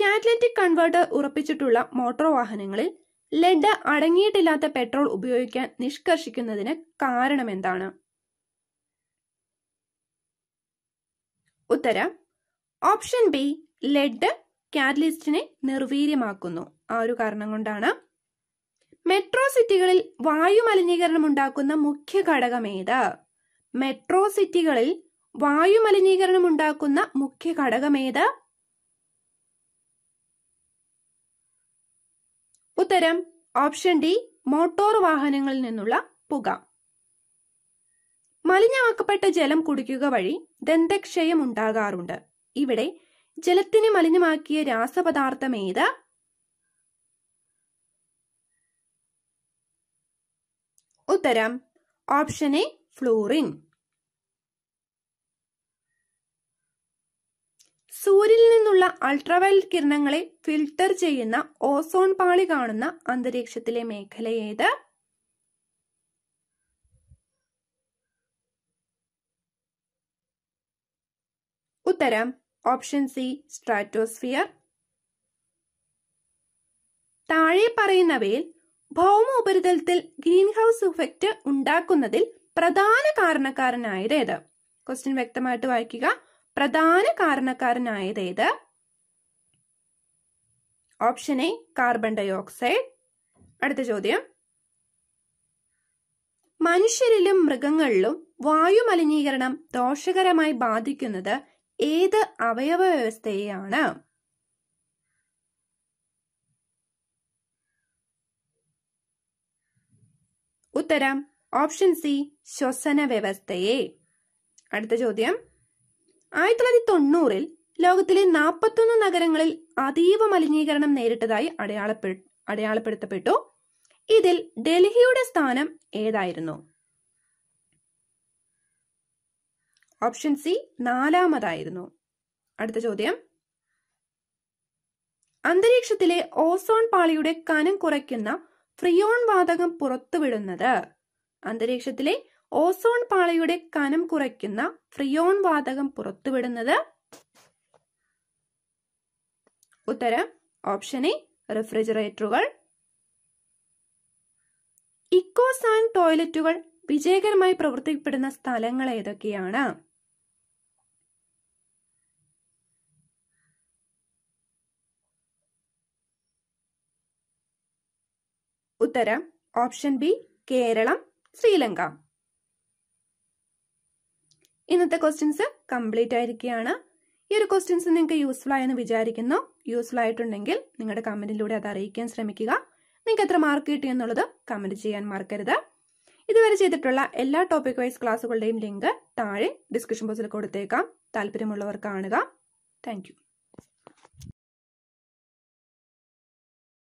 catalytic converter ഉറപ്പിച്ചിട്ടുള്ള മോട്ടോർ വാഹനങ്ങളിൽ ലെഡ് അടങ്ങിയിട്ടില്ലാത്ത പെട്രോൾ ഉപയോഗിക്കാൻ നിഷ്കർഷിക്കുന്നതിന് കാരണം എന്താണ് ഉത്തരം ഓപ്ഷൻ ബി ലെഡ് കാറ്റലിസ്റ്റിനെ നിർവീര്യമാക്കുന്നു ആ ഒരു കാരണം കൊണ്ടാണ് മെട്രോ സിറ്റികളിൽ വായു മലിനീകരണം ഉണ്ടാക്കുന്ന മുഖ്യ ഘടകം ഏത് മെട്രോ സിറ്റികളിൽ വായു മലിനീകരണം ഉണ്ടാക്കുന്ന മുഖ്യ ഘടകം ഏത് ഉത്തരം ഓപ്ഷൻ ഡി മോട്ടോർ വാഹനങ്ങളിൽ നിന്നുള്ള പുക മലിനമാക്കപ്പെട്ട ജലം കുടിക്കുക വഴി ദന്തക്ഷയം ഉണ്ടാകാറുണ്ട് ഇവിടെ ജലത്തിനെ മലിനമാക്കിയ രാസപദാർത്ഥം ഏത് ഉത്തരം ഓപ്ഷൻ എ ഫ്ലൂറിൻ സൂര്യനിൽ നിന്നുള്ള അൾട്രാവയലറ്റ് കിരണങ്ങളെ ഫിൽട്ടർ ചെയ്യുന്ന ഓസോൺ പാളി കാണുന്ന അന്തരീക്ഷത്തിലെ മേഖല ഏത് ഉത്തരം ഓപ്ഷൻ സി സ്ട്രാറ്റോസ്ഫിയർ താഴെ പറയുന്നവയിൽ ഭൗമ ഉപരിതലത്തിൽ ഗ്രീൻ ഹൗസ് ഇഫക്റ്റ് ഉണ്ടാക്കുന്നതിൽ പ്രധാന കാരണക്കാരനായത് ഏത് ക്വസ്റ്റ്യൻ വ്യക്തമായിട്ട് വായിക്കുക പ്രധാന കാരണക്കാരനായത് ഏത് option A carbon dioxide അടുത്ത ചോദ്യം മനുഷ്യരിലും മൃഗങ്ങളിലും വായുമലിനീകരണം ദോഷകരമായി ബാധിക്കുന്നത് ഏത് അവയവ വ്യവസ്ഥയെയാണ് ഉത്തരം ഓപ്ഷൻ സി ശ്വസന വ്യവസ്ഥയെ അടുത്ത ചോദ്യം ആയിരത്തി തൊള്ളായിരത്തി തൊണ്ണൂറിൽ ലോകത്തിലെ നാൽപ്പത്തൊന്ന് നഗരങ്ങളിൽ അതീവ മലിനീകരണം നേരിട്ടതായി അടയാളപ്പെ അടയാളപ്പെടുത്തപ്പെട്ടു ഇതിൽ ഡൽഹിയുടെ സ്ഥാനം ഏതായിരുന്നു ഓപ്ഷൻ സി നാലാമതായിരുന്നു അടുത്ത ചോദ്യം അന്തരീക്ഷത്തിലെ ഓസോൺ പാളിയുടെ കനം കുറയ്ക്കുന്ന ഫ്രിയോൺ വാതകം പുറത്തുവിടുന്നത് അന്തരീക്ഷത്തിലെ ഓസോൺ പാളിയുടെ കനം കുറയ്ക്കുന്ന ഫ്രിയോൺ വാതകം പുറത്തുവിടുന്നത് ഉത്തരം ഓപ്ഷൻ എ റെഫ്രിജറേറ്ററുകൾ ഇക്കോസാൻ ടോയ്ലറ്റുകൾ വിജയകരമായി പ്രവർത്തിക്കപ്പെടുന്ന സ്ഥലങ്ങൾ ഏതൊക്കെയാണ് ഉത്തരം ഓപ്ഷൻ ബി കേരളം ശ്രീലങ്ക ഇന്നത്തെ ക്വസ്റ്റ്യൻസ് കംപ്ലീറ്റ് ആയിരിക്കുകയാണ് ഈ ഒരു ക്വസ്റ്റ്യൻസ് നിങ്ങൾക്ക് യൂസ്ഫുൾ ആയെന്ന് വിചാരിക്കുന്നു യൂസ്ഫുൾ ആയിട്ടുണ്ടെങ്കിൽ നിങ്ങളുടെ കമന്റിലൂടെ അത് അറിയിക്കാൻ ശ്രമിക്കുക നിങ്ങൾക്ക് എത്ര മാർക്ക് കിട്ടി എന്നുള്ളത് കമന്റ് ചെയ്യാൻ മറക്കരുത് ഇതുവരെ ചെയ്തിട്ടുള്ള എല്ലാ ടോപ്പിക് വൈസ് ക്ലാസ്സുകളുടെയും ലിങ്ക് താഴെ ഡിസ്ക്രിപ്ഷൻ ബോക്സിൽ കൊടുത്തേക്കാം താല്പര്യമുള്ളവർ കാണുക താങ്ക്